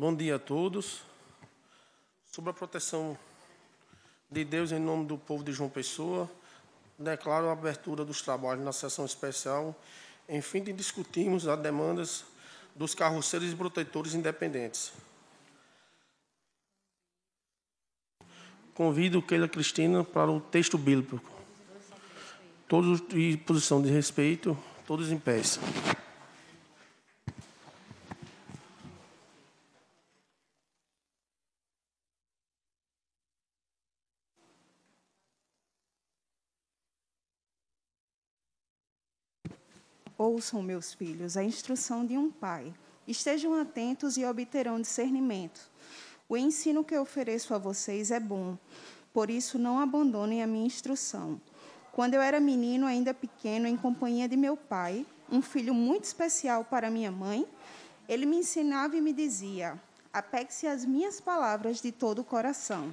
Bom dia a todos. Sobre a proteção de Deus em nome do povo de João Pessoa, declaro a abertura dos trabalhos na sessão especial, em fim de discutirmos as demandas dos carroceiros e protetores independentes. Convido Keila Cristina para o texto bíblico. Todos em posição de respeito, todos em pé. Ouçam, meus filhos, a instrução de um pai. Estejam atentos e obterão discernimento. O ensino que ofereço a vocês é bom, por isso não abandonem a minha instrução. Quando eu era menino, ainda pequeno, em companhia de meu pai, um filho muito especial para minha mãe, ele me ensinava e me dizia: apegue-se às minhas palavras de todo o coração.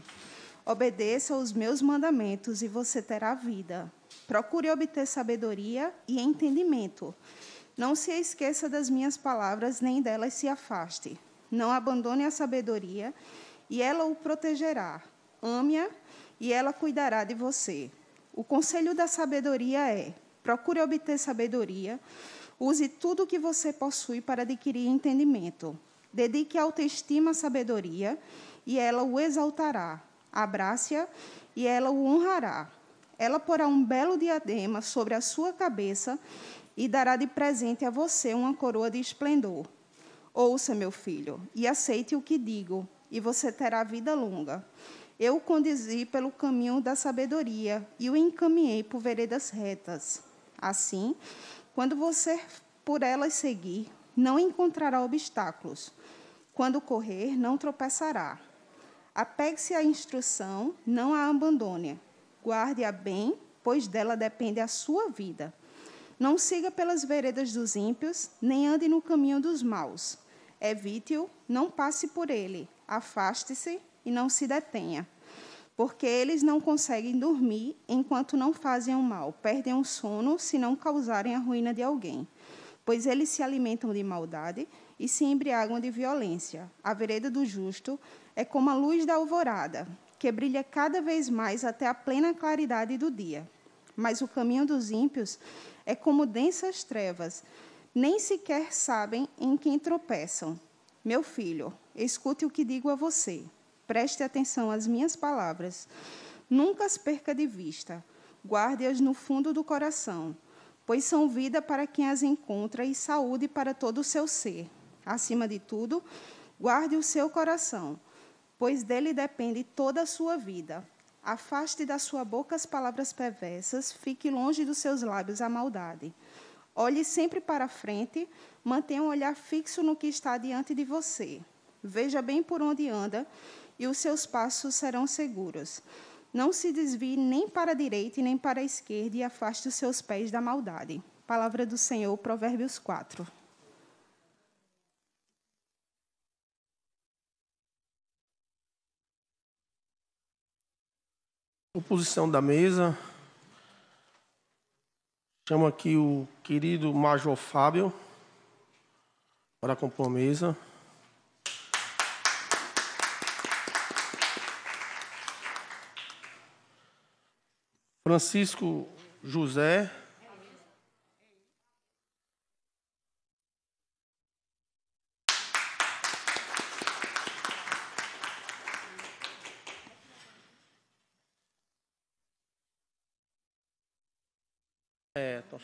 Obedeça aos meus mandamentos e você terá vida. Procure obter sabedoria e entendimento. Não se esqueça das minhas palavras, nem delas se afaste. Não abandone a sabedoria, e ela o protegerá. Ame-a, e ela cuidará de você. O conselho da sabedoria é: procure obter sabedoria, use tudo o que você possui para adquirir entendimento. Dedique a autoestima à sabedoria, e ela o exaltará. Abrace-a, e ela o honrará. Ela porá um belo diadema sobre a sua cabeça e dará de presente a você uma coroa de esplendor. Ouça, meu filho, e aceite o que digo, e você terá vida longa. Eu o conduzi pelo caminho da sabedoria e o encaminhei por veredas retas. Assim, quando você por elas seguir, não encontrará obstáculos. Quando correr, não tropeçará. Apegue-se à instrução, não a abandone guarde-a bem, pois dela depende a sua vida. Não siga pelas veredas dos ímpios, nem ande no caminho dos maus. Evite-o, não passe por ele, afaste-se e não se detenha. Porque eles não conseguem dormir enquanto não fazem o mal, perdem o sono se não causarem a ruína de alguém. Pois eles se alimentam de maldade e se embriagam de violência. A vereda do justo é como a luz da alvorada, que brilha cada vez mais até a plena claridade do dia. Mas o caminho dos ímpios é como densas trevas, nem sequer sabem em quem tropeçam. Meu filho, escute o que digo a você. Preste atenção às minhas palavras. Nunca as perca de vista. Guarde-as no fundo do coração, pois são vida para quem as encontra e saúde para todo o seu ser. Acima de tudo, guarde o seu coração, pois dele depende toda a sua vida. Afaste da sua boca as palavras perversas, fique longe dos seus lábios a maldade. Olhe sempre para a frente, mantenha um olhar fixo no que está diante de você. Veja bem por onde anda, e os seus passos serão seguros. Não se desvie nem para a direita nem para a esquerda, e afaste os seus pés da maldade. Palavra do Senhor, Provérbios 4. Oposição da mesa. Chamo aqui o querido Major Fábio para compor a mesa. Francisco José.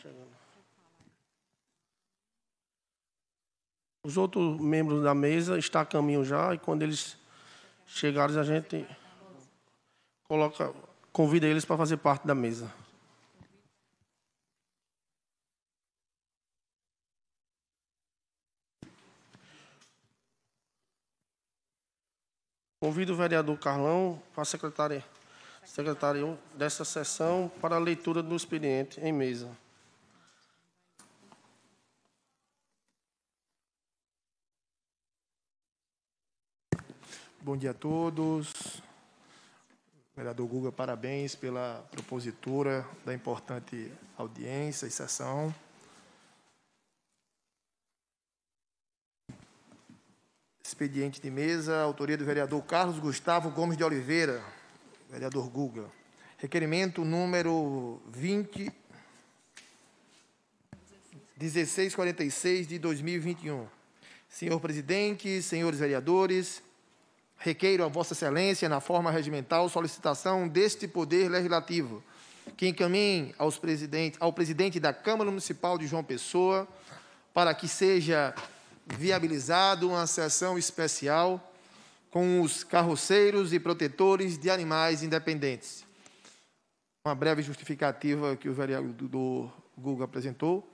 chegando. Os outros membros da mesa estão a caminho já e quando eles chegarem a gente coloca, convida eles para fazer parte da mesa. Convido o vereador Carlão para secretário, secretário dessa sessão para a leitura do expediente em mesa. Bom dia a todos. Vereador Guga, parabéns pela propositura da importante audiência e sessão. Expediente de mesa, autoria do vereador Carlos Gustavo Gomes de Oliveira, vereador Guga. Requerimento número 20 1646 de 2021. Senhor presidente, senhores vereadores, Requeiro a Vossa Excelência, na forma regimental, solicitação deste Poder Legislativo, que encaminhe aos presidente, ao presidente da Câmara Municipal de João Pessoa, para que seja viabilizado uma sessão especial com os carroceiros e protetores de animais independentes. Uma breve justificativa que o vereador Guga apresentou.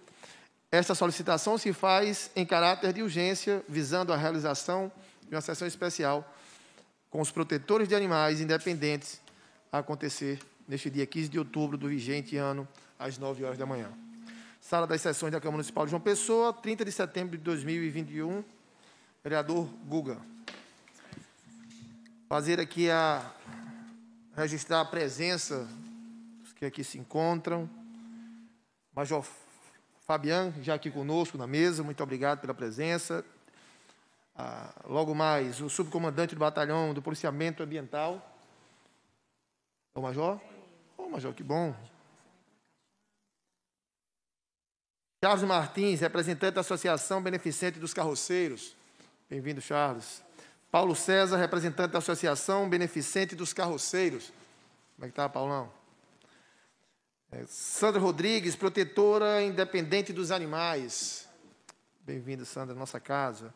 Esta solicitação se faz em caráter de urgência, visando a realização de uma sessão especial com os protetores de animais independentes a acontecer neste dia 15 de outubro do vigente ano, às 9 horas da manhã. Sala das sessões da Câmara Municipal de João Pessoa, 30 de setembro de 2021. Vereador Guga. Fazer aqui a. registrar a presença dos que aqui se encontram. Major Fabian, já aqui conosco na mesa, muito obrigado pela presença ah, logo mais o subcomandante do batalhão do policiamento ambiental. É o major? Ô, oh, major, que bom. Charles Martins, representante da Associação Beneficente dos Carroceiros. Bem-vindo, Charles. Paulo César, representante da Associação Beneficente dos Carroceiros. Como é que tá, Paulão? É, Sandra Rodrigues, protetora independente dos animais. bem vindo Sandra, à nossa casa.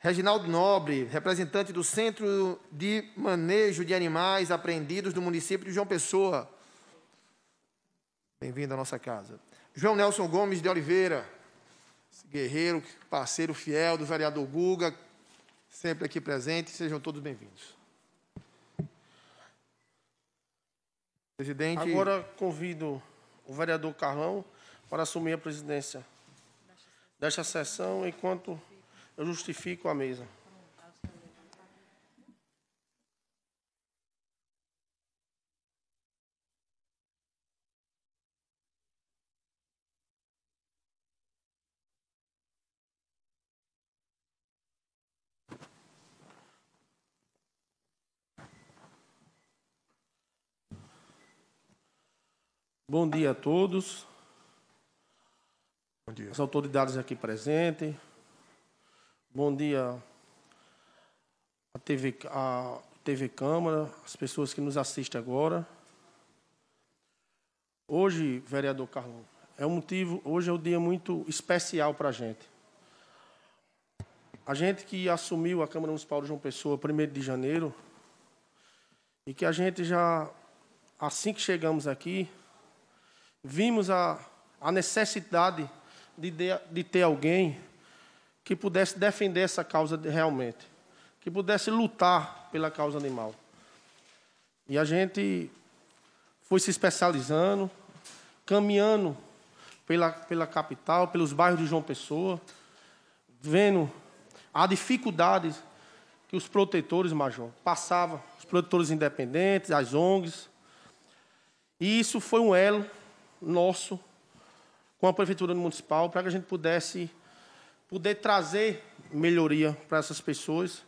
Reginaldo Nobre, representante do Centro de Manejo de Animais Apreendidos do município de João Pessoa. Bem-vindo à nossa casa. João Nelson Gomes de Oliveira, guerreiro, parceiro fiel do vereador Guga, sempre aqui presente. Sejam todos bem-vindos. Presidente. Agora convido o vereador Carlão para assumir a presidência desta sessão, enquanto eu justifico a mesa. Bom dia a todos. Bom dia. As autoridades aqui presentes, Bom dia à TV, à TV Câmara, as pessoas que nos assistem agora. Hoje, vereador Carlão, é um motivo, hoje é um dia muito especial para a gente. A gente que assumiu a Câmara Municipal de João Pessoa 1 de janeiro, e que a gente já, assim que chegamos aqui, vimos a, a necessidade de, de, de ter alguém que pudesse defender essa causa realmente, que pudesse lutar pela causa animal. E a gente foi se especializando, caminhando pela, pela capital, pelos bairros de João Pessoa, vendo a dificuldade que os protetores, Major, passavam, os protetores independentes, as ONGs. E isso foi um elo nosso com a Prefeitura Municipal para que a gente pudesse poder trazer melhoria para essas pessoas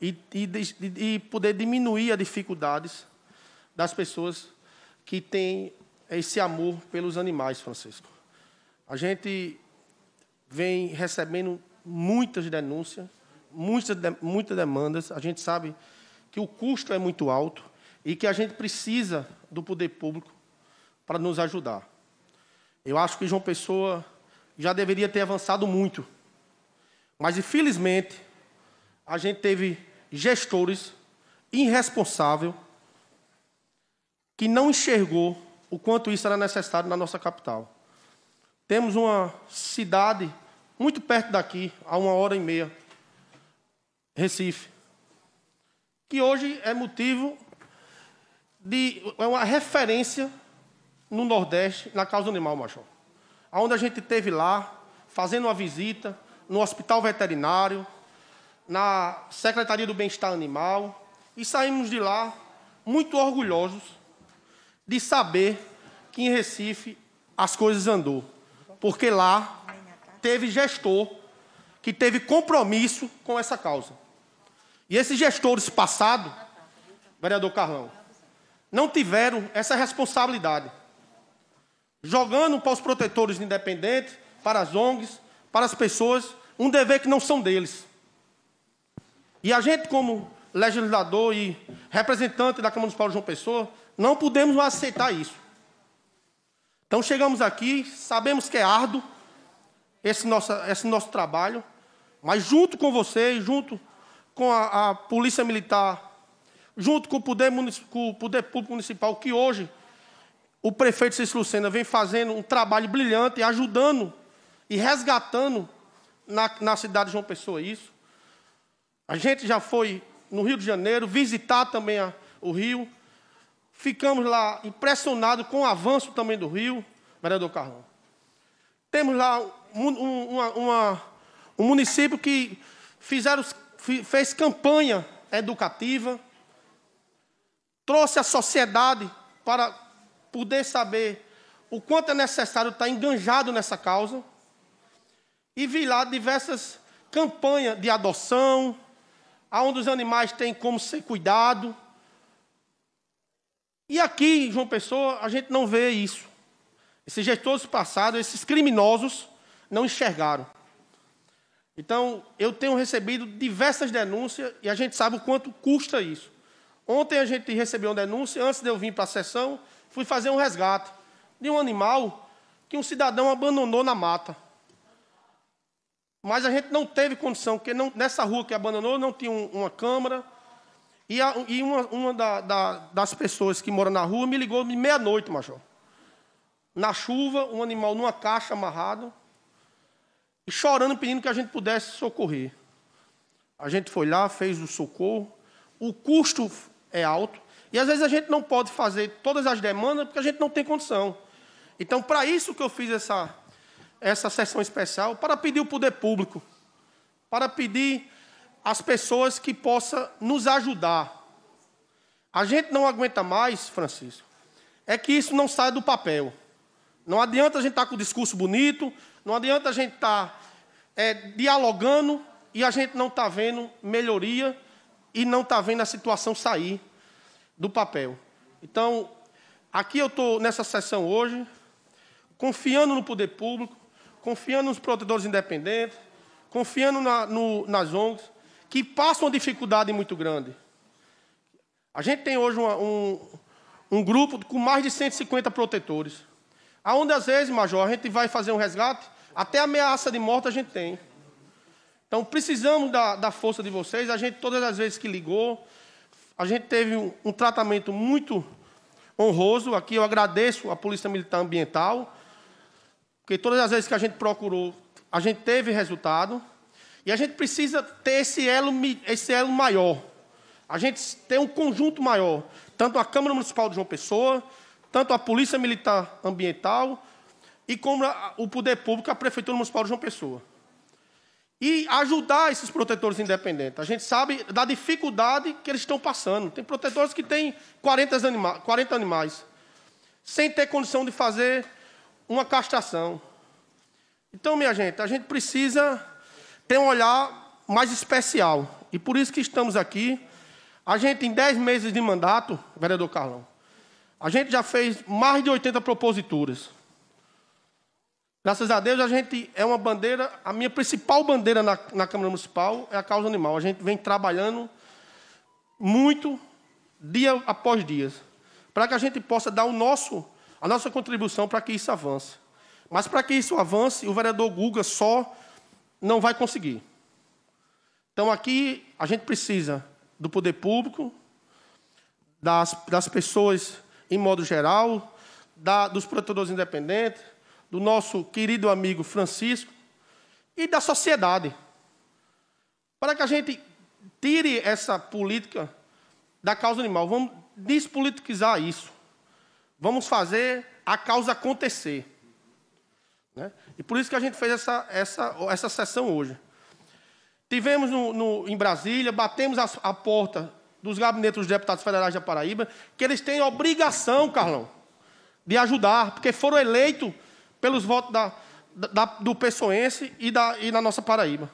e, e, e, poder diminuir as dificuldades das pessoas que têm esse amor pelos animais, Francisco. A gente vem recebendo muitas denúncias, muitas, muitas demandas. A gente sabe que o custo é muito alto e que a gente precisa do poder público para nos ajudar. Eu acho que João Pessoa já deveria ter avançado muito mas infelizmente, a gente teve gestores irresponsáveis que não enxergou o quanto isso era necessário na nossa capital. Temos uma cidade muito perto daqui, a uma hora e meia, Recife, que hoje é motivo de é uma referência no Nordeste na causa animal, macho. Aonde a gente teve lá fazendo uma visita, no hospital veterinário, na Secretaria do Bem-Estar Animal e saímos de lá muito orgulhosos de saber que em Recife as coisas andou, porque lá teve gestor que teve compromisso com essa causa. E esses gestores passados, vereador Carlão, não tiveram essa responsabilidade. Jogando para os protetores independentes, para as ONGs, para as pessoas um dever que não são deles. E a gente, como legislador e representante da Câmara Municipal de João Pessoa, não podemos aceitar isso. Então chegamos aqui, sabemos que é árduo esse nosso, esse nosso trabalho, mas junto com vocês, junto com a, a Polícia Militar, junto com o, poder com o Poder Público Municipal, que hoje o prefeito Cícero Lucena vem fazendo um trabalho brilhante, ajudando e resgatando na, na cidade de João Pessoa é isso. A gente já foi no Rio de Janeiro visitar também a, o Rio. Ficamos lá impressionados com o avanço também do Rio, vereador Carlão. Temos lá um, um, uma, uma, um município que fizeram, fez campanha educativa, trouxe a sociedade para poder saber o quanto é necessário estar tá enganjado nessa causa. E vi lá diversas campanhas de adoção, aonde os animais têm como ser cuidado. E aqui, João Pessoa, a gente não vê isso. Esses gestores passados, esses criminosos, não enxergaram. Então, eu tenho recebido diversas denúncias e a gente sabe o quanto custa isso. Ontem a gente recebeu uma denúncia, antes de eu vir para a sessão, fui fazer um resgate de um animal que um cidadão abandonou na mata. Mas a gente não teve condição, porque não, nessa rua que abandonou não tinha um, uma câmara. E, a, e uma, uma da, da, das pessoas que mora na rua me ligou de meia-noite, major. Na chuva, um animal numa caixa amarrado. E chorando, pedindo que a gente pudesse socorrer. A gente foi lá, fez o socorro. O custo é alto. E às vezes a gente não pode fazer todas as demandas porque a gente não tem condição. Então, para isso que eu fiz essa, essa sessão especial para pedir o poder público, para pedir as pessoas que possam nos ajudar. A gente não aguenta mais, Francisco, é que isso não saia do papel. Não adianta a gente estar tá com o discurso bonito, não adianta a gente estar tá, é, dialogando e a gente não está vendo melhoria e não está vendo a situação sair do papel. Então, aqui eu estou nessa sessão hoje, confiando no poder público, confiando nos protetores independentes, confiando na, no, nas ONGs, que passam uma dificuldade muito grande. A gente tem hoje uma, um, um grupo com mais de 150 protetores. Aonde às vezes, Major, a gente vai fazer um resgate, até ameaça de morte a gente tem. Então precisamos da, da força de vocês. A gente, todas as vezes que ligou, a gente teve um, um tratamento muito honroso. Aqui eu agradeço a Polícia Militar Ambiental, porque todas as vezes que a gente procurou, a gente teve resultado. E a gente precisa ter esse elo, esse elo maior. A gente tem um conjunto maior. Tanto a Câmara Municipal de João Pessoa, tanto a Polícia Militar Ambiental, e como o poder público, a Prefeitura Municipal de João Pessoa. E ajudar esses protetores independentes. A gente sabe da dificuldade que eles estão passando. Tem protetores que têm 40, animais, 40 animais, sem ter condição de fazer uma castração. Então, minha gente, a gente precisa ter um olhar mais especial. E por isso que estamos aqui. A gente, em dez meses de mandato, vereador Carlão, a gente já fez mais de 80 proposituras. Graças a Deus, a gente é uma bandeira, a minha principal bandeira na, na, Câmara Municipal é a causa animal. A gente vem trabalhando muito, dia após dia, para que a gente possa dar o nosso a nossa contribuição para que isso avance. Mas para que isso avance, o vereador Guga só não vai conseguir. Então aqui a gente precisa do poder público, das, das pessoas em modo geral, da, dos produtores independentes, do nosso querido amigo Francisco e da sociedade. Para que a gente tire essa política da causa animal, vamos despolitizar isso. Vamos fazer a causa acontecer. Né? E por isso que a gente fez essa, essa, essa sessão hoje. Tivemos no, no, em Brasília, batemos a, a porta dos gabinetes dos deputados federais da Paraíba, que eles têm obrigação, Carlão, de ajudar, porque foram eleitos pelos votos da, da, do pessoense e da, e nossa Paraíba.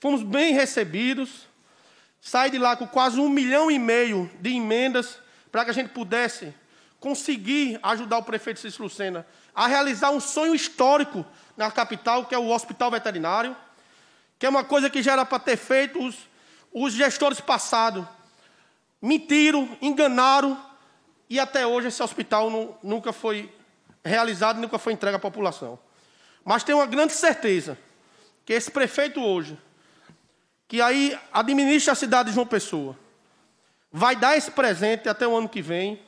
Fomos bem recebidos, saí de lá com quase um milhão e meio de emendas para que a gente pudesse conseguir ajudar o prefeito Cícero Lucena a realizar um sonho histórico na capital, que é o hospital veterinário, que é uma coisa que já era para ter feito os, os gestores passados. Mentiram, enganaram, e até hoje esse hospital não, nunca foi realizado, nunca foi entregue à população. Mas tenho uma grande certeza que esse prefeito hoje, que aí administra a cidade de João Pessoa, vai dar esse presente até o ano que vem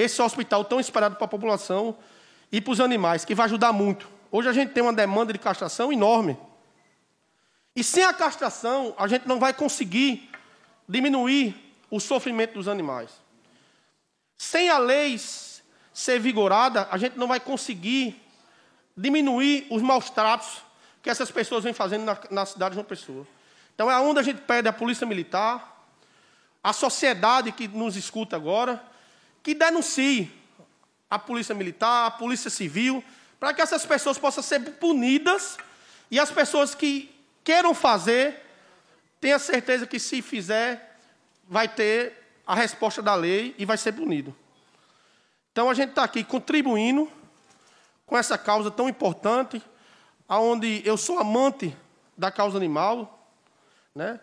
esse hospital tão esperado para a população e para os animais, que vai ajudar muito. Hoje a gente tem uma demanda de castração enorme. E sem a castração, a gente não vai conseguir diminuir o sofrimento dos animais. Sem a lei ser vigorada, a gente não vai conseguir diminuir os maus tratos que essas pessoas vêm fazendo na, na cidade de uma pessoa. Então é onde a gente pede a polícia militar, a sociedade que nos escuta agora, que denuncie a polícia militar, a polícia civil, para que essas pessoas possam ser punidas e as pessoas que queiram fazer, tenha certeza que se fizer, vai ter a resposta da lei e vai ser punido. Então a gente está aqui contribuindo com essa causa tão importante, aonde eu sou amante da causa animal, né?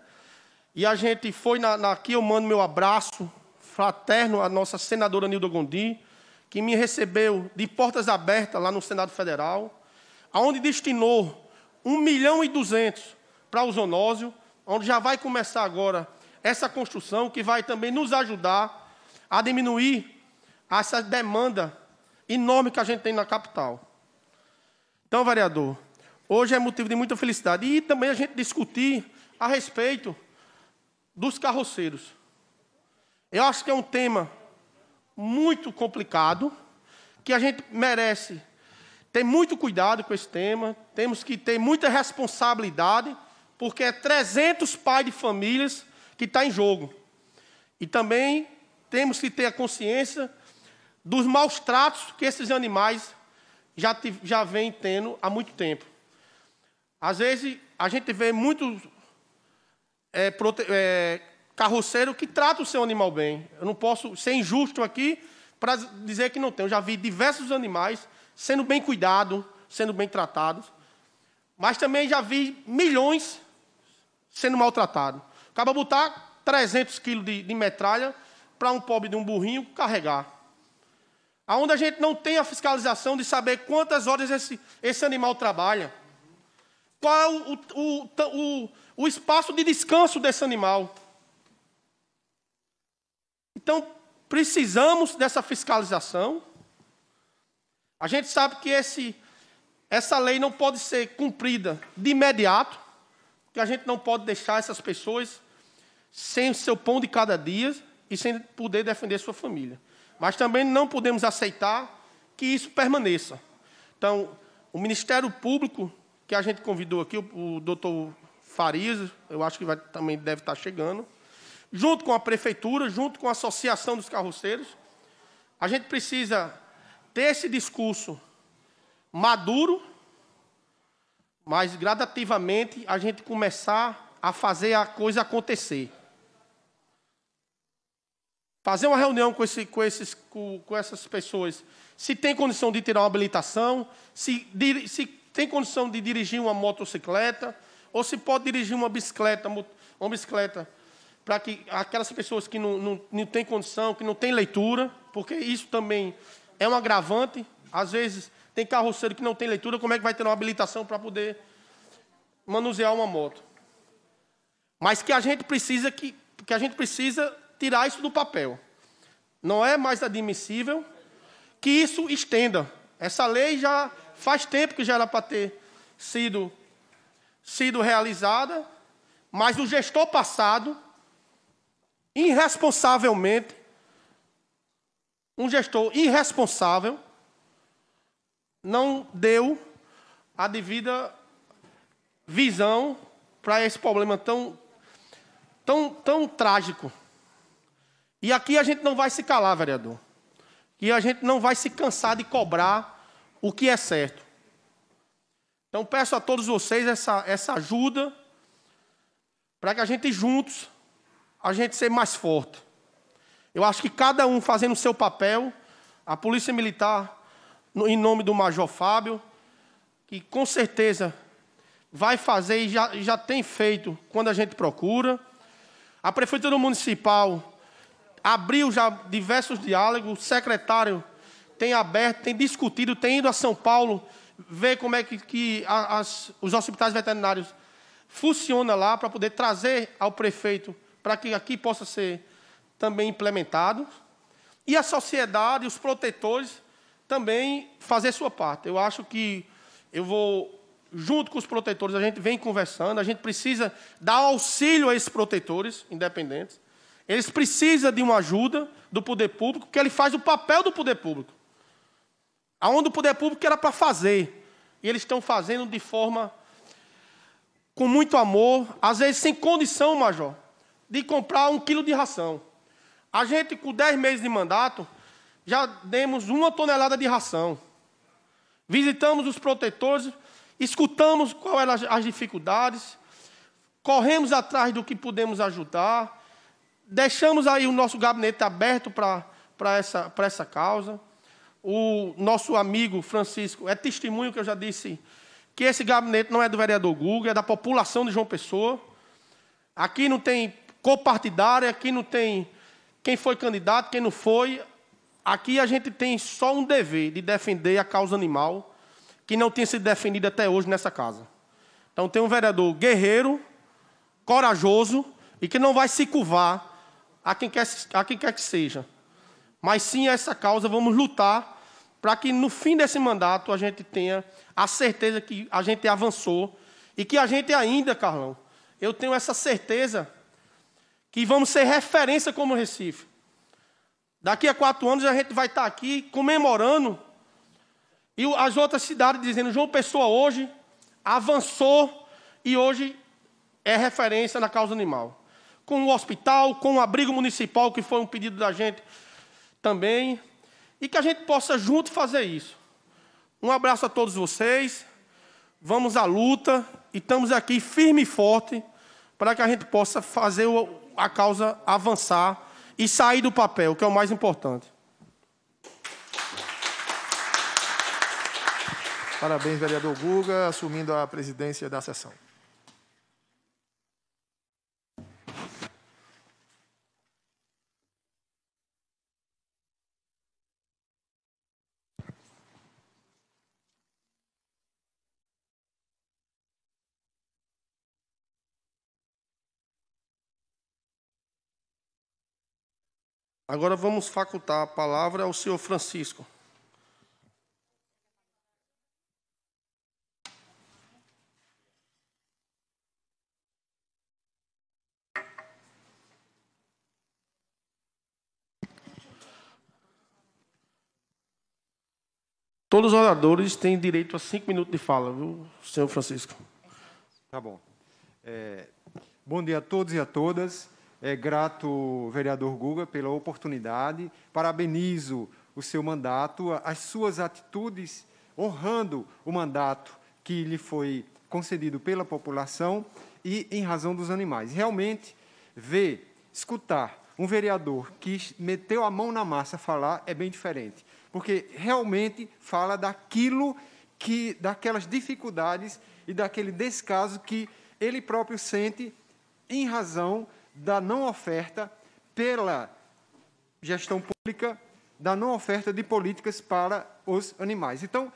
E a gente foi na, na aqui eu mando meu abraço fraterno à nossa senadora Nilda Gondi, que me recebeu de portas abertas lá no Senado Federal, aonde destinou 1 milhão e 200 para o Zonósio, onde já vai começar agora essa construção, que vai também nos ajudar a diminuir essa demanda enorme que a gente tem na capital. Então, vereador, hoje é motivo de muita felicidade. E também a gente discutir a respeito dos carroceiros. Eu acho que é um tema muito complicado, que a gente merece ter muito cuidado com esse tema, temos que ter muita responsabilidade, porque é 300 pais de famílias que está em jogo. E também temos que ter a consciência dos maus tratos que esses animais já, já vêm tendo há muito tempo. Às vezes, a gente vê muitos é, prote... é, carroceiro que trata o seu animal bem. Eu não posso ser injusto aqui para dizer que não tem. Eu já vi diversos animais sendo bem cuidados, sendo bem tratados, mas também já vi milhões sendo maltratados. Acaba botar 300 quilos de, de metralha para um pobre de um burrinho carregar. Aonde a gente não tem a fiscalização de saber quantas horas esse, esse animal trabalha. Qual é o, o, o, o espaço de descanso desse animal? Então, precisamos dessa fiscalização. A gente sabe que esse, essa lei não pode ser cumprida de imediato, porque a gente não pode deixar essas pessoas sem o seu pão de cada dia e sem poder defender sua família. Mas também não podemos aceitar que isso permaneça. Então, o Ministério Público, que a gente convidou aqui, o, o doutor Farias, eu acho que vai, também deve estar chegando, junto com a prefeitura, junto com a Associação dos Carroceiros. A gente precisa ter esse discurso maduro, mas gradativamente a gente começar a fazer a coisa acontecer. Fazer uma reunião com, esse, com, esses, com, com essas pessoas, se tem condição de tirar uma habilitação, se, se tem condição de dirigir uma motocicleta, ou se pode dirigir uma bicicleta, uma bicicleta para que aquelas pessoas que não, não, não têm condição, que não têm leitura, porque isso também é um agravante. Às vezes tem carroceiro que não tem leitura, como é que vai ter uma habilitação para poder manusear uma moto? Mas que a gente precisa que, que a gente precisa tirar isso do papel. Não é mais admissível que isso estenda. Essa lei já faz tempo que já era para ter sido sido realizada, mas o gestor passado irresponsavelmente, um gestor irresponsável não deu a devida visão para esse problema tão, tão, tão trágico. E aqui a gente não vai se calar, vereador. E a gente não vai se cansar de cobrar o que é certo. Então peço a todos vocês essa, essa ajuda para que a gente juntos a gente ser mais forte. Eu acho que cada um fazendo o seu papel, a Polícia Militar, em nome do Major Fábio, que com certeza vai fazer e já, já tem feito quando a gente procura. A Prefeitura Municipal abriu já diversos diálogos, o secretário tem aberto, tem discutido, tem ido a São Paulo ver como é que, que as, os hospitais veterinários funcionam lá para poder trazer ao prefeito para que aqui possa ser também implementado. E a sociedade, os protetores, também fazer sua parte. Eu acho que eu vou, junto com os protetores, a gente vem conversando, a gente precisa dar auxílio a esses protetores independentes. Eles precisam de uma ajuda do poder público, porque ele faz o papel do poder público. Aonde o poder público era para fazer. E eles estão fazendo de forma com muito amor, às vezes sem condição, major de comprar um quilo de ração. A gente, com 10 meses de mandato, já demos uma tonelada de ração. Visitamos os protetores, escutamos quais eram as dificuldades, corremos atrás do que podemos ajudar, deixamos aí o nosso gabinete aberto para essa, essa causa. O nosso amigo Francisco é testemunho que eu já disse que esse gabinete não é do vereador Guga, é da população de João Pessoa. Aqui não tem Copartidária, aqui não tem quem foi candidato, quem não foi. Aqui a gente tem só um dever de defender a causa animal que não tem sido defendida até hoje nessa casa. Então tem um vereador guerreiro, corajoso e que não vai se curvar a quem quer, a quem quer que seja. Mas sim essa causa, vamos lutar para que no fim desse mandato a gente tenha a certeza que a gente avançou e que a gente ainda, Carlão, eu tenho essa certeza que vamos ser referência como Recife. Daqui a quatro anos a gente vai estar aqui comemorando e as outras cidades dizendo: João Pessoa hoje avançou e hoje é referência na causa animal. Com o hospital, com o abrigo municipal, que foi um pedido da gente também. E que a gente possa junto fazer isso. Um abraço a todos vocês. Vamos à luta e estamos aqui firme e forte para que a gente possa fazer o, a causa avançar e sair do papel, que é o mais importante. Parabéns, vereador Guga, assumindo a presidência da sessão. Agora vamos facultar a palavra ao senhor Francisco. Todos os oradores têm direito a cinco minutos de fala, viu, senhor Francisco? Tá bom. É, bom dia a todos e a todas é, grato, vereador Guga, pela oportunidade. Parabenizo o seu mandato, as suas atitudes, honrando o mandato que lhe foi concedido pela população e em razão dos animais. Realmente, ver, escutar um vereador que meteu a mão na massa falar é bem diferente, porque realmente fala daquilo que, daquelas dificuldades e daquele descaso que ele próprio sente em razão da não oferta pela gestão pública da não oferta de políticas para os animais. Então,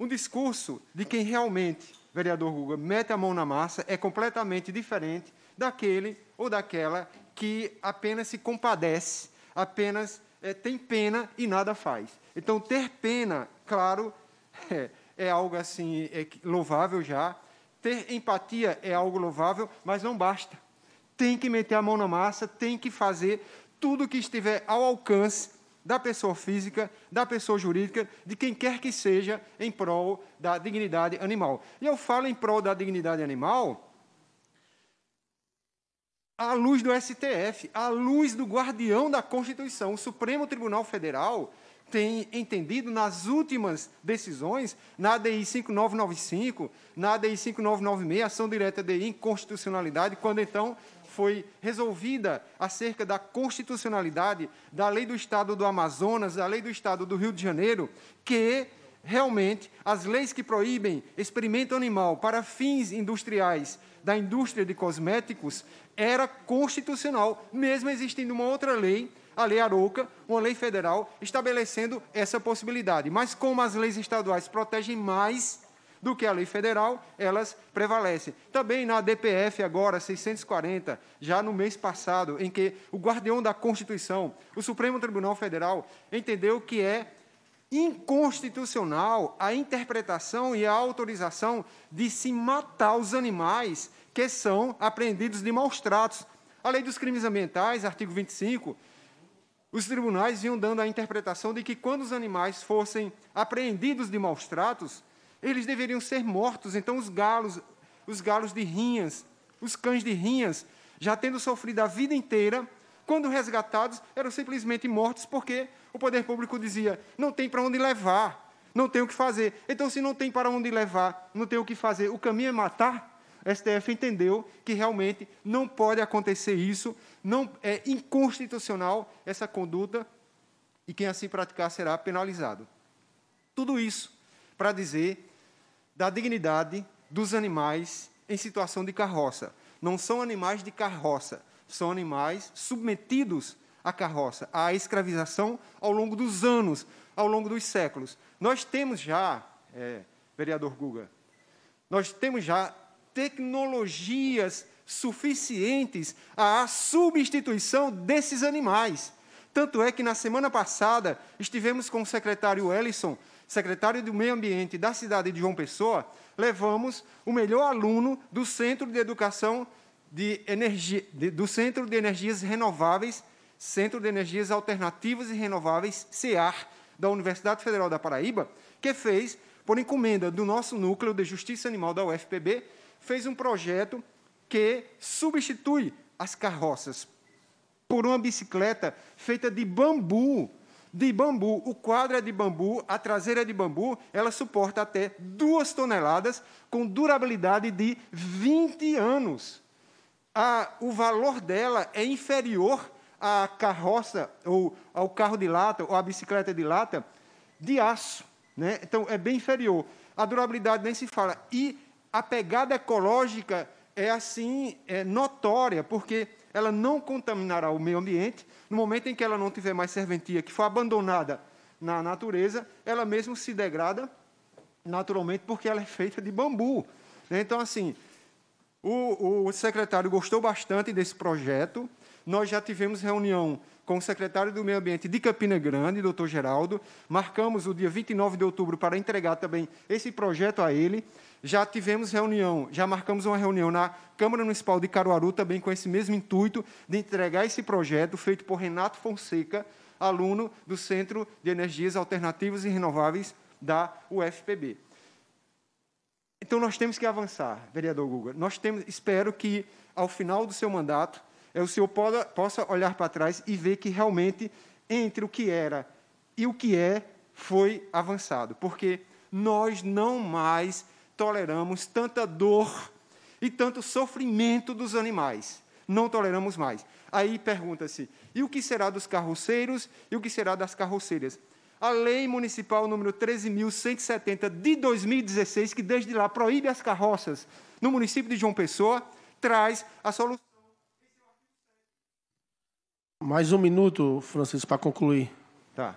um discurso de quem realmente, vereador Guga, mete a mão na massa é completamente diferente daquele ou daquela que apenas se compadece, apenas é, tem pena e nada faz. Então, ter pena, claro, é, é algo assim é louvável já. Ter empatia é algo louvável, mas não basta tem que meter a mão na massa, tem que fazer tudo o que estiver ao alcance da pessoa física, da pessoa jurídica, de quem quer que seja, em prol da dignidade animal. E eu falo em prol da dignidade animal à luz do STF, à luz do guardião da Constituição. O Supremo Tribunal Federal tem entendido nas últimas decisões, na DI 5995, na DI 5996, ação direta de inconstitucionalidade, quando então foi resolvida acerca da constitucionalidade da lei do Estado do Amazonas, da lei do Estado do Rio de Janeiro, que realmente as leis que proíbem experimento animal para fins industriais da indústria de cosméticos era constitucional, mesmo existindo uma outra lei, a Lei Aroca, uma lei federal, estabelecendo essa possibilidade. Mas como as leis estaduais protegem mais do que a lei federal, elas prevalecem. Também na DPF agora, 640, já no mês passado, em que o guardião da Constituição, o Supremo Tribunal Federal, entendeu que é inconstitucional a interpretação e a autorização de se matar os animais que são apreendidos de maus tratos. A lei dos crimes ambientais, artigo 25, os tribunais vinham dando a interpretação de que quando os animais fossem apreendidos de maus tratos, eles deveriam ser mortos. Então os galos, os galos de rinhas, os cães de rinhas, já tendo sofrido a vida inteira, quando resgatados, eram simplesmente mortos porque o poder público dizia: não tem para onde levar, não tem o que fazer. Então, se não tem para onde levar, não tem o que fazer, o caminho é matar. A STF entendeu que realmente não pode acontecer isso, não é inconstitucional essa conduta e quem assim praticar será penalizado. Tudo isso para dizer da dignidade dos animais em situação de carroça. Não são animais de carroça, são animais submetidos à carroça, à escravização ao longo dos anos, ao longo dos séculos. Nós temos já, é, vereador Guga, nós temos já tecnologias suficientes à substituição desses animais. Tanto é que na semana passada estivemos com o secretário Ellison, secretário do Meio Ambiente da cidade de João Pessoa, levamos o melhor aluno do Centro de Educação de Energia, de, do Centro de Energias Renováveis, Centro de Energias Alternativas e Renováveis, CEAR, da Universidade Federal da Paraíba, que fez, por encomenda do nosso núcleo de Justiça Animal da UFPB, fez um projeto que substitui as carroças por uma bicicleta feita de bambu. De bambu, o quadro é de bambu, a traseira é de bambu, ela suporta até duas toneladas, com durabilidade de 20 anos. A, o valor dela é inferior à carroça, ou ao carro de lata, ou à bicicleta de lata, de aço. Né? Então, é bem inferior. A durabilidade nem se fala. E a pegada ecológica é, assim, é notória, porque ela não contaminará o meio ambiente. No momento em que ela não tiver mais serventia, que for abandonada na natureza, ela mesmo se degrada naturalmente porque ela é feita de bambu. Né? Então, assim, o, o secretário gostou bastante desse projeto. Nós já tivemos reunião com o secretário do Meio Ambiente de Campina Grande, doutor Geraldo. Marcamos o dia 29 de outubro para entregar também esse projeto a ele já tivemos reunião, já marcamos uma reunião na Câmara Municipal de Caruaru, também com esse mesmo intuito de entregar esse projeto feito por Renato Fonseca, aluno do Centro de Energias Alternativas e Renováveis da UFPB. Então, nós temos que avançar, vereador Guga. Nós temos, espero que, ao final do seu mandato, eh, o senhor possa olhar para trás e ver que, realmente, entre o que era e o que é, foi avançado. Porque nós não mais toleramos tanta dor e tanto sofrimento dos animais. Não toleramos mais. Aí pergunta-se: e o que será dos carroceiros e o que será das carroceiras? A lei municipal número 13.170 de 2016, que desde lá proíbe as carroças no município de João Pessoa, traz a solução. Mais um minuto, Francisco, para concluir. Tá.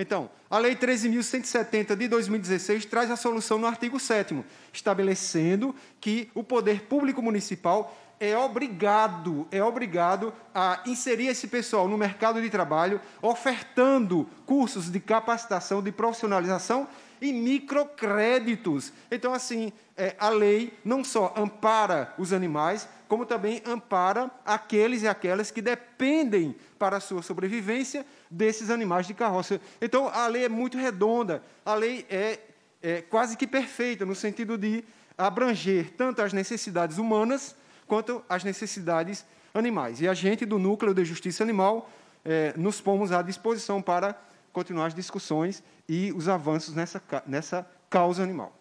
Então, a Lei 13.170 de 2016 traz a solução no artigo 7, estabelecendo que o poder público municipal é obrigado, é obrigado a inserir esse pessoal no mercado de trabalho, ofertando cursos de capacitação, de profissionalização e microcréditos. Então, assim, é, a lei não só ampara os animais, como também ampara aqueles e aquelas que dependem para a sua sobrevivência desses animais de carroça. Então, a lei é muito redonda, a lei é, é quase que perfeita, no sentido de abranger tanto as necessidades humanas quanto as necessidades animais. E a gente do Núcleo de Justiça Animal é, nos pomos à disposição para continuar as discussões e os avanços nessa, nessa causa animal.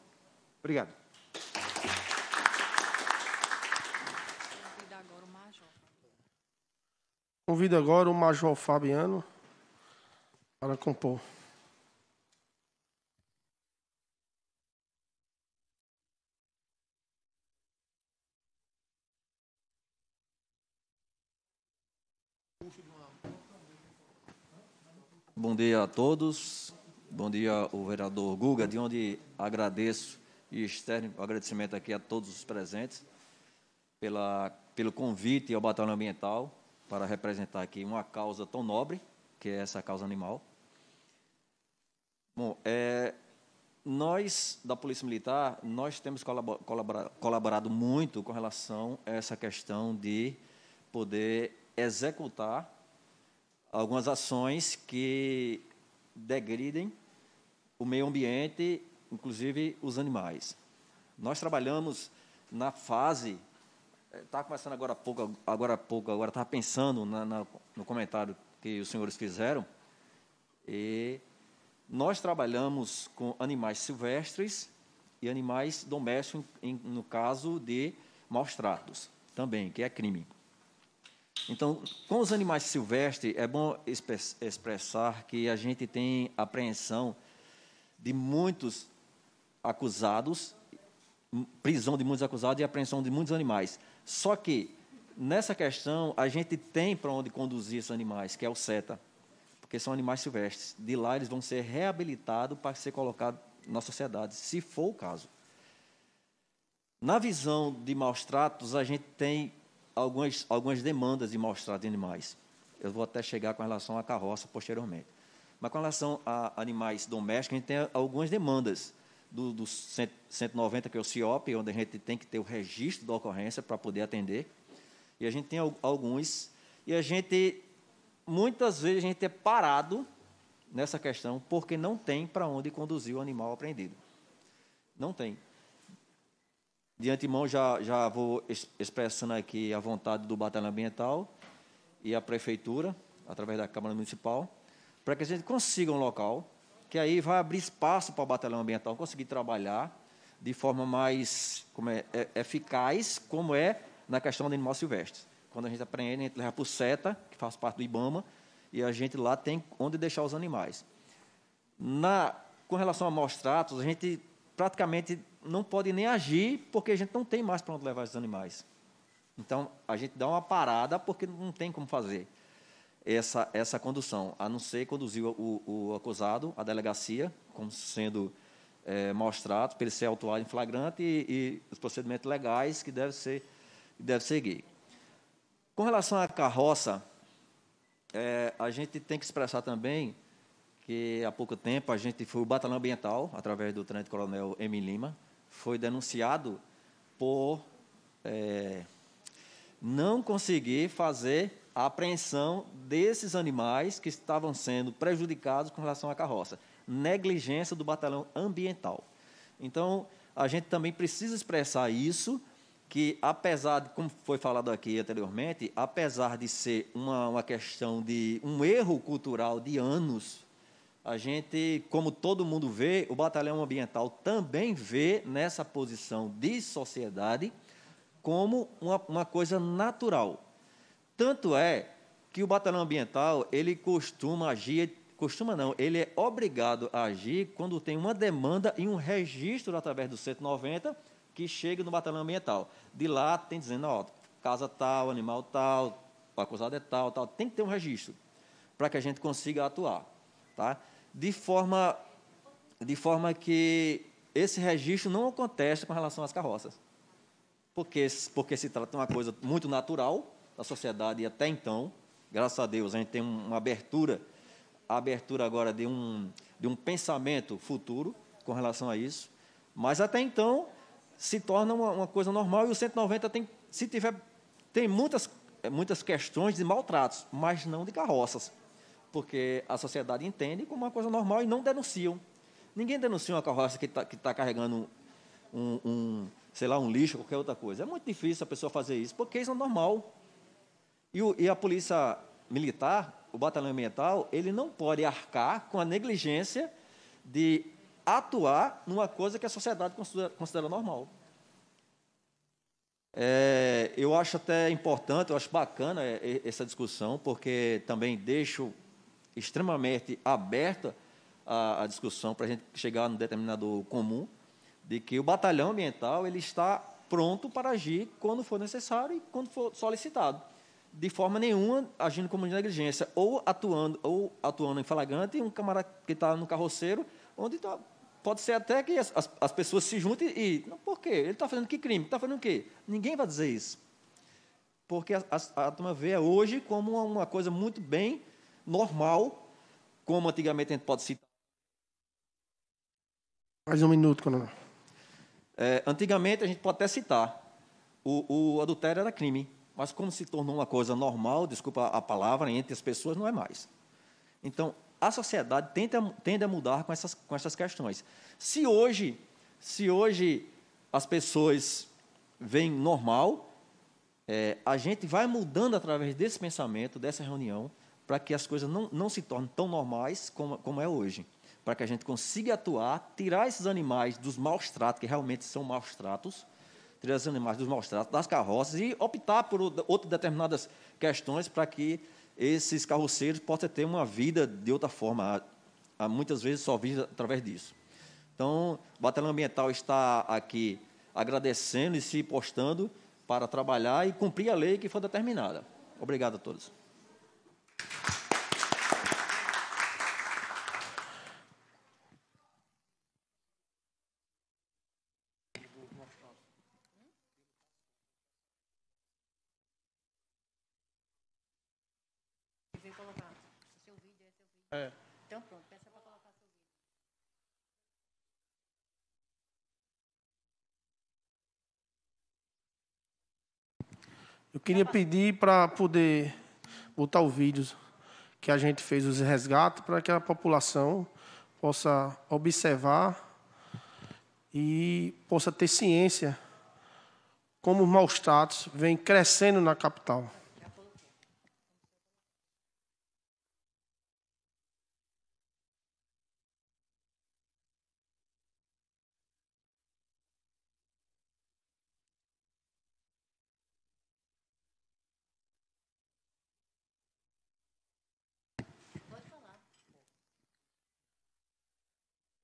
Obrigado. Convido agora o Major Fabiano para compor. Bom dia a todos. Bom dia, o vereador Guga, de onde agradeço e externo agradecimento aqui a todos os presentes pela, pelo convite ao Batalhão Ambiental para representar aqui uma causa tão nobre que é essa causa animal. Bom, é, nós da Polícia Militar, nós temos colaborado muito com relação a essa questão de poder executar algumas ações que degridem o meio ambiente, inclusive os animais. Nós trabalhamos na fase, está eh, começando agora há pouco, agora há pouco, agora estava pensando na, na, no comentário que os senhores fizeram. E nós trabalhamos com animais silvestres e animais domésticos, em, no caso de maus tratos, também, que é crime. Então, com os animais silvestres, é bom expressar que a gente tem apreensão de muitos acusados, prisão de muitos acusados e apreensão de muitos animais. Só que nessa questão, a gente tem para onde conduzir esses animais, que é o SETA, porque são animais silvestres. De lá, eles vão ser reabilitados para ser colocados na sociedade, se for o caso. Na visão de maus tratos, a gente tem algumas, algumas demandas de maus tratos de animais. Eu vou até chegar com relação à carroça posteriormente. Mas com relação a animais domésticos, a gente tem algumas demandas do, do 190, que é o CIOP, onde a gente tem que ter o registro da ocorrência para poder atender e a gente tem alguns. E a gente, muitas vezes, a gente é parado nessa questão porque não tem para onde conduzir o animal apreendido. Não tem. De antemão, já, já vou expressando aqui a vontade do Batalhão Ambiental e a Prefeitura, através da Câmara Municipal, para que a gente consiga um local que aí vai abrir espaço para o Batalhão Ambiental conseguir trabalhar de forma mais como é, é, eficaz, como é na questão de animal silvestre. Quando a gente apreende, a gente leva para o SETA, que faz parte do IBAMA, e a gente lá tem onde deixar os animais. Na, com relação a maus tratos, a gente praticamente não pode nem agir, porque a gente não tem mais para onde levar os animais. Então, a gente dá uma parada, porque não tem como fazer essa, essa condução, a não ser conduzir o, o acusado à delegacia, como sendo é, maus tratos, para ele ser autuado em flagrante, e, e os procedimentos legais que devem ser e deve seguir. Com relação à carroça, é, a gente tem que expressar também que há pouco tempo a gente foi o batalhão ambiental, através do tenente coronel Emil Lima, foi denunciado por é, não conseguir fazer a apreensão desses animais que estavam sendo prejudicados com relação à carroça. Negligência do batalhão ambiental. Então, a gente também precisa expressar isso que apesar de, como foi falado aqui anteriormente, apesar de ser uma, uma questão de um erro cultural de anos, a gente, como todo mundo vê, o batalhão ambiental também vê nessa posição de sociedade como uma, uma coisa natural. Tanto é que o batalhão ambiental ele costuma agir, costuma não, ele é obrigado a agir quando tem uma demanda e um registro através do 190 que chega no batalhão ambiental. De lá tem dizendo, ó, casa tal, animal tal, o acusado é tal, tal. Tem que ter um registro para que a gente consiga atuar, tá? De forma, de forma que esse registro não acontece com relação às carroças, porque porque se trata de uma coisa muito natural da sociedade e até então, graças a Deus, a gente tem uma abertura, a abertura agora de um de um pensamento futuro com relação a isso, mas até então se torna uma, uma, coisa normal e o 190 tem, se tiver, tem muitas, é, muitas questões de maltratos, mas não de carroças, porque a sociedade entende como uma coisa normal e não denunciam. Ninguém denuncia uma carroça que está que tá carregando um, um, sei lá, um lixo, qualquer outra coisa. É muito difícil a pessoa fazer isso, porque isso é normal. E, o, e a polícia militar, o batalhão ambiental, ele não pode arcar com a negligência de atuar numa coisa que a sociedade considera, considera normal. É, eu acho até importante, eu acho bacana é, essa discussão, porque também deixo extremamente aberta a, a discussão para a gente chegar num determinado comum de que o batalhão ambiental ele está pronto para agir quando for necessário e quando for solicitado, de forma nenhuma agindo como negligência ou atuando ou atuando em flagrante um camarada que está no carroceiro onde está pode ser até que as, as, as pessoas se juntem e. Não, por quê? Ele está fazendo que crime? Está fazendo o quê? Ninguém vai dizer isso. Porque a, a, a turma vê hoje como uma, uma, coisa muito bem normal, como antigamente a gente pode citar. Mais um minuto, Coronel. É, antigamente a gente pode até citar. O, o adultério era crime. Mas como se tornou uma coisa normal, desculpa a palavra, entre as pessoas, não é mais. Então, a sociedade tende a, tende a mudar com essas, com essas questões. Se hoje, se hoje as pessoas veem normal, é, a gente vai mudando através desse pensamento, dessa reunião, para que as coisas não, não se tornem tão normais como, como é hoje. Para que a gente consiga atuar, tirar esses animais dos maus tratos, que realmente são maus tratos, tirar esses animais dos maus tratos, das carroças, e optar por outras determinadas questões para que esses carroceiros possam ter uma vida de outra forma. Há, muitas vezes só vive através disso. Então, o Batalhão Ambiental está aqui agradecendo e se postando para trabalhar e cumprir a lei que foi determinada. Obrigado a todos. É. Então pronto, peça para colocar seu vídeo. Eu queria pedir para poder botar o vídeo que a gente fez os resgates para que a população possa observar e possa ter ciência como os maus tratos vêm crescendo na capital.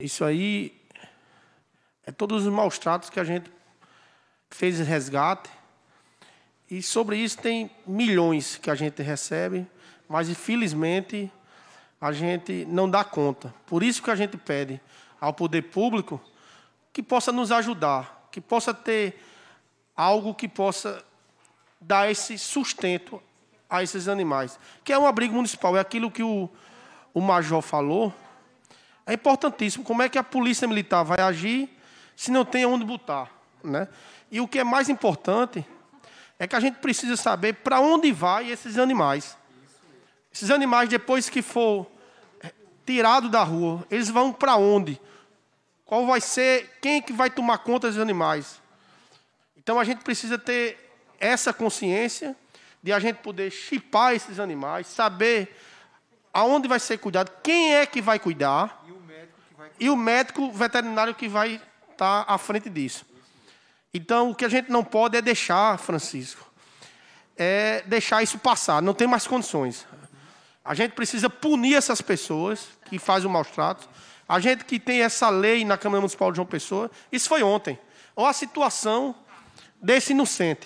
Isso aí é todos os maus tratos que a gente fez resgate. E sobre isso tem milhões que a gente recebe, mas infelizmente a gente não dá conta. Por isso que a gente pede ao poder público que possa nos ajudar, que possa ter algo que possa dar esse sustento a esses animais, que é um abrigo municipal, é aquilo que o, o major falou, é importantíssimo. Como é que a polícia militar vai agir se não tem onde botar? Né? E o que é mais importante é que a gente precisa saber para onde vai esses animais. Esses animais, depois que for eh, tirado da rua, eles vão para onde? Qual vai ser, quem é que vai tomar conta dos animais? Então a gente precisa ter essa consciência de a gente poder chipar esses animais, saber aonde vai ser cuidado, quem é que vai cuidar, e o médico veterinário que vai estar à frente disso. Então, o que a gente não pode é deixar, Francisco, é deixar isso passar. Não tem mais condições. A gente precisa punir essas pessoas que fazem o maus trato. A gente que tem essa lei na Câmara Municipal de João Pessoa, isso foi ontem. Olha a situação desse inocente.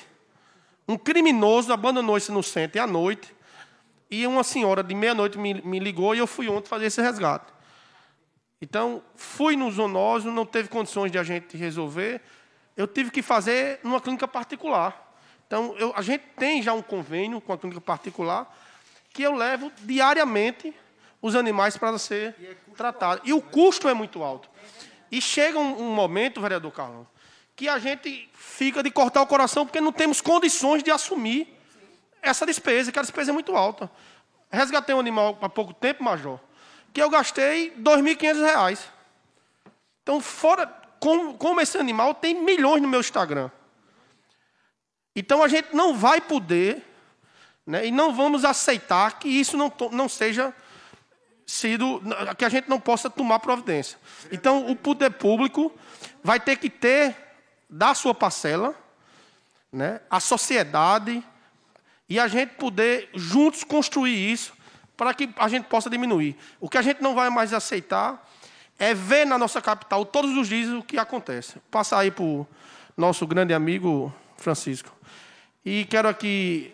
Um criminoso abandonou esse inocente à noite. E uma senhora de meia-noite me, me ligou e eu fui ontem fazer esse resgate. Então, fui no zoonose, não teve condições de a gente resolver. Eu tive que fazer numa clínica particular. Então, eu, a gente tem já um convênio com a clínica particular que eu levo diariamente os animais para ser e é tratados. Alto, e o né? custo é muito alto. E chega um, um momento, vereador Carlão, que a gente fica de cortar o coração porque não temos condições de assumir essa despesa, que a despesa é muito alta. Resgatei um animal há pouco tempo, Major, que eu gastei R$ 2.500. Então, fora como, como esse animal tem milhões no meu Instagram. Então, a gente não vai poder né, e não vamos aceitar que isso não, não seja sido que a gente não possa tomar providência. Então, o poder público vai ter que ter da sua parcela, né, a sociedade e a gente poder juntos construir isso para que a gente possa diminuir. O que a gente não vai mais aceitar é ver na nossa capital todos os dias o que acontece. Passar aí para o nosso grande amigo Francisco. E quero aqui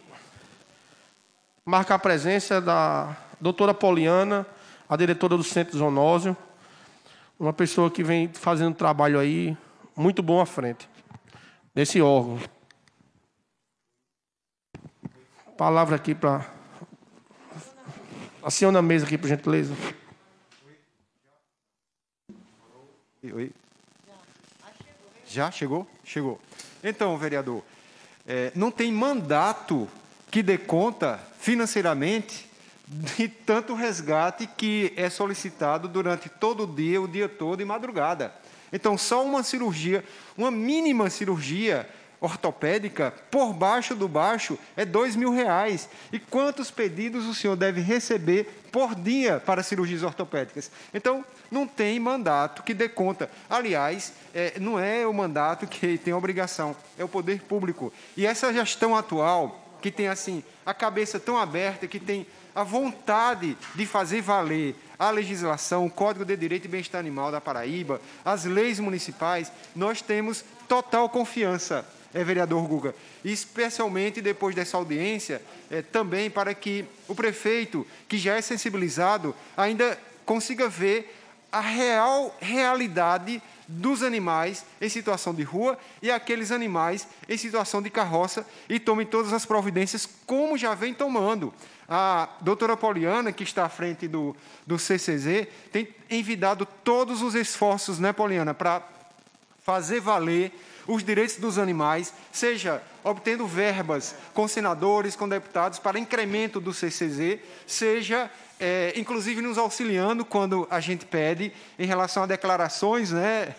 marcar a presença da doutora Poliana, a diretora do Centro Zonósio, uma pessoa que vem fazendo um trabalho aí muito bom à frente, desse órgão. Palavra aqui para Aciona a mesa aqui, por gentileza. Oi. Oi. Já chegou? Chegou. Então, vereador, é, não tem mandato que dê conta financeiramente de tanto resgate que é solicitado durante todo o dia, o dia todo e madrugada. Então, só uma cirurgia, uma mínima cirurgia, ortopédica, por baixo do baixo, é dois mil reais. E quantos pedidos o senhor deve receber por dia para cirurgias ortopédicas? Então, não tem mandato que dê conta. Aliás, é, não é o mandato que tem obrigação, é o poder público. E essa gestão atual, que tem assim a cabeça tão aberta, que tem a vontade de fazer valer a legislação, o Código de Direito e Bem-Estar Animal da Paraíba, as leis municipais, nós temos total confiança é, vereador Guga, especialmente depois dessa audiência, é, também para que o prefeito, que já é sensibilizado, ainda consiga ver a real realidade dos animais em situação de rua e aqueles animais em situação de carroça e tome todas as providências como já vem tomando. A doutora Poliana, que está à frente do, do CCZ, tem envidado todos os esforços, né, Poliana, para fazer valer os direitos dos animais, seja obtendo verbas com senadores, com deputados para incremento do CCZ, seja é, inclusive nos auxiliando quando a gente pede em relação a declarações, né?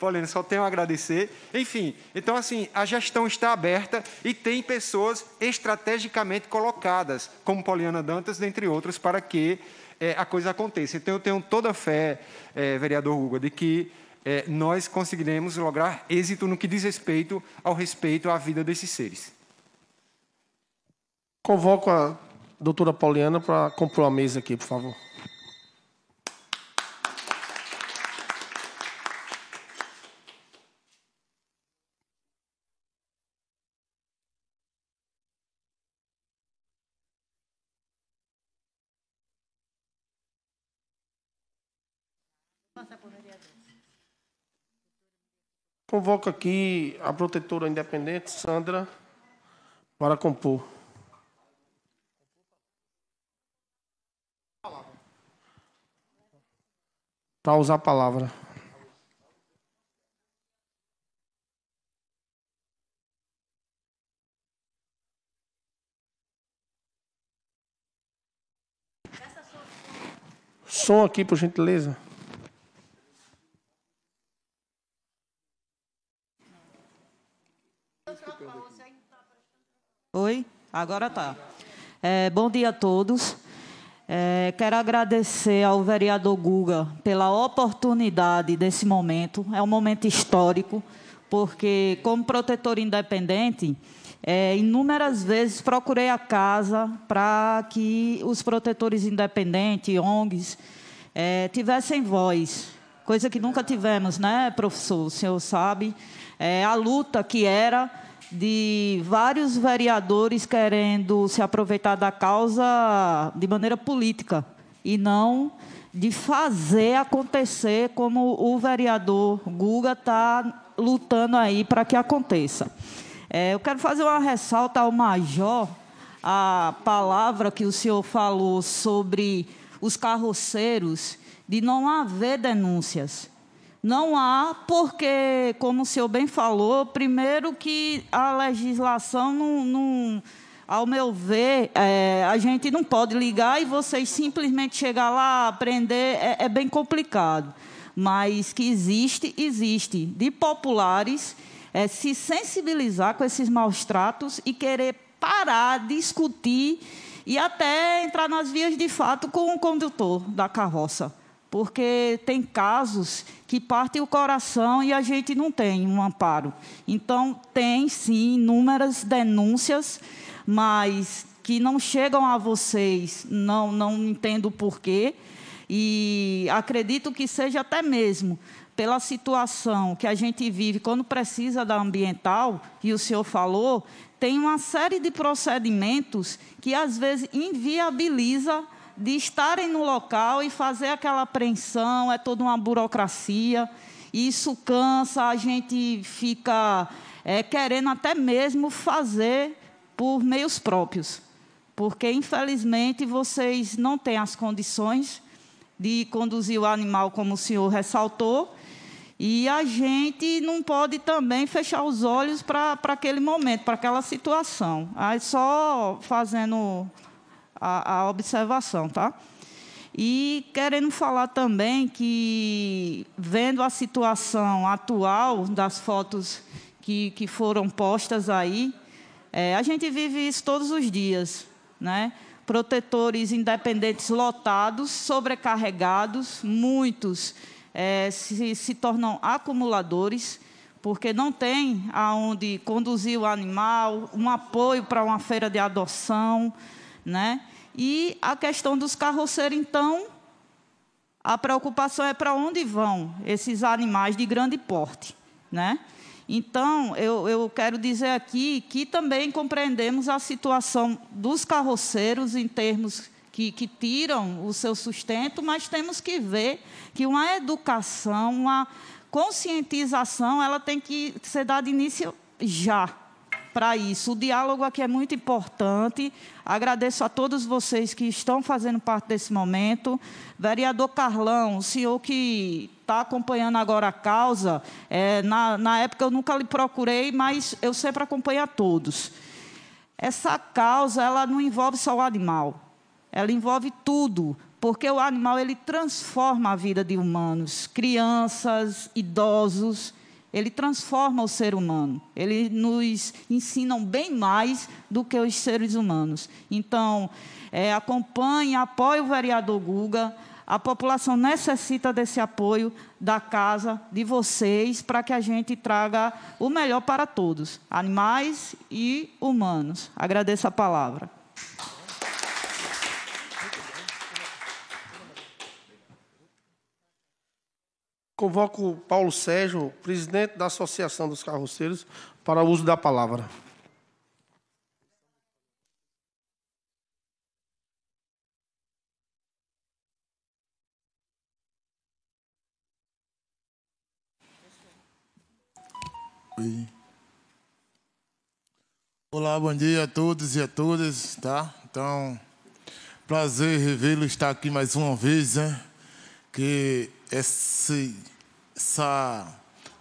Paulina, só tenho a agradecer. Enfim, então assim, a gestão está aberta e tem pessoas estrategicamente colocadas, como Poliana Dantas, dentre outros, para que é, a coisa aconteça. Então eu tenho toda a fé, é, vereador Hugo, de que é, nós conseguiremos lograr êxito no que diz respeito ao respeito à vida desses seres. Convoco a doutora Pauliana para comprar a mesa aqui, por favor. Convoco aqui a protetora independente, Sandra, para compor. Para tá usar a palavra. Som aqui, por gentileza. Oi? Agora tá. É, bom dia a todos. É, quero agradecer ao vereador Guga pela oportunidade desse momento. É um momento histórico, porque, como protetor independente, é, inúmeras vezes procurei a casa para que os protetores independentes, ONGs, é, tivessem voz, coisa que nunca tivemos, né, professor? O senhor sabe. É, a luta que era de vários vereadores querendo se aproveitar da causa de maneira política e não de fazer acontecer como o vereador Guga está lutando aí para que aconteça. É, eu quero fazer uma ressalta ao Major, a palavra que o senhor falou sobre os carroceiros, de não haver denúncias. Não há, porque, como o senhor bem falou, primeiro que a legislação não, não ao meu ver, é, a gente não pode ligar e vocês simplesmente chegar lá, aprender, é, é bem complicado. Mas que existe, existe. De populares é, se sensibilizar com esses maus tratos e querer parar, discutir e até entrar nas vias de fato com o condutor da carroça porque tem casos que partem o coração e a gente não tem um amparo. Então, tem sim inúmeras denúncias, mas que não chegam a vocês, não, não entendo porquê, e acredito que seja até mesmo pela situação que a gente vive quando precisa da ambiental, e o senhor falou, tem uma série de procedimentos que às vezes inviabiliza de estarem no local e fazer aquela apreensão, é toda uma burocracia. Isso cansa, a gente fica é, querendo até mesmo fazer por meios próprios. Porque, infelizmente, vocês não têm as condições de conduzir o animal, como o senhor ressaltou. E a gente não pode também fechar os olhos para aquele momento, para aquela situação. Aí só fazendo a, a observação, tá? E querendo falar também que, vendo a situação atual das fotos que, que foram postas aí, é, a gente vive isso todos os dias. Né? Protetores independentes lotados, sobrecarregados, muitos é, se, se tornam acumuladores, porque não tem aonde conduzir o animal, um apoio para uma feira de adoção. Né? E a questão dos carroceiros, então, a preocupação é para onde vão esses animais de grande porte, né? Então, eu, eu, quero dizer aqui que também compreendemos a situação dos carroceiros em termos que, que tiram o seu sustento, mas temos que ver que uma educação, uma conscientização, ela tem que ser dada início já para isso. O diálogo aqui é muito importante. Agradeço a todos vocês que estão fazendo parte desse momento. Vereador Carlão, o senhor que está acompanhando agora a causa, é, na, na época eu nunca lhe procurei, mas eu sempre acompanho a todos. Essa causa ela não envolve só o animal, ela envolve tudo, porque o animal ele transforma a vida de humanos, crianças, idosos ele transforma o ser humano. Ele nos ensina bem mais do que os seres humanos. Então, é, acompanhe, apoie o vereador Guga. A população necessita desse apoio da casa, de vocês, para que a gente traga o melhor para todos, animais e humanos. Agradeço a palavra. Convoco Paulo Sérgio, presidente da Associação dos Carroceiros, para o uso da palavra. Olá, bom dia a todos e a todas, tá? Então, prazer revê-lo estar aqui mais uma vez, né? Que esse, essa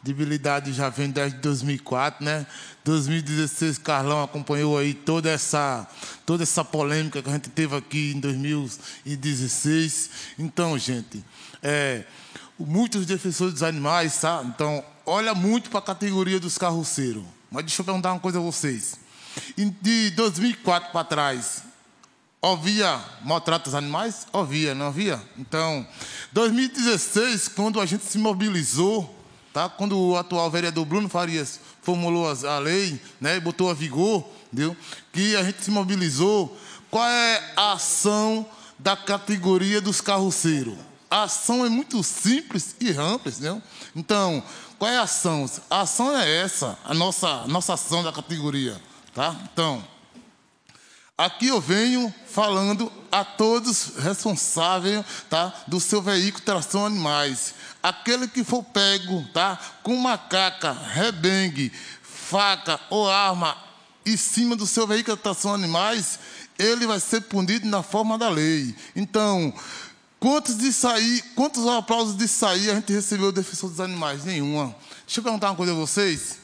debilidade já vem desde 2004, né? 2016, Carlão acompanhou aí toda essa, toda essa polêmica que a gente teve aqui em 2016. Então, gente, é, muitos defensores dos animais, tá? Então, olha muito para a categoria dos carroceiros. Mas deixa eu perguntar uma coisa a vocês. De 2004 para trás, Havia maltrato aos animais? Havia, não havia? Então, 2016, quando a gente se mobilizou, tá? quando o atual vereador Bruno Farias formulou a lei né? e botou a vigor, entendeu? que a gente se mobilizou, qual é a ação da categoria dos carroceiros? A ação é muito simples e ampla, entendeu? Né? Então, qual é a ação? A ação é essa, a nossa, nossa ação da categoria. Tá? Então, Aqui eu venho falando a todos responsáveis tá, do seu veículo tração animais. Aquele que for pego tá, com macaca, rebengue, faca ou arma em cima do seu veículo tração animais, ele vai ser punido na forma da lei. Então, quantos de sair, quantos aplausos de sair a gente recebeu defensor dos animais? Nenhuma. Deixa eu perguntar uma coisa a vocês.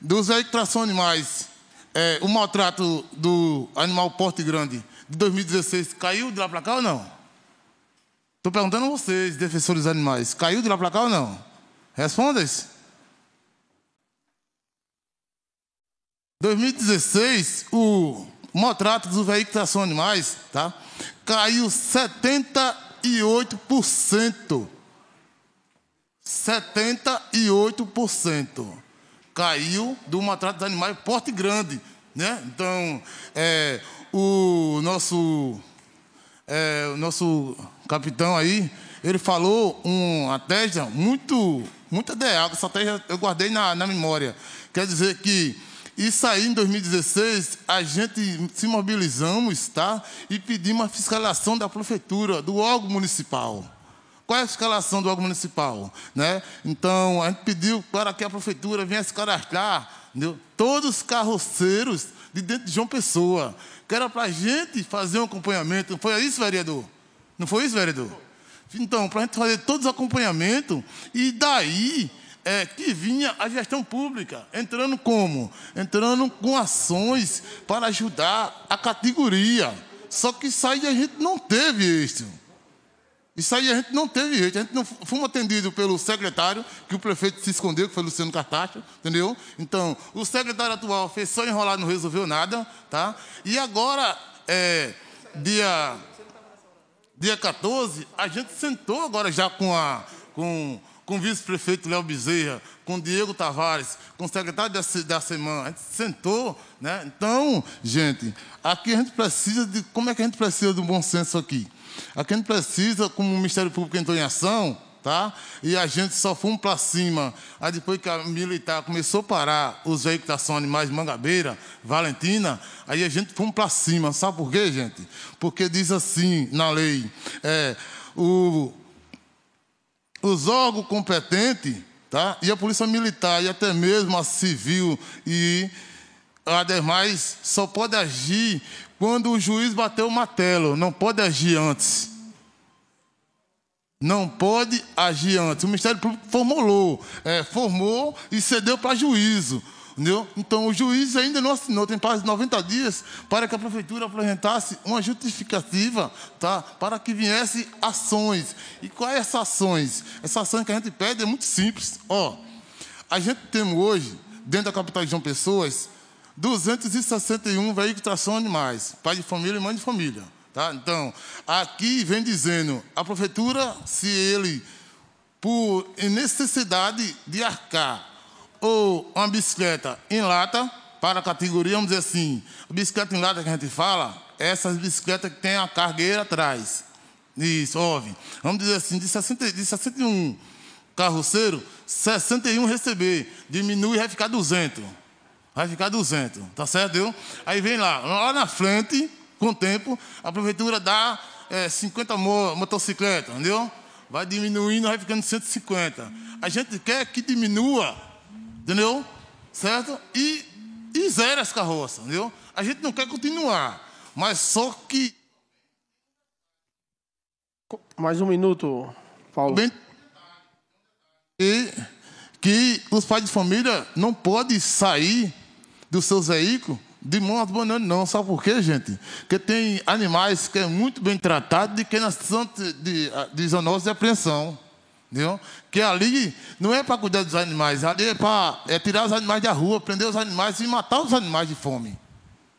Dos veículos tração animais, é, o maltrato do animal porte grande de 2016 caiu de lá para cá ou não? Estou perguntando a vocês, defensores dos animais, caiu de lá para cá ou não? Respondem. 2016, o maltrato dos veículos de ação animais tá? caiu 78%. 78% caiu do maltrato dos animais, porte grande. Né? Então, é, o nosso, é, o nosso capitão aí, ele falou uma tese muito, muito ideal, essa tese eu guardei na, na memória. Quer dizer que isso aí, em 2016, a gente se mobilizamos tá? e pedimos a fiscalização da prefeitura, do órgão municipal qual é a escalação do órgão municipal. Né? Então, a gente pediu para que a prefeitura venha se cadastrar entendeu? todos os carroceiros de dentro de João Pessoa, que era para a gente fazer um acompanhamento. Não foi isso, vereador? Não foi isso, vereador? Então, para a gente fazer todos os acompanhamentos, e daí é, que vinha a gestão pública, entrando como? Entrando com ações para ajudar a categoria. Só que isso aí a gente não teve isso. Isso aí a gente não teve jeito, a gente não fomos atendidos pelo secretário, que o prefeito se escondeu, que foi Luciano Cartacho, entendeu? Então, o secretário atual fez só enrolar, não resolveu nada, tá? E agora, é, dia, dia 14, a gente sentou agora já com a. Com, com o vice-prefeito Léo Bezerra, com o Diego Tavares, com o secretário da, da Semana, a gente sentou, né? Então, gente, aqui a gente precisa de. Como é que a gente precisa do bom senso aqui? A gente precisa, como o Ministério Público entrou em ação, tá? E a gente só fomos para cima. Aí depois que a militar começou a parar os veículos da Sony animais Mangabeira, Valentina, aí a gente fomos para cima. Sabe por quê, gente? Porque diz assim na lei, é, o, os órgãos competentes, tá? E a polícia militar e até mesmo a civil e ademais só pode agir quando o juiz bateu o martelo, não pode agir antes. Não pode agir antes. O Ministério Público formulou, é, formou e cedeu para juízo. Entendeu? Então, o juiz ainda não assinou, tem prazo de 90 dias para que a prefeitura apresentasse uma justificativa tá? para que viesse ações. E quais é essas ações? Essas ações que a gente pede é muito simples. Ó, a gente tem hoje, dentro da capital de João Pessoas, 261 veículos tração animais, pai de família e mãe de família. Tá? Então, aqui vem dizendo, a prefeitura, se ele, por necessidade de arcar, ou uma bicicleta em lata, para a categoria, vamos dizer assim, a bicicleta em lata que a gente fala, essas bicicletas que tem a cargueira atrás. Isso, óbvio. Vamos dizer assim, de, 60, de 61 carroceiro, 61 receber, diminui e vai ficar 200. Vai ficar 200, tá certo? Viu? Aí vem lá, lá na frente, com o tempo, a prefeitura dá é, 50 motocicletas, entendeu? Vai diminuindo, vai ficando 150. A gente quer que diminua, entendeu? Certo? E, e zera as carroças, entendeu? A gente não quer continuar, mas só que. Mais um minuto, Paulo. Bem, e que os pais de família não podem sair dos seus veículos de mão abandonando, não. Sabe por quê, gente? Porque tem animais que é muito bem tratado e que são de, de, ah, de zoonose de apreensão. Entendeu? Que ali não é para cuidar dos animais, ali é para é tirar os animais da rua, prender os animais e matar os animais de fome.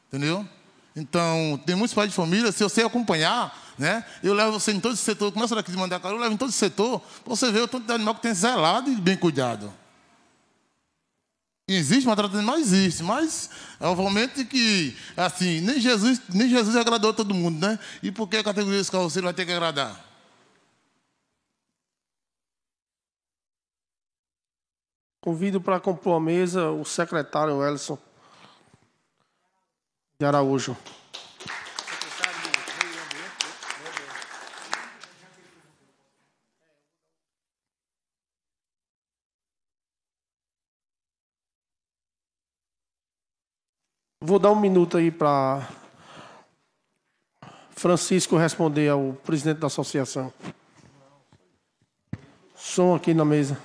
Entendeu? Então, tem muitos pais de família, se você acompanhar, né, eu levo você em todo o setor, começa daqui de mandar eu levo em todo o setor, para você ver o tanto de animal que tem zelado e bem cuidado. Existe maltrato animal? Existe, mas obviamente é que, assim, nem Jesus, nem Jesus agradou todo mundo, né? E por que a categoria dos carroceiros vai ter que agradar? Convido para compor a mesa o secretário Elson de Araújo. Vou dar um minuto aí para Francisco responder ao presidente da associação. Som aqui na mesa.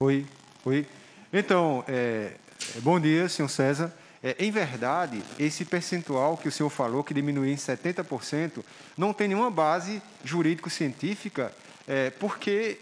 Oi, oi. Então, é, é, bom dia, senhor César. É, em verdade, esse percentual que o senhor falou, que diminuiu em 70%, não tem nenhuma base jurídico-científica, é, porque,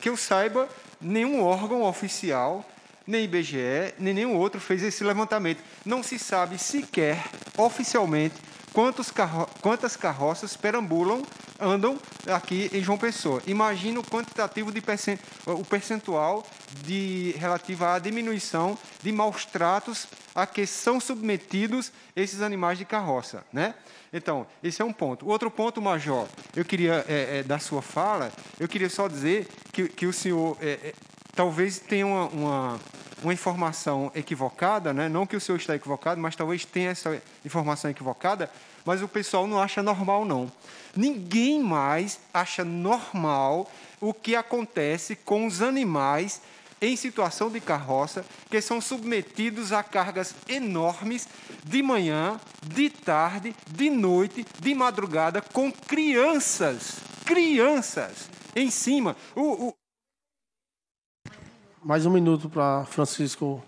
que eu saiba, nenhum órgão oficial nem IBGE, nem nenhum outro fez esse levantamento. Não se sabe sequer, oficialmente, quantos carro quantas carroças perambulam, andam aqui em João Pessoa. Imagina o quantitativo de percent o percentual de relativa à diminuição de maus tratos a que são submetidos esses animais de carroça, né? Então, esse é um ponto. O outro ponto, Major, eu queria, é, é, da sua fala, eu queria só dizer que, que o senhor é, talvez tenha uma, uma, uma, informação equivocada, né? não que o senhor está equivocado, mas talvez tenha essa informação equivocada, mas o pessoal não acha normal, não. Ninguém mais acha normal o que acontece com os animais em situação de carroça, que são submetidos a cargas enormes de manhã, de tarde, de noite, de madrugada, com crianças, crianças em cima. O, o, mais um minuto para Francisco.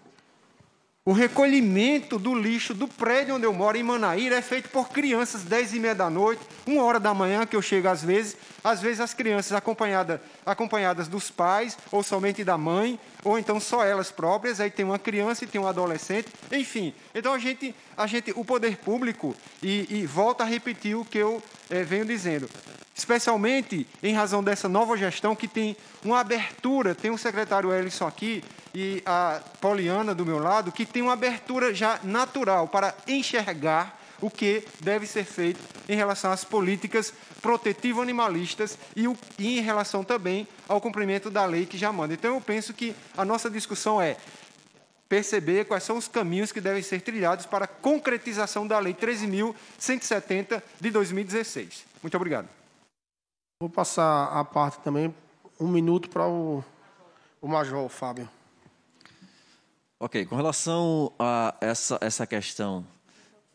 O recolhimento do lixo do prédio onde eu moro, em Manaíra, é feito por crianças, 10 e meia da noite, 1 hora da manhã, que eu chego às vezes. Às vezes as crianças acompanhada, acompanhadas dos pais, ou somente da mãe, ou então só elas próprias. Aí tem uma criança e tem um adolescente, enfim. Então a gente, a gente o poder público, e, e volta a repetir o que eu é, venho dizendo, especialmente em razão dessa nova gestão que tem uma abertura, tem o secretário Ellison aqui e a Poliana do meu lado, que tem uma abertura já natural para enxergar o que deve ser feito em relação às políticas protetivo-animalistas e, e em relação também ao cumprimento da lei que já manda. Então, eu penso que a nossa discussão é perceber quais são os caminhos que devem ser trilhados para a concretização da Lei 13.170 de 2016. Muito obrigado. Vou passar a parte também, um minuto para o, o Major Fábio. Ok, com relação a essa, essa questão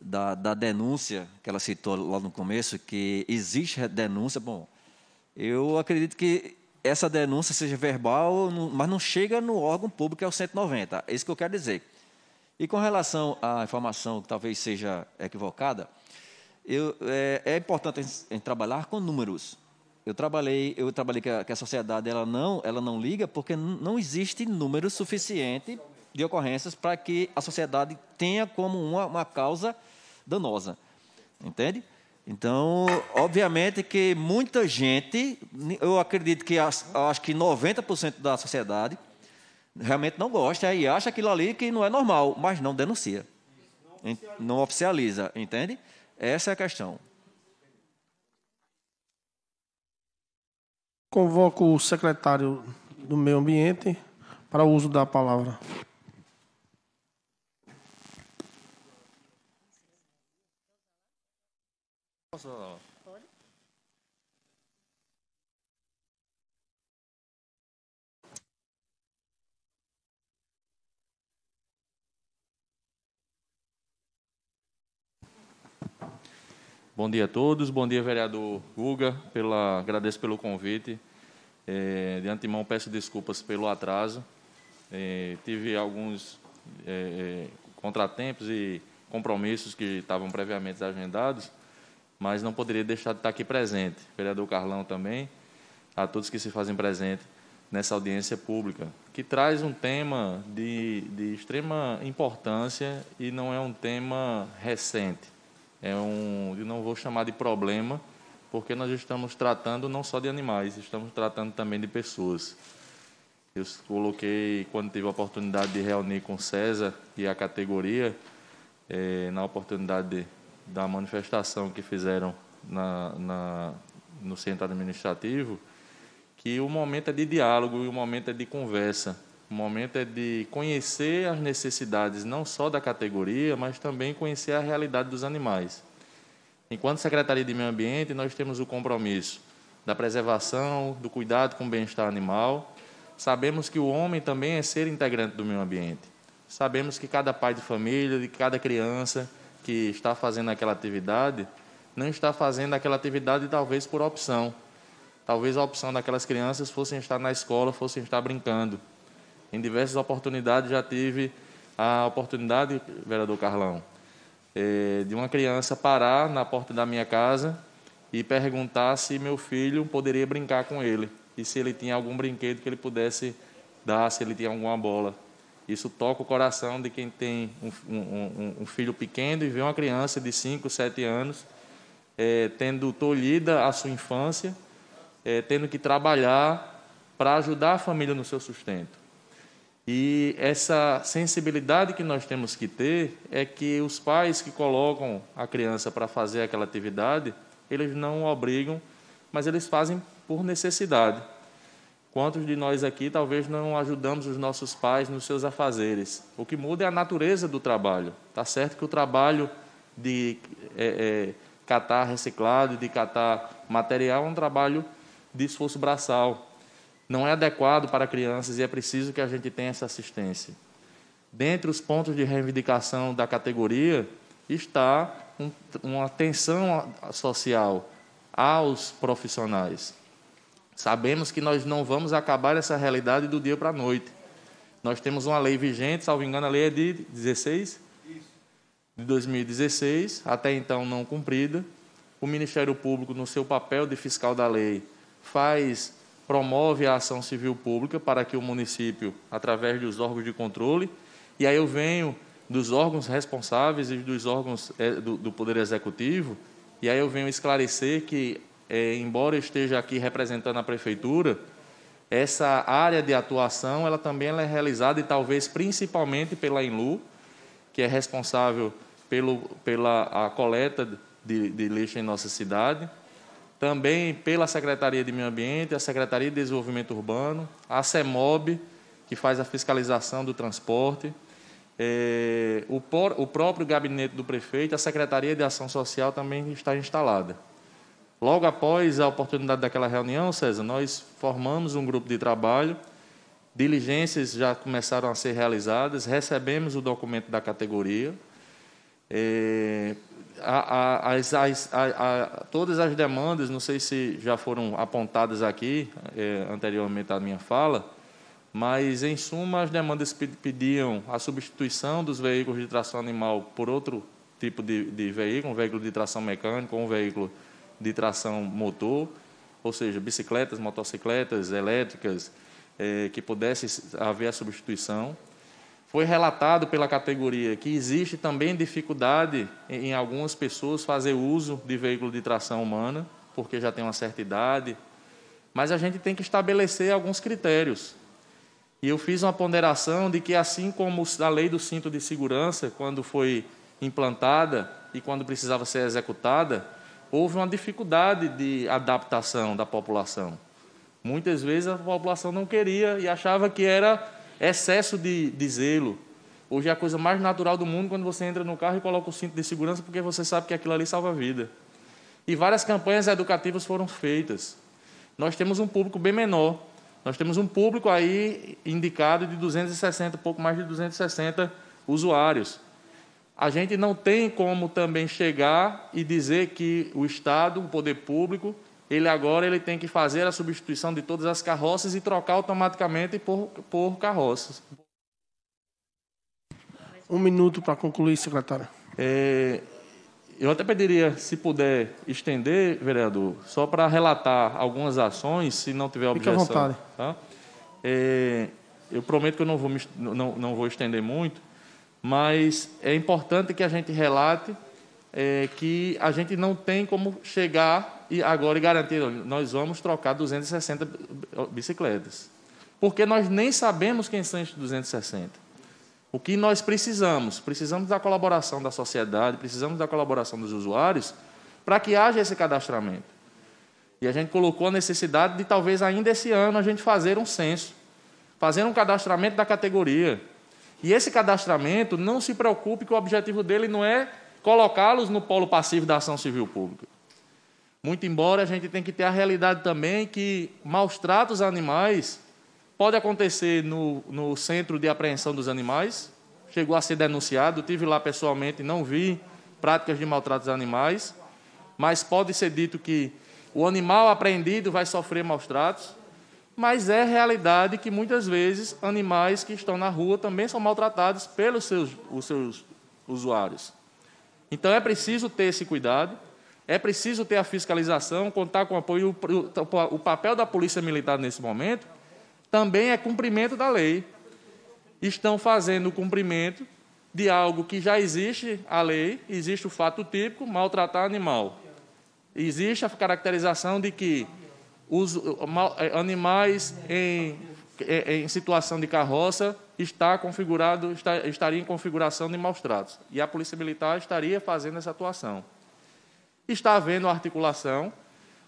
da, da denúncia que ela citou lá no começo, que existe denúncia, bom, eu acredito que essa denúncia seja verbal, mas não chega no órgão público, que é o 190. É isso que eu quero dizer. E com relação à informação que talvez seja equivocada, eu, é, é, importante a em trabalhar com números. Eu trabalhei, eu trabalhei que a, que a sociedade ela não, ela não liga porque não existe número suficiente de ocorrências para que a sociedade tenha como uma, uma causa danosa. Entende? Então, obviamente que muita gente, eu acredito que acho que 90% da sociedade realmente não gosta e acha aquilo ali que não é normal, mas não denuncia. Não oficializa, não oficializa entende? Essa é a questão. Convoco o secretário do Meio Ambiente para o uso da palavra. Posso Bom dia a todos, bom dia, vereador Guga, pela, agradeço pelo convite. É, de antemão, peço desculpas pelo atraso. É, tive alguns é, é, contratempos e compromissos que estavam previamente agendados, mas não poderia deixar de estar aqui presente. Vereador Carlão também, a todos que se fazem presente nessa audiência pública, que traz um tema de, de extrema importância e não é um tema recente é um, eu não vou chamar de problema, porque nós estamos tratando não só de animais, estamos tratando também de pessoas. Eu coloquei, quando tive a oportunidade de reunir com César e a categoria, é, na oportunidade de, da manifestação que fizeram na, na, no centro administrativo, que o momento é de diálogo e o momento é de conversa. O momento é de conhecer as necessidades não só da categoria, mas também conhecer a realidade dos animais. Enquanto Secretaria de Meio Ambiente, nós temos o compromisso da preservação, do cuidado com o bem-estar animal. Sabemos que o homem também é ser integrante do meio ambiente. Sabemos que cada pai de família, de cada criança que está fazendo aquela atividade, não está fazendo aquela atividade talvez por opção. Talvez a opção daquelas crianças fossem estar na escola, fossem estar brincando. Em diversas oportunidades já tive a oportunidade, vereador Carlão, eh, de uma criança parar na porta da minha casa e perguntar se meu filho poderia brincar com ele e se ele tinha algum brinquedo que ele pudesse dar, se ele tinha alguma bola. Isso toca o coração de quem tem um, um, um filho pequeno e vê uma criança de 5, 7 anos é, tendo tolhida a sua infância, é, tendo que trabalhar para ajudar a família no seu sustento. E essa sensibilidade que nós temos que ter é que os pais que colocam a criança para fazer aquela atividade, eles não obrigam, mas eles fazem por necessidade. Quantos de nós aqui talvez não ajudamos os nossos pais nos seus afazeres? O que muda é a natureza do trabalho. Tá certo que o trabalho de é, é, catar reciclado, de catar material, é um trabalho de esforço braçal, não é adequado para crianças e é preciso que a gente tenha essa assistência. Dentre os pontos de reivindicação da categoria está um, uma atenção social aos profissionais. Sabemos que nós não vamos acabar essa realidade do dia para a noite. Nós temos uma lei vigente, salvo engano, a lei é de 16 de 2016, até então não cumprida. O Ministério Público, no seu papel de fiscal da lei, faz promove a ação civil pública para que o município, através dos órgãos de controle, e aí eu venho dos órgãos responsáveis e dos órgãos é, do, do, Poder Executivo, e aí eu venho esclarecer que, é, embora eu esteja aqui representando a Prefeitura, essa área de atuação ela também ela é realizada, e talvez principalmente pela INLU, que é responsável pelo, pela coleta de, de lixo em nossa cidade, também pela Secretaria de Meio Ambiente, a Secretaria de Desenvolvimento Urbano, a CEMOB, que faz a fiscalização do transporte, é, o, por, o próprio gabinete do prefeito, a Secretaria de Ação Social também está instalada. Logo após a oportunidade daquela reunião, César, nós formamos um grupo de trabalho, diligências já começaram a ser realizadas, recebemos o documento da categoria, é, a, a, a, todas as demandas, não sei se já foram apontadas aqui é, anteriormente à minha fala, mas, em suma, as demandas pediam a substituição dos veículos de tração animal por outro tipo de, de veículo, um veículo de tração mecânica, um veículo de tração motor, ou seja, bicicletas, motocicletas elétricas, é, que pudesse haver a substituição foi relatado pela categoria que existe também dificuldade em algumas pessoas fazer uso de veículo de tração humana, porque já tem uma certa idade, mas a gente tem que estabelecer alguns critérios. E eu fiz uma ponderação de que, assim como a lei do cinto de segurança, quando foi implantada e quando precisava ser executada, houve uma dificuldade de adaptação da população. Muitas vezes a população não queria e achava que era excesso de, de zelo. Hoje é a coisa mais natural do mundo quando você entra no carro e coloca o cinto de segurança porque você sabe que aquilo ali salva a vida. E várias campanhas educativas foram feitas. Nós temos um público bem menor. Nós temos um público aí indicado de 260, pouco mais de 260 usuários. A gente não tem como também chegar e dizer que o Estado, o poder público, ele agora ele tem que fazer a substituição de todas as carroças e trocar automaticamente por, por carroças. Um minuto para concluir, secretário. É, eu até pediria, se puder, estender, vereador, só para relatar algumas ações, se não tiver objeção. Fique à vontade. Tá? É, eu prometo que eu não vou, não, não vou estender muito, mas é importante que a gente relate é, que a gente não tem como chegar e agora e garantir, nós vamos trocar 260 bicicletas. Porque nós nem sabemos quem são esses 260. O que nós precisamos? Precisamos da colaboração da sociedade, precisamos da colaboração dos usuários para que haja esse cadastramento. E a gente colocou a necessidade de talvez ainda esse ano a gente fazer um censo, fazer um cadastramento da categoria. E esse cadastramento, não se preocupe que o objetivo dele não é colocá-los no polo passivo da ação civil pública. Muito embora a gente tenha que ter a realidade também que maus tratos a animais pode acontecer no, no centro de apreensão dos animais, chegou a ser denunciado, tive lá pessoalmente, e não vi práticas de maltratos a animais, mas pode ser dito que o animal apreendido vai sofrer maus tratos, mas é realidade que muitas vezes animais que estão na rua também são maltratados pelos seus, os seus usuários. Então é preciso ter esse cuidado, é preciso ter a fiscalização, contar com o apoio. O, papel da Polícia Militar nesse momento também é cumprimento da lei. Estão fazendo o cumprimento de algo que já existe a lei, existe o fato típico, maltratar animal. Existe a caracterização de que os eh, animais em, eh, em situação de carroça está configurado, está, estaria em configuração de maus tratos. E a Polícia Militar estaria fazendo essa atuação. Está havendo articulação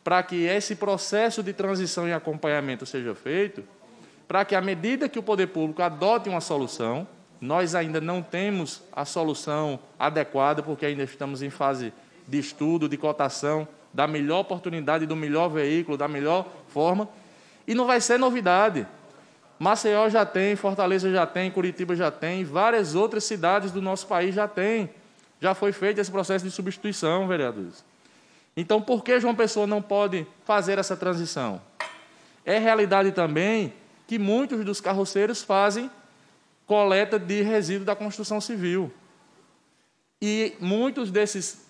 para que esse processo de transição e acompanhamento seja feito, para que, à medida que o poder público adote uma solução, nós ainda não temos a solução adequada, porque ainda estamos em fase de estudo, de cotação, da melhor oportunidade, do melhor veículo, da melhor forma. E não vai ser novidade. Maceió já tem, Fortaleza já tem, Curitiba já tem, várias outras cidades do nosso país já tem. Já foi feito esse processo de substituição, vereadores. Então, por que João Pessoa não pode fazer essa transição? É realidade também que muitos dos carroceiros fazem coleta de resíduo da construção civil. E muitos desses,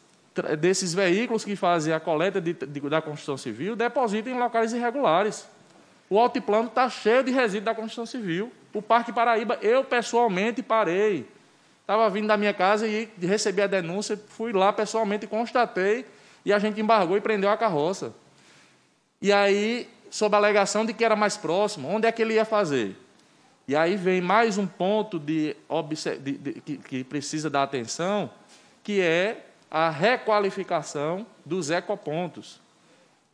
desses veículos que fazem a coleta de, de, da construção civil depositam em locais irregulares. O altiplano está cheio de resíduos da construção civil. O Parque Paraíba, eu pessoalmente parei. Estava vindo da minha casa e recebi a denúncia, fui lá pessoalmente, e constatei, e a gente embargou e prendeu a carroça. E aí, sob a alegação de que era mais próximo, onde é que ele ia fazer? E aí vem mais um ponto de, de, de, que, que precisa da atenção, que é a requalificação dos ecopontos.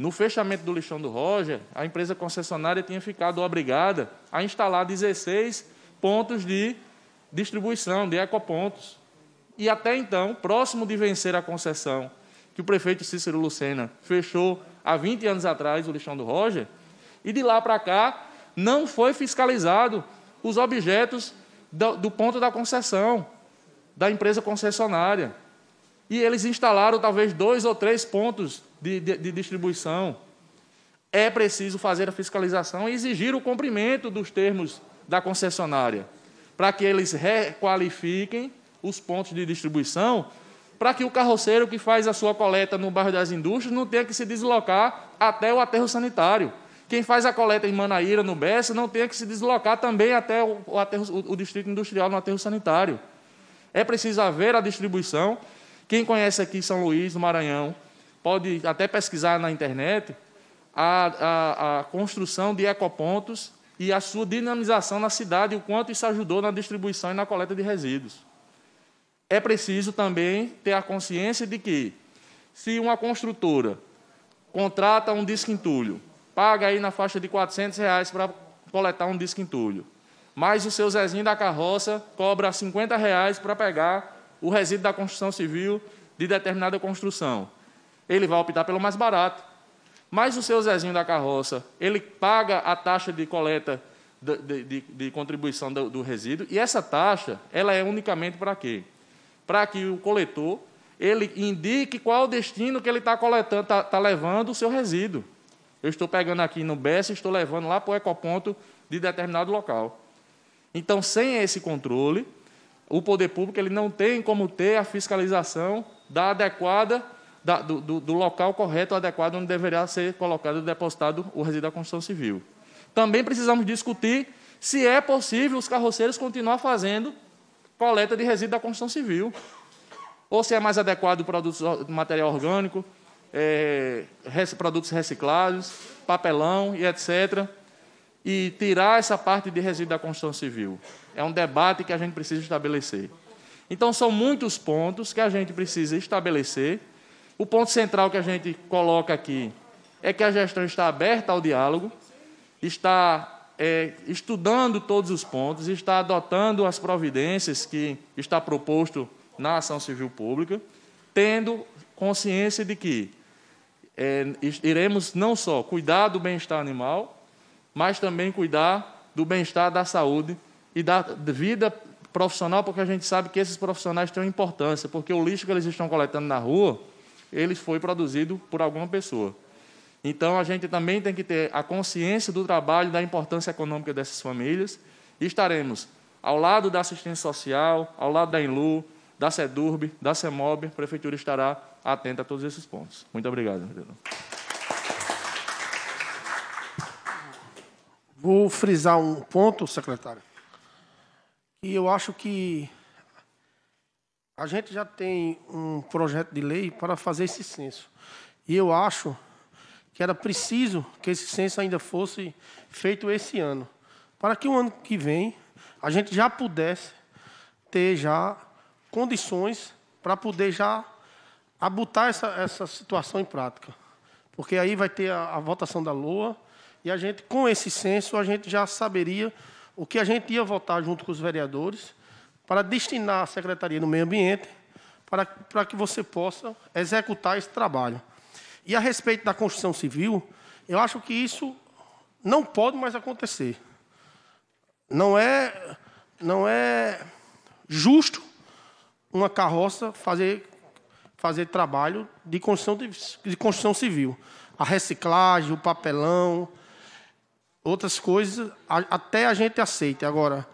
No fechamento do lixão do Roger, a empresa concessionária tinha ficado obrigada a instalar 16 pontos de distribuição, de ecopontos. E até então, próximo de vencer a concessão que o prefeito Cícero Lucena fechou há 20 anos atrás, o lixão do Roger, e de lá para cá não foi fiscalizado os objetos do, do ponto da concessão da empresa concessionária. E eles instalaram talvez dois ou três pontos de, de, de distribuição. É preciso fazer a fiscalização e exigir o cumprimento dos termos da concessionária, para que eles requalifiquem os pontos de distribuição, para que o carroceiro que faz a sua coleta no bairro das indústrias não tenha que se deslocar até o aterro sanitário. Quem faz a coleta em Manaíra, no Bessa, não tenha que se deslocar também até o, aterro, o, o distrito industrial no aterro sanitário. É preciso haver a distribuição quem conhece aqui São Luís, no Maranhão, pode até pesquisar na internet a, a, a construção de ecopontos e a sua dinamização na cidade, o quanto isso ajudou na distribuição e na coleta de resíduos. É preciso também ter a consciência de que, se uma construtora contrata um disco entulho, paga aí na faixa de 400 reais para coletar um disco entulho, mas o seu Zezinho da carroça cobra 50 reais para pegar o resíduo da construção civil de determinada construção. Ele vai optar pelo mais barato. Mas o seu Zezinho da carroça, ele paga a taxa de coleta de, de, de contribuição do, do, resíduo, e essa taxa ela é unicamente para quê? Para que o coletor ele indique qual o destino que ele está coletando, está tá levando o seu resíduo. Eu estou pegando aqui no BES, estou levando lá para o ecoponto de determinado local. Então, sem esse controle, o poder público ele não tem como ter a fiscalização da adequada da, do, do, do, local correto, adequado, onde deverá ser colocado e depositado o resíduo da construção civil. Também precisamos discutir se é possível os carroceiros continuar fazendo coleta de resíduo da construção civil, ou se é mais adequado produtos material orgânico, é, produtos reciclados, papelão e etc e tirar essa parte de resíduo da construção civil? É um debate que a gente precisa estabelecer. Então, são muitos pontos que a gente precisa estabelecer. O ponto central que a gente coloca aqui é que a gestão está aberta ao diálogo, está é, estudando todos os pontos, está adotando as providências que está proposto na ação civil pública, tendo consciência de que é, iremos não só cuidar do bem-estar animal, mas também cuidar do bem-estar, da saúde e da vida profissional, porque a gente sabe que esses profissionais têm importância, porque o lixo que eles estão coletando na rua, ele foi produzido por alguma pessoa. Então a gente também tem que ter a consciência do trabalho, da importância econômica dessas famílias. E estaremos ao lado da assistência social, ao lado da Inlu, da SEDURB, da CEMOB, a prefeitura estará atenta a todos esses pontos. Muito obrigado, vereador. Vou frisar um ponto, secretário, e eu acho que a gente já tem um projeto de lei para fazer esse censo. E eu acho que era preciso que esse censo ainda fosse feito esse ano, para que o ano que vem a gente já pudesse ter já condições para poder já abutar essa, essa situação em prática. Porque aí vai ter a, a votação da LOA, e a gente, com esse censo, a gente já saberia o que a gente ia votar junto com os vereadores para destinar à Secretaria do Meio Ambiente para, para que você possa executar esse trabalho. E a respeito da construção civil, eu acho que isso não pode mais acontecer. Não é, não é justo uma carroça fazer, fazer trabalho de construção, de, de construção civil. A reciclagem, o papelão, outras coisas, a, até a gente aceite. Agora,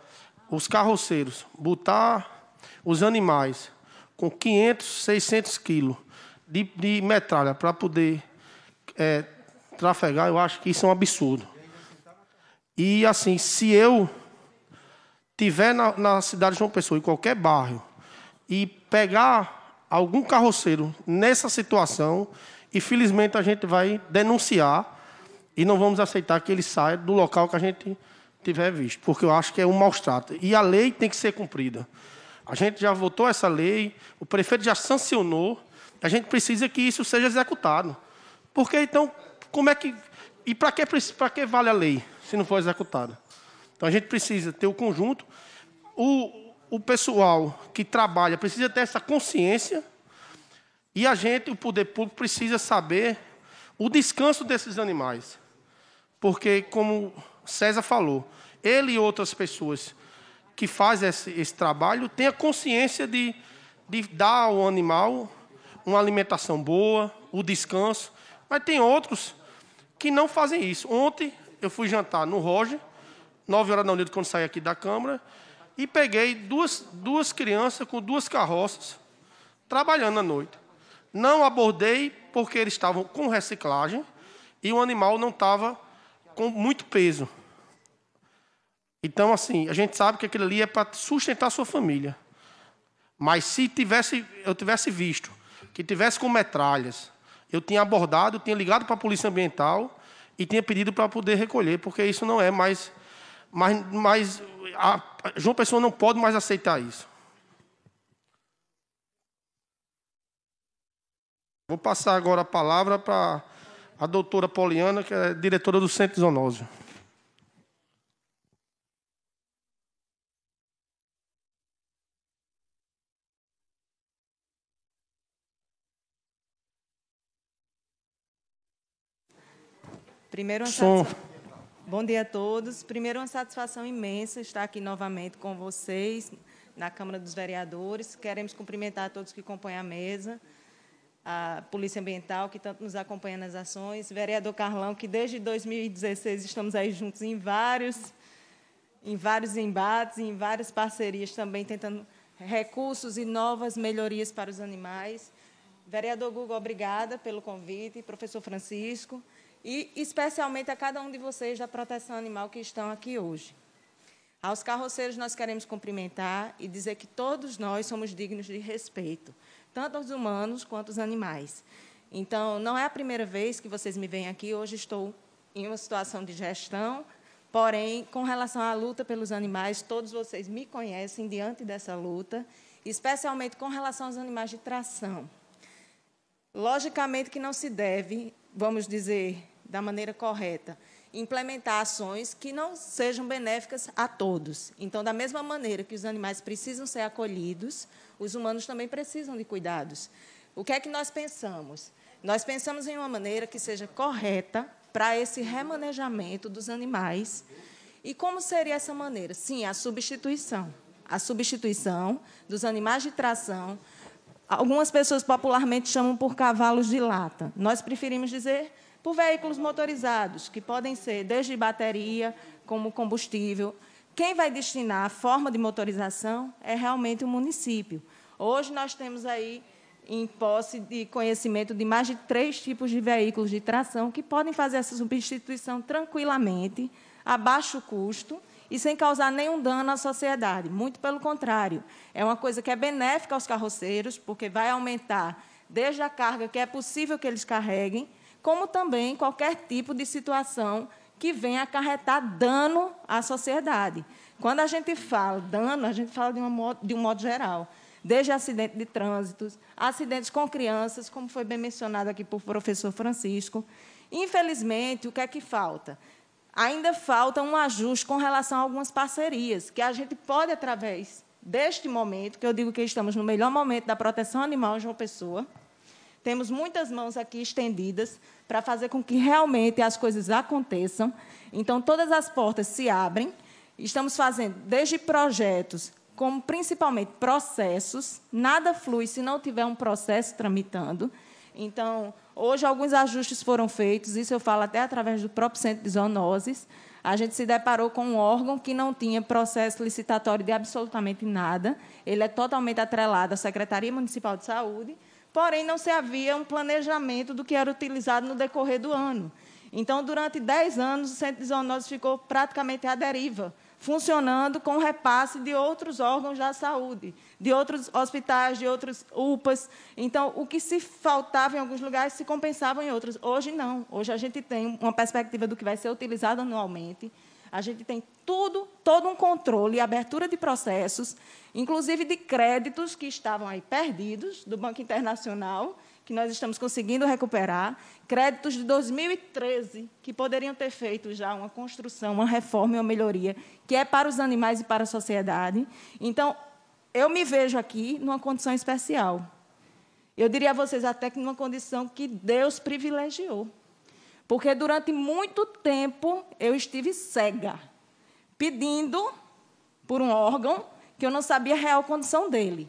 os carroceiros, botar os animais com 500, 600 quilos de, de metralha para poder é, trafegar, eu acho que isso é um absurdo. E assim, se eu tiver na, na cidade de João Pessoa, em qualquer bairro, e pegar algum carroceiro nessa situação, e felizmente a gente vai denunciar e não vamos aceitar que ele saia do local que a gente tiver visto, porque eu acho que é um maus trato. E a lei tem que ser cumprida. A gente já votou essa lei, o prefeito já sancionou, a gente precisa que isso seja executado. Porque então, como é que. E para que, que vale a lei se não for executada? Então a gente precisa ter o conjunto. O, o pessoal que trabalha precisa ter essa consciência. E a gente, o poder público, precisa saber o descanso desses animais. Porque, como César falou, ele e outras pessoas que fazem esse, esse trabalho têm a consciência de, de dar ao animal uma alimentação boa, o descanso. Mas tem outros que não fazem isso. Ontem eu fui jantar no Roger, 9 horas da noite, quando saí aqui da Câmara, e peguei duas, duas crianças com duas carroças trabalhando à noite. Não abordei porque eles estavam com reciclagem e o animal não estava com muito peso. Então, assim, a gente sabe que aquilo ali é para sustentar a sua família. Mas se tivesse, eu tivesse visto que tivesse com metralhas, eu tinha abordado, tinha ligado para a polícia ambiental e tinha pedido para poder recolher, porque isso não é mais, mais, mais a, João Pessoa não pode mais aceitar isso. Vou passar agora a palavra para a doutora Poliana, que é diretora do Centro Zonósio. Primeiro, uma Satisfação. Bom dia a todos. Primeiro, uma satisfação imensa estar aqui novamente com vocês na Câmara dos Vereadores. Queremos cumprimentar todos que compõem a mesa a Polícia Ambiental, que tanto nos acompanha nas ações, vereador Carlão, que desde 2016 estamos aí juntos em vários, em vários embates, em várias parcerias também, tentando recursos e novas melhorias para os animais. Vereador Guga, obrigada pelo convite, professor Francisco, e especialmente a cada um de vocês da proteção animal que estão aqui hoje. Aos carroceiros, nós queremos cumprimentar e dizer que todos nós somos dignos de respeito, tanto os humanos quanto os animais. Então, não é a primeira vez que vocês me veem aqui, hoje estou em uma situação de gestão, porém, com relação à luta pelos animais, todos vocês me conhecem diante dessa luta, especialmente com relação aos animais de tração. Logicamente que não se deve, vamos dizer da maneira correta, implementar ações que não sejam benéficas a todos. Então, da mesma maneira que os animais precisam ser acolhidos, os humanos também precisam de cuidados. O que é que nós pensamos? Nós pensamos em uma maneira que seja correta para esse remanejamento dos animais. E como seria essa maneira? Sim, a substituição. A substituição dos animais de tração. Algumas pessoas popularmente chamam por cavalos de lata. Nós preferimos dizer por veículos motorizados, que podem ser desde bateria, como combustível. Quem vai destinar a forma de motorização é realmente o município. Hoje nós temos aí em posse de conhecimento de mais de três tipos de veículos de tração que podem fazer essa substituição tranquilamente, a baixo custo e sem causar nenhum dano à sociedade. Muito pelo contrário, é uma coisa que é benéfica aos carroceiros, porque vai aumentar desde a carga que é possível que eles carreguem, como também qualquer tipo de situação que venha acarretar dano à sociedade. Quando a gente fala dano, a gente fala de, uma, de um modo geral, desde acidente de trânsito, acidentes com crianças, como foi bem mencionado aqui por professor Francisco. Infelizmente, o que é que falta? Ainda falta um ajuste com relação a algumas parcerias, que a gente pode, através deste momento, que eu digo que estamos no melhor momento da proteção animal em João Pessoa, temos muitas mãos aqui estendidas, para fazer com que realmente as coisas aconteçam. Então, todas as portas se abrem. Estamos fazendo desde projetos, como principalmente processos. Nada flui se não tiver um processo tramitando. Então, hoje alguns ajustes foram feitos, isso eu falo até através do próprio Centro de Zoonoses. A gente se deparou com um órgão que não tinha processo licitatório de absolutamente nada. Ele é totalmente atrelado à Secretaria Municipal de Saúde porém não se havia um planejamento do que era utilizado no decorrer do ano. Então, durante 10 anos, o centro de zoonoses ficou praticamente à deriva, funcionando com repasse de outros órgãos da saúde, de outros hospitais, de outros UPAs. Então, o que se faltava em alguns lugares se compensava em outros. Hoje, não. Hoje, a gente tem uma perspectiva do que vai ser utilizado anualmente a gente tem tudo, todo um controle, e abertura de processos, inclusive de créditos que estavam aí perdidos do Banco Internacional, que nós estamos conseguindo recuperar, créditos de 2013 que poderiam ter feito já uma construção, uma reforma e uma melhoria, que é para os animais e para a sociedade. Então, eu me vejo aqui numa condição especial. Eu diria a vocês até que numa condição que Deus privilegiou. Porque durante muito tempo eu estive cega, pedindo por um órgão que eu não sabia a real condição dele.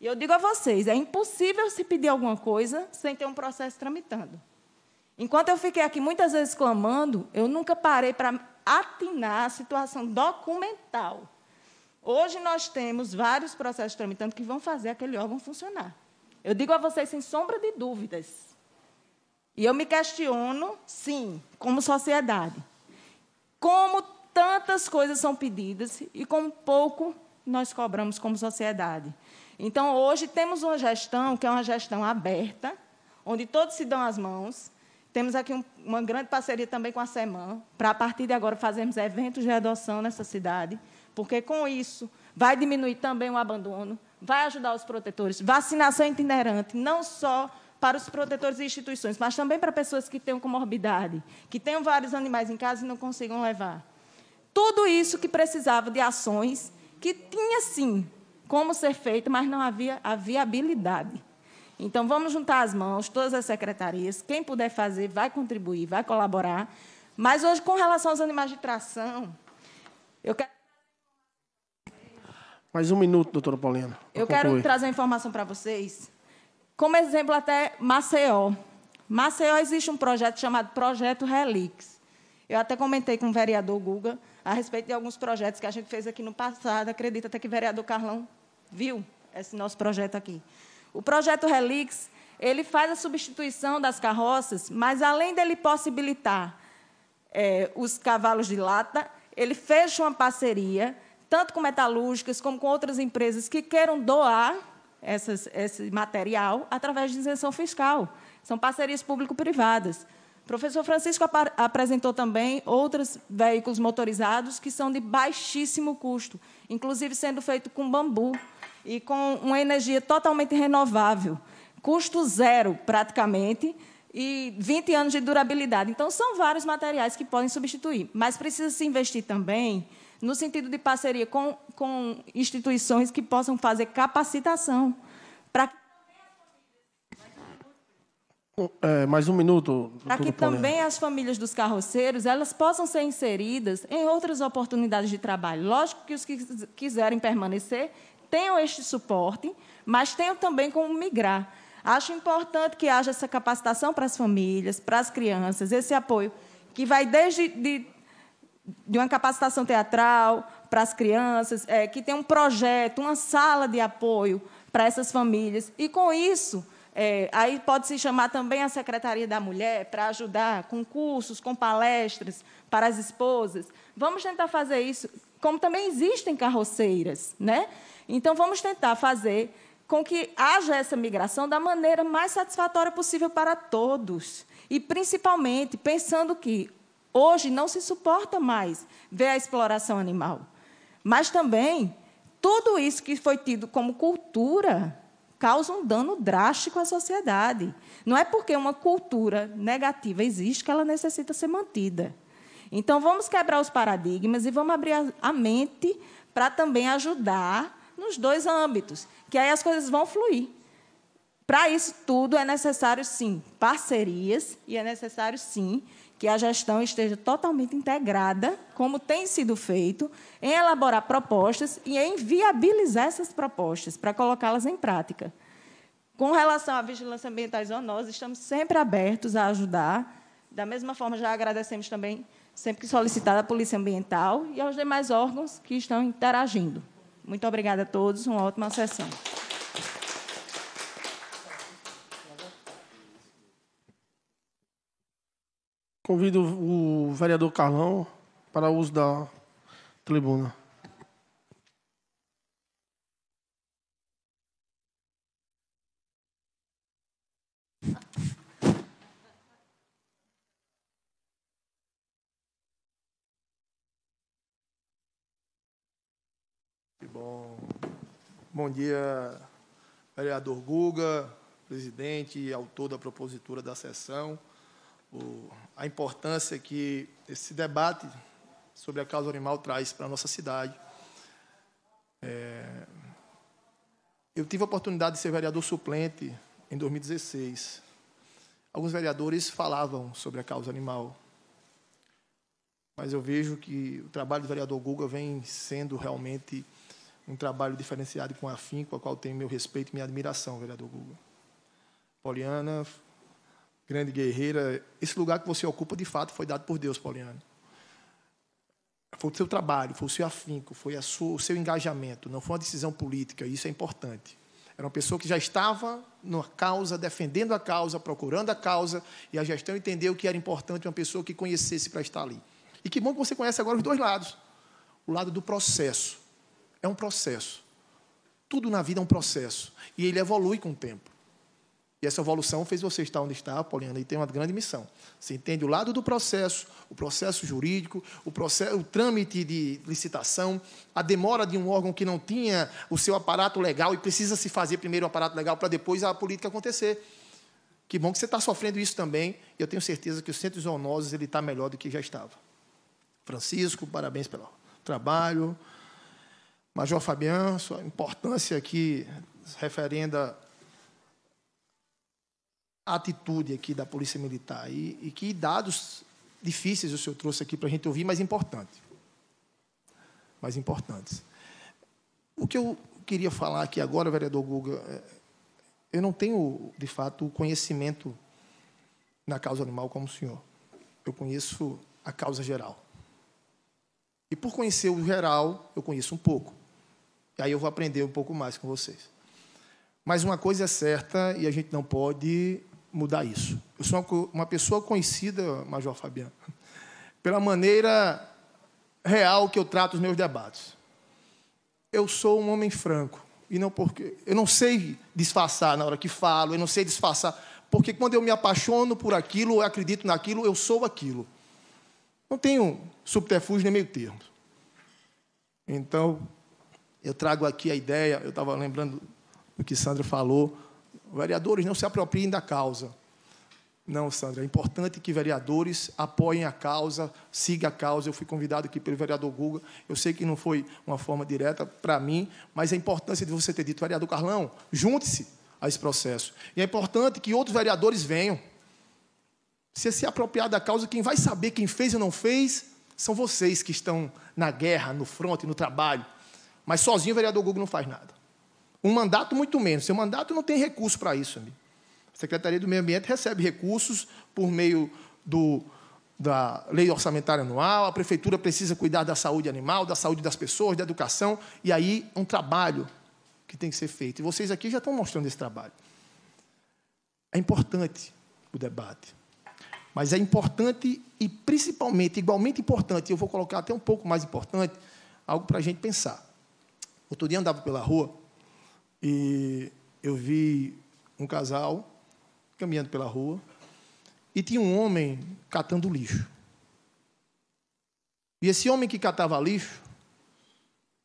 E eu digo a vocês, é impossível se pedir alguma coisa sem ter um processo tramitando. Enquanto eu fiquei aqui muitas vezes clamando, eu nunca parei para atinar a situação documental. Hoje nós temos vários processos tramitando que vão fazer aquele órgão funcionar. Eu digo a vocês sem sombra de dúvidas e eu me questiono, sim, como sociedade, como tantas coisas são pedidas e como pouco nós cobramos como sociedade. Então, hoje temos uma gestão que é uma gestão aberta, onde todos se dão as mãos. Temos aqui um, uma grande parceria também com a SEMAN, para a partir de agora fazermos eventos de adoção nessa cidade, porque com isso vai diminuir também o abandono, vai ajudar os protetores. Vacinação itinerante, não só para os protetores e instituições, mas também para pessoas que tenham comorbidade, que tenham vários animais em casa e não consigam levar. Tudo isso que precisava de ações que tinha sim como ser feito, mas não havia a viabilidade. Então vamos juntar as mãos, todas as secretarias, quem puder fazer vai contribuir, vai colaborar. Mas hoje com relação aos animais de tração, eu quero mais um minuto, doutora Paulina. Eu concluir. quero trazer informação para vocês como exemplo, até Maceió. Maceió existe um projeto chamado Projeto Relix. Eu até comentei com o vereador Guga a respeito de alguns projetos que a gente fez aqui no passado. Acredito até que o vereador Carlão viu esse nosso projeto aqui. O projeto Relix ele faz a substituição das carroças, mas além dele possibilitar é, os cavalos de lata, ele fecha uma parceria tanto com metalúrgicas como com outras empresas que queiram doar essas, esse material através de isenção fiscal. São parcerias público-privadas. O professor Francisco ap apresentou também outros veículos motorizados que são de baixíssimo custo, inclusive sendo feito com bambu e com uma energia totalmente renovável, custo zero praticamente e 20 anos de durabilidade. Então, são vários materiais que podem substituir, mas precisa se investir também no sentido de parceria com, com instituições que possam fazer capacitação para é, mais um minuto. Para que também as famílias dos carroceiros elas possam ser inseridas em outras oportunidades de trabalho. Lógico que os que quiserem permanecer tenham este suporte, mas tenham também como migrar. Acho importante que haja essa capacitação para as famílias, para as crianças, esse apoio que vai desde de de uma capacitação teatral para as crianças, é, que tem um projeto, uma sala de apoio para essas famílias. E, com isso, é, aí pode se chamar também a Secretaria da Mulher para ajudar com cursos, com palestras para as esposas. Vamos tentar fazer isso, como também existem carroceiras, né? Então vamos tentar fazer com que haja essa migração da maneira mais satisfatória possível para todos. E principalmente pensando que Hoje não se suporta mais ver a exploração animal. Mas também, tudo isso que foi tido como cultura causa um dano drástico à sociedade. Não é porque uma cultura negativa existe que ela necessita ser mantida. Então, vamos quebrar os paradigmas e vamos abrir a mente para também ajudar nos dois âmbitos, que aí as coisas vão fluir. Para isso tudo é necessário, sim, parcerias e é necessário, sim, que a gestão esteja totalmente integrada, como tem sido feito, em elaborar propostas e em viabilizar essas propostas para colocá-las em prática. Com relação à vigilância ambiental nós estamos sempre abertos a ajudar. Da mesma forma, já agradecemos também, sempre que solicitada, à Polícia Ambiental e aos demais órgãos que estão interagindo. Muito obrigada a todos, uma ótima sessão. Convido o vereador Carlão para uso da tribuna. Bom, bom dia, vereador Guga, presidente e autor da propositura da sessão o, a importância que esse debate sobre a causa animal traz para a nossa cidade. É, eu tive a oportunidade de ser vereador suplente em 2016. Alguns vereadores falavam sobre a causa animal, mas eu vejo que o trabalho do vereador Guga vem sendo realmente um trabalho diferenciado com afinco, a qual tenho meu respeito e minha admiração, vereador Guga. Poliana grande guerreira, esse lugar que você ocupa, de fato, foi dado por Deus, Pauliano. Foi o seu trabalho, foi o seu afinco, foi sua, o seu engajamento, não foi uma decisão política, isso é importante. Era uma pessoa que já estava na causa, defendendo a causa, procurando a causa, e a gestão entendeu que era importante uma pessoa que conhecesse para estar ali. E que bom que você conhece agora os dois lados. O lado do processo. É um processo. Tudo na vida é um processo. E ele evolui com o tempo essa evolução fez você estar onde está, Paulina, e tem uma grande missão. Você entende o lado do processo, o processo jurídico, o, processo, o trâmite de licitação, a demora de um órgão que não tinha o seu aparato legal e precisa se fazer primeiro o um aparato legal para depois a política acontecer. Que bom que você está sofrendo isso também. E eu tenho certeza que o Centro de Zoonoses está melhor do que já estava. Francisco, parabéns pelo trabalho. Major Fabiano, sua importância aqui referenda atitude aqui da Polícia Militar e, e que dados difíceis o senhor trouxe aqui para a gente ouvir, mas importantes. mais importantes. O que eu queria falar aqui agora, vereador Guga, é, eu não tenho, de fato, o conhecimento na causa animal como o senhor. Eu conheço a causa geral. E por conhecer o geral, eu conheço um pouco. E aí eu vou aprender um pouco mais com vocês. Mas uma coisa é certa e a gente não pode mudar isso. Eu sou uma pessoa conhecida, Major Fabiano, pela maneira real que eu trato os meus debates. Eu sou um homem franco e não porque eu não sei disfarçar na hora que falo, eu não sei disfarçar, porque quando eu me apaixono por aquilo, eu acredito naquilo, eu sou aquilo. Não tenho subterfúgio nem meio-termo. Então, eu trago aqui a ideia, eu estava lembrando do que Sandra falou, Vereadores não se apropriem da causa. Não, Sandra, é importante que vereadores apoiem a causa, siga a causa. Eu fui convidado aqui pelo vereador Guga. Eu sei que não foi uma forma direta para mim, mas a é importância de você ter dito, vereador Carlão, junte-se a esse processo. E é importante que outros vereadores venham. Se se apropriar da causa, quem vai saber quem fez ou não fez são vocês que estão na guerra, no fronte, no trabalho. Mas sozinho o vereador Guga não faz nada. Um mandato, muito menos. Seu mandato não tem recurso para isso. Amigo. A Secretaria do Meio Ambiente recebe recursos por meio do, da lei orçamentária anual, a prefeitura precisa cuidar da saúde animal, da saúde das pessoas, da educação, e aí é um trabalho que tem que ser feito. E vocês aqui já estão mostrando esse trabalho. É importante o debate. Mas é importante e principalmente, igualmente importante, eu vou colocar até um pouco mais importante, algo para a gente pensar. Outro dia andava pela rua e eu vi um casal caminhando pela rua e tinha um homem catando lixo. E esse homem que catava lixo,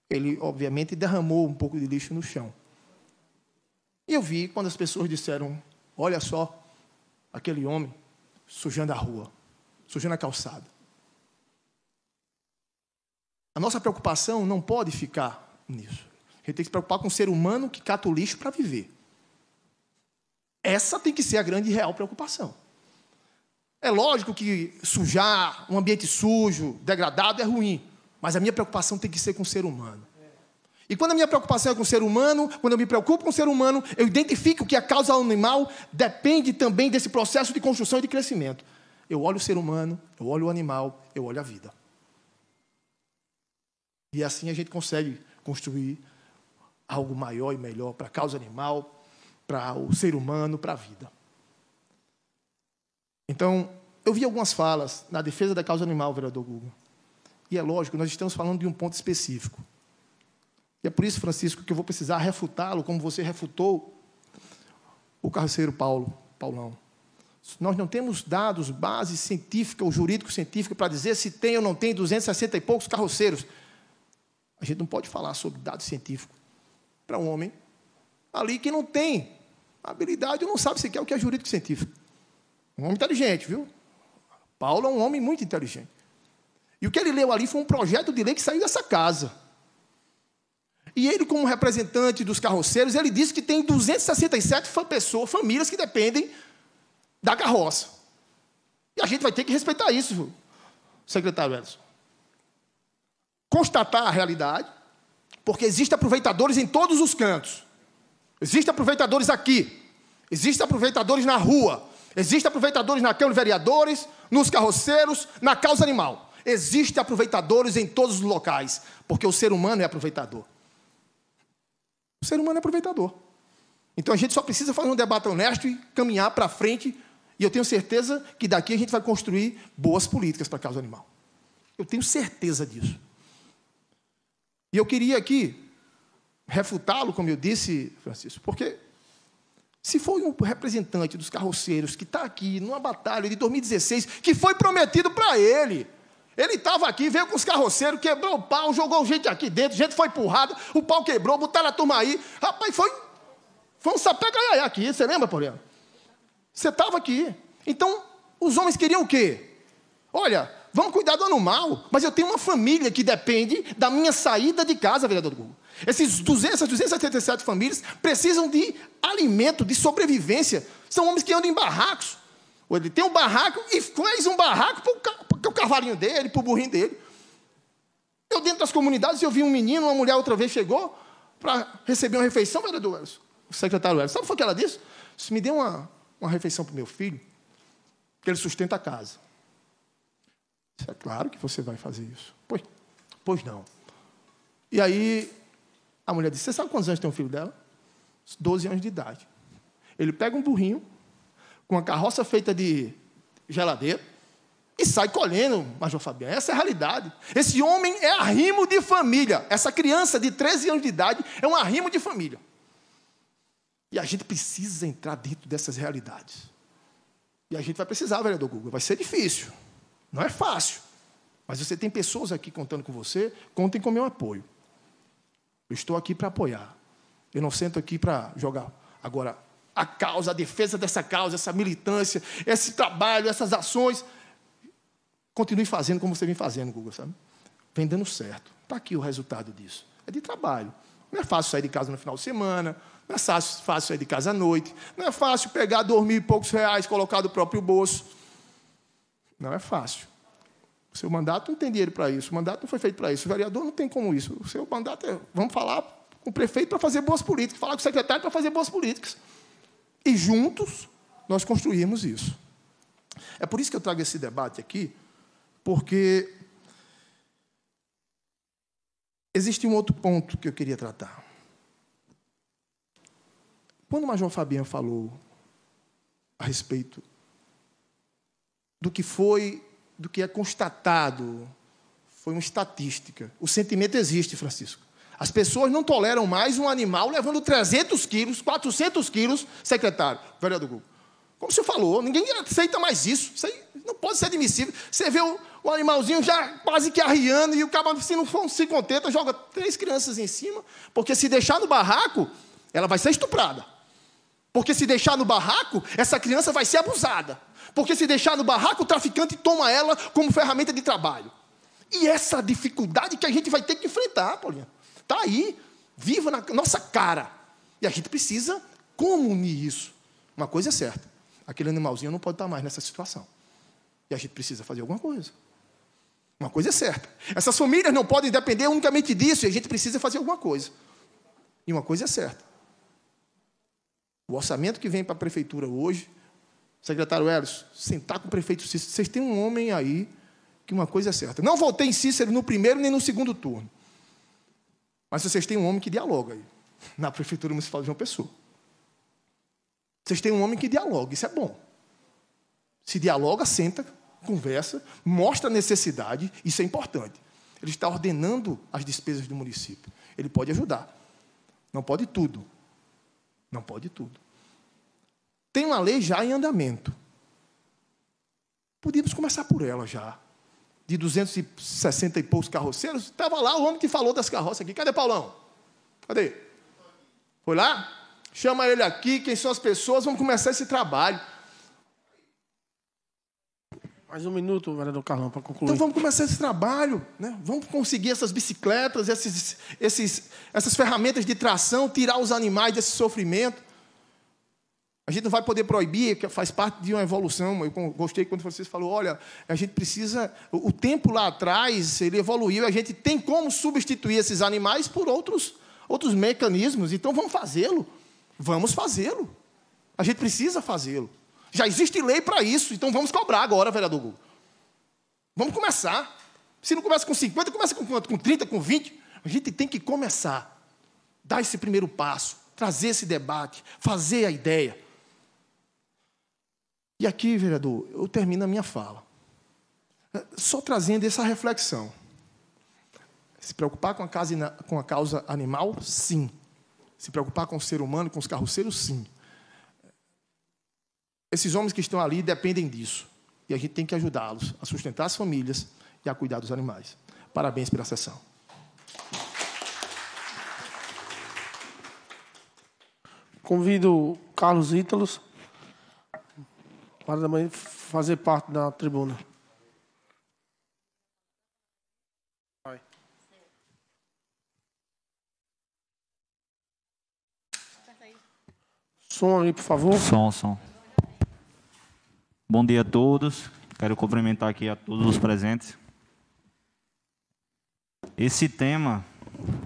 ele obviamente derramou um pouco de lixo no chão. E eu vi quando as pessoas disseram: Olha só, aquele homem sujando a rua, sujando a calçada. A nossa preocupação não pode ficar nisso. A gente tem que se preocupar com o ser humano que cata o lixo para viver. Essa tem que ser a grande e real preocupação. É lógico que sujar, um ambiente sujo, degradado é ruim, mas a minha preocupação tem que ser com o ser humano. E quando a minha preocupação é com o ser humano, quando eu me preocupo com o ser humano, eu identifico que a causa animal depende também desse processo de construção e de crescimento. Eu olho o ser humano, eu olho o animal, eu olho a vida. E assim a gente consegue construir algo maior e melhor para a causa animal, para o ser humano, para a vida. Então, eu vi algumas falas na defesa da causa animal, vereador Guga. E é lógico, nós estamos falando de um ponto específico. E é por isso, Francisco, que eu vou precisar refutá-lo, como você refutou o carroceiro Paulo, Paulão. Nós não temos dados, base científica ou jurídico-científica para dizer se tem ou não tem 260 e poucos carroceiros. A gente não pode falar sobre dados científicos para um homem ali que não tem habilidade, não sabe sequer o que é jurídico científico. Um homem inteligente, viu? Paulo é um homem muito inteligente. E o que ele leu ali foi um projeto de lei que saiu dessa casa. E ele, como representante dos carroceiros, ele disse que tem 267 pessoas, famílias que dependem da carroça. E a gente vai ter que respeitar isso, secretário Edson. Constatar a realidade, porque existem aproveitadores em todos os cantos. Existem aproveitadores aqui. Existem aproveitadores na rua. Existem aproveitadores na Câmara de Vereadores, nos carroceiros, na causa animal. Existem aproveitadores em todos os locais. Porque o ser humano é aproveitador. O ser humano é aproveitador. Então a gente só precisa fazer um debate honesto e caminhar para frente. E eu tenho certeza que daqui a gente vai construir boas políticas para a causa animal. Eu tenho certeza disso. E eu queria aqui refutá-lo, como eu disse, Francisco, porque se foi um representante dos carroceiros que está aqui numa batalha de 2016, que foi prometido para ele. Ele estava aqui, veio com os carroceiros, quebrou o pau, jogou gente aqui dentro, gente foi empurrada, o pau quebrou, botaram a turma aí. Rapaz, foi, foi um sapecaiaiá aqui, você lembra, Paulinho? Você estava aqui. Então, os homens queriam o quê? Olha, Vamos cuidar do animal, mas eu tenho uma família que depende da minha saída de casa, vereador Google. Esses 200, 277 famílias precisam de alimento, de sobrevivência. São homens que andam em barracos. Ele tem um barraco e fez um barraco para o cavalinho dele, para o burrinho dele. Eu, dentro das comunidades, eu vi um menino, uma mulher outra vez chegou para receber uma refeição, vereador Elson, o secretário Elson. Sabe o que ela disse? disse me dê uma, uma refeição para o meu filho, que ele sustenta a casa. É claro que você vai fazer isso. Pois, pois não. E aí a mulher disse: Você sabe quantos anos tem o um filho dela? 12 anos de idade. Ele pega um burrinho com uma carroça feita de geladeira e sai colhendo, Major Fabiano. Essa é a realidade. Esse homem é arrimo de família. Essa criança de 13 anos de idade é um arrimo de família. E a gente precisa entrar dentro dessas realidades. E a gente vai precisar, vereador Google. Vai ser difícil. Não é fácil. Mas você tem pessoas aqui contando com você, contem com meu apoio. Eu estou aqui para apoiar. Eu não sento aqui para jogar. Agora, a causa, a defesa dessa causa, essa militância, esse trabalho, essas ações, continue fazendo como você vem fazendo, Google, sabe? Vem dando certo. Está aqui o resultado disso. É de trabalho. Não é fácil sair de casa no final de semana, não é fácil, fácil sair de casa à noite, não é fácil pegar, dormir poucos reais, colocar do próprio bolso. Não é fácil. O seu mandato não tem dinheiro para isso, o mandato não foi feito para isso, o vereador não tem como isso. O seu mandato é, vamos falar com o prefeito para fazer boas políticas, falar com o secretário para fazer boas políticas. E juntos nós construímos isso. É por isso que eu trago esse debate aqui, porque existe um outro ponto que eu queria tratar. Quando o Major Fabiano falou a respeito do que foi, do que é constatado. Foi uma estatística. O sentimento existe, Francisco. As pessoas não toleram mais um animal levando 300 quilos, 400 quilos, secretário, vereador Google. Como você falou, ninguém aceita mais isso. Isso aí não pode ser admissível. Você vê o, o animalzinho já quase que arriando e o cabalho, se não for, se contenta, joga três crianças em cima, porque se deixar no barraco, ela vai ser estuprada. Porque se deixar no barraco, essa criança vai ser abusada. Porque se deixar no barraco, o traficante toma ela como ferramenta de trabalho. E essa dificuldade que a gente vai ter que enfrentar, Paulinha. Está aí, viva na nossa cara. E a gente precisa como unir isso. Uma coisa é certa: aquele animalzinho não pode estar mais nessa situação. E a gente precisa fazer alguma coisa. Uma coisa é certa: essas famílias não podem depender unicamente disso, e a gente precisa fazer alguma coisa. E uma coisa é certa: o orçamento que vem para a prefeitura hoje secretário Elis, sentar com o prefeito Cícero. Vocês têm um homem aí que uma coisa é certa. Não votei em Cícero no primeiro nem no segundo turno. Mas vocês têm um homem que dialoga aí, na Prefeitura Municipal de João Pessoa. Vocês têm um homem que dialoga, isso é bom. Se dialoga, senta, conversa, mostra a necessidade, isso é importante. Ele está ordenando as despesas do município. Ele pode ajudar. Não pode tudo. Não pode tudo. Tem uma lei já em andamento. Podíamos começar por ela já. De 260 e poucos carroceiros, estava lá o homem que falou das carroças aqui. Cadê Paulão? Cadê? Foi lá? Chama ele aqui, quem são as pessoas, vamos começar esse trabalho. Mais um minuto, vereador Carlão, para concluir. Então vamos começar esse trabalho, né? vamos conseguir essas bicicletas, esses, esses, essas ferramentas de tração, tirar os animais desse sofrimento. A gente não vai poder proibir, que faz parte de uma evolução. Eu gostei quando vocês falou, olha, a gente precisa, o tempo lá atrás ele evoluiu, a gente tem como substituir esses animais por outros outros mecanismos. Então vamos fazê-lo. Vamos fazê-lo. A gente precisa fazê-lo. Já existe lei para isso, então vamos cobrar agora, vereador Google. Vamos começar. Se não começa com 50, começa com quanto? Com 30, com 20? A gente tem que começar. Dar esse primeiro passo, trazer esse debate, fazer a ideia. E aqui, vereador, eu termino a minha fala. Só trazendo essa reflexão. Se preocupar com a, casa, com a causa animal, sim. Se preocupar com o ser humano, com os carroceiros, sim. Esses homens que estão ali dependem disso. E a gente tem que ajudá-los a sustentar as famílias e a cuidar dos animais. Parabéns pela sessão. Convido Carlos Ítalos quatro da manhã, fazer parte da tribuna. Som aí, por favor. Som, som. Bom dia a todos. Quero cumprimentar aqui a todos os presentes. Esse tema,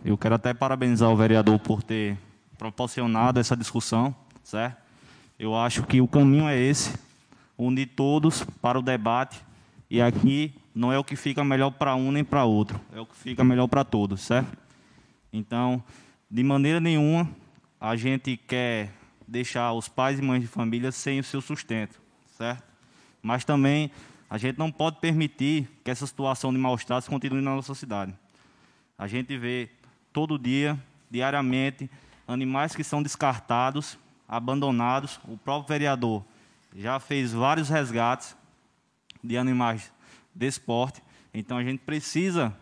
eu quero até parabenizar o vereador por ter proporcionado essa discussão, certo? Eu acho que o caminho é esse, unir todos para o debate. E aqui não é o que fica melhor para um nem para outro, é o que fica melhor para todos, certo? Então, de maneira nenhuma, a gente quer deixar os pais e mães de família sem o seu sustento, certo? Mas também a gente não pode permitir que essa situação de maus tratos continue na nossa cidade. A gente vê todo dia, diariamente, animais que são descartados, abandonados. O próprio vereador já fez vários resgates de animais desse porte. Então a gente precisa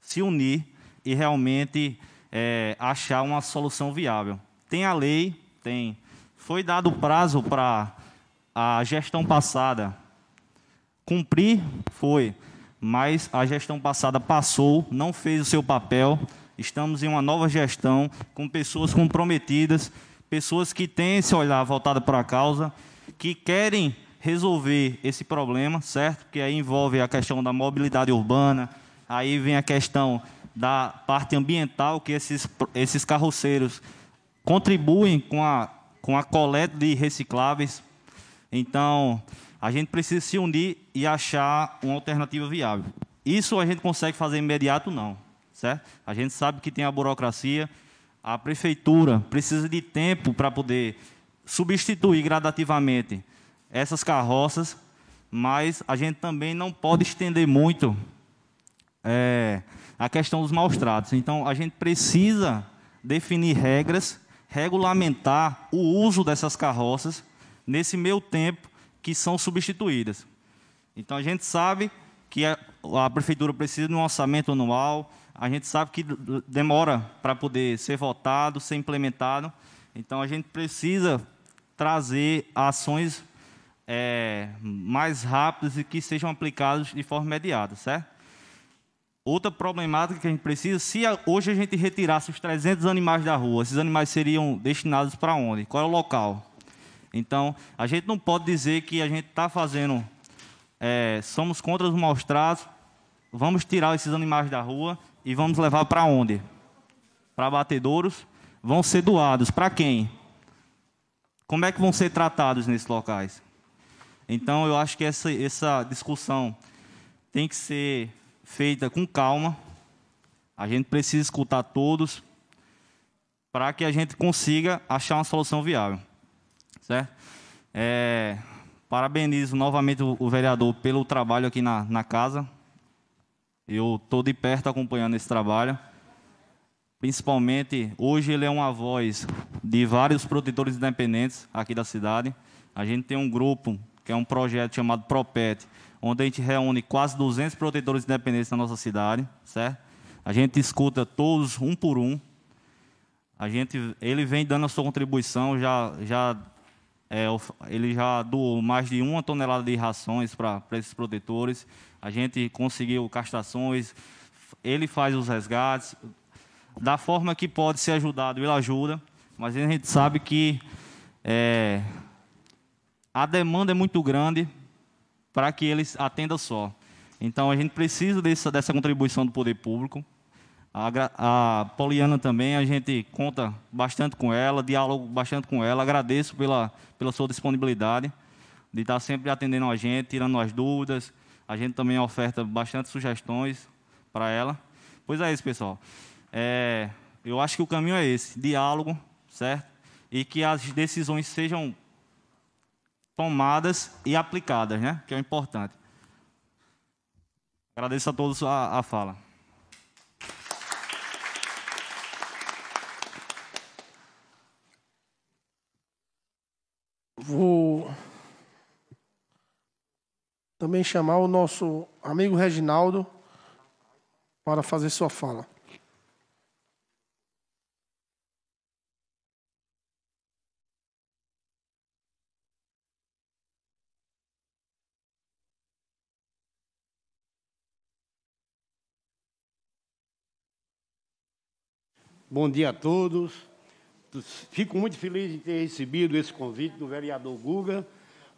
se unir e realmente é, achar uma solução viável. Tem a lei, tem. Foi dado prazo para a gestão passada cumprir, foi, mas a gestão passada passou, não fez o seu papel. Estamos em uma nova gestão com pessoas comprometidas, pessoas que têm esse olhar voltado para a causa que querem resolver esse problema, certo? Que aí envolve a questão da mobilidade urbana, aí vem a questão da parte ambiental, que esses, esses carroceiros contribuem com a, com a coleta de recicláveis. Então, a gente precisa se unir e achar uma alternativa viável. Isso a gente consegue fazer imediato, não. Certo? A gente sabe que tem a burocracia, a prefeitura precisa de tempo para poder substituir gradativamente essas carroças, mas a gente também não pode estender muito é, a questão dos maus tratos. Então, a gente precisa definir regras, regulamentar o uso dessas carroças nesse meio tempo que são substituídas. Então, a gente sabe que a, a prefeitura precisa de um orçamento anual, a gente sabe que demora para poder ser votado, ser implementado. Então, a gente precisa trazer ações é, mais rápidas e que sejam aplicadas de forma imediata, certo? Outra problemática que a gente precisa, se hoje a gente retirasse os 300 animais da rua, esses animais seriam destinados para onde? Qual é o local? Então, a gente não pode dizer que a gente está fazendo, é, somos contra os maus-tratos, vamos tirar esses animais da rua e vamos levar para onde? Para batedouros, vão ser doados. Para quem? como é que vão ser tratados nesses locais? Então, eu acho que essa, essa discussão tem que ser feita com calma. A gente precisa escutar todos para que a gente consiga achar uma solução viável. Certo? É, parabenizo novamente o, o, vereador pelo trabalho aqui na, na casa. Eu estou de perto acompanhando esse trabalho. Principalmente, hoje ele é uma voz de vários protetores independentes aqui da cidade. A gente tem um grupo, que é um projeto chamado Propet, onde a gente reúne quase 200 protetores independentes na nossa cidade, certo? A gente escuta todos um por um. A gente, ele vem dando a sua contribuição, já, já é, ele já doou mais de uma tonelada de rações para esses protetores A gente conseguiu castrações, ele faz os resgates, da forma que pode ser ajudado, ele ajuda, mas a gente sabe que é, a demanda é muito grande para que eles atenda só. Então, a gente precisa dessa, dessa contribuição do poder público. A, a, Poliana também, a gente conta bastante com ela, diálogo bastante com ela. Agradeço pela, pela sua disponibilidade de estar sempre atendendo a gente, tirando as dúvidas. A gente também oferta bastante sugestões para ela. Pois é isso, pessoal. É, eu acho que o caminho é esse: diálogo, certo? E que as decisões sejam tomadas e aplicadas, né? Que é o importante. Agradeço a todos a, a fala. Vou também chamar o nosso amigo Reginaldo para fazer sua fala. Bom dia a todos. Fico muito feliz de ter recebido esse convite do vereador Guga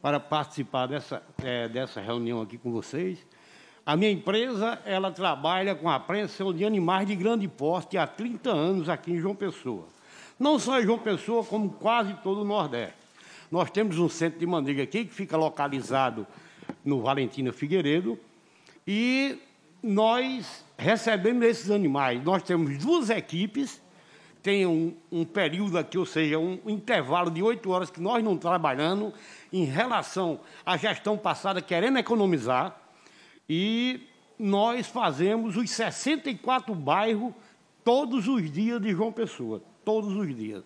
para participar dessa, é, dessa reunião aqui com vocês. A minha empresa ela trabalha com a apreensão de animais de grande porte há 30 anos aqui em João Pessoa. Não só em João Pessoa, como quase todo o Nordeste. Nós temos um centro de mandriga aqui que fica localizado no Valentino Figueiredo e nós recebemos esses animais. Nós temos duas equipes, tem um, um período aqui, ou seja, um, um intervalo de oito horas que nós não trabalhamos em relação à gestão passada, querendo economizar, e nós fazemos os 64 bairros todos os dias de João Pessoa, todos os dias.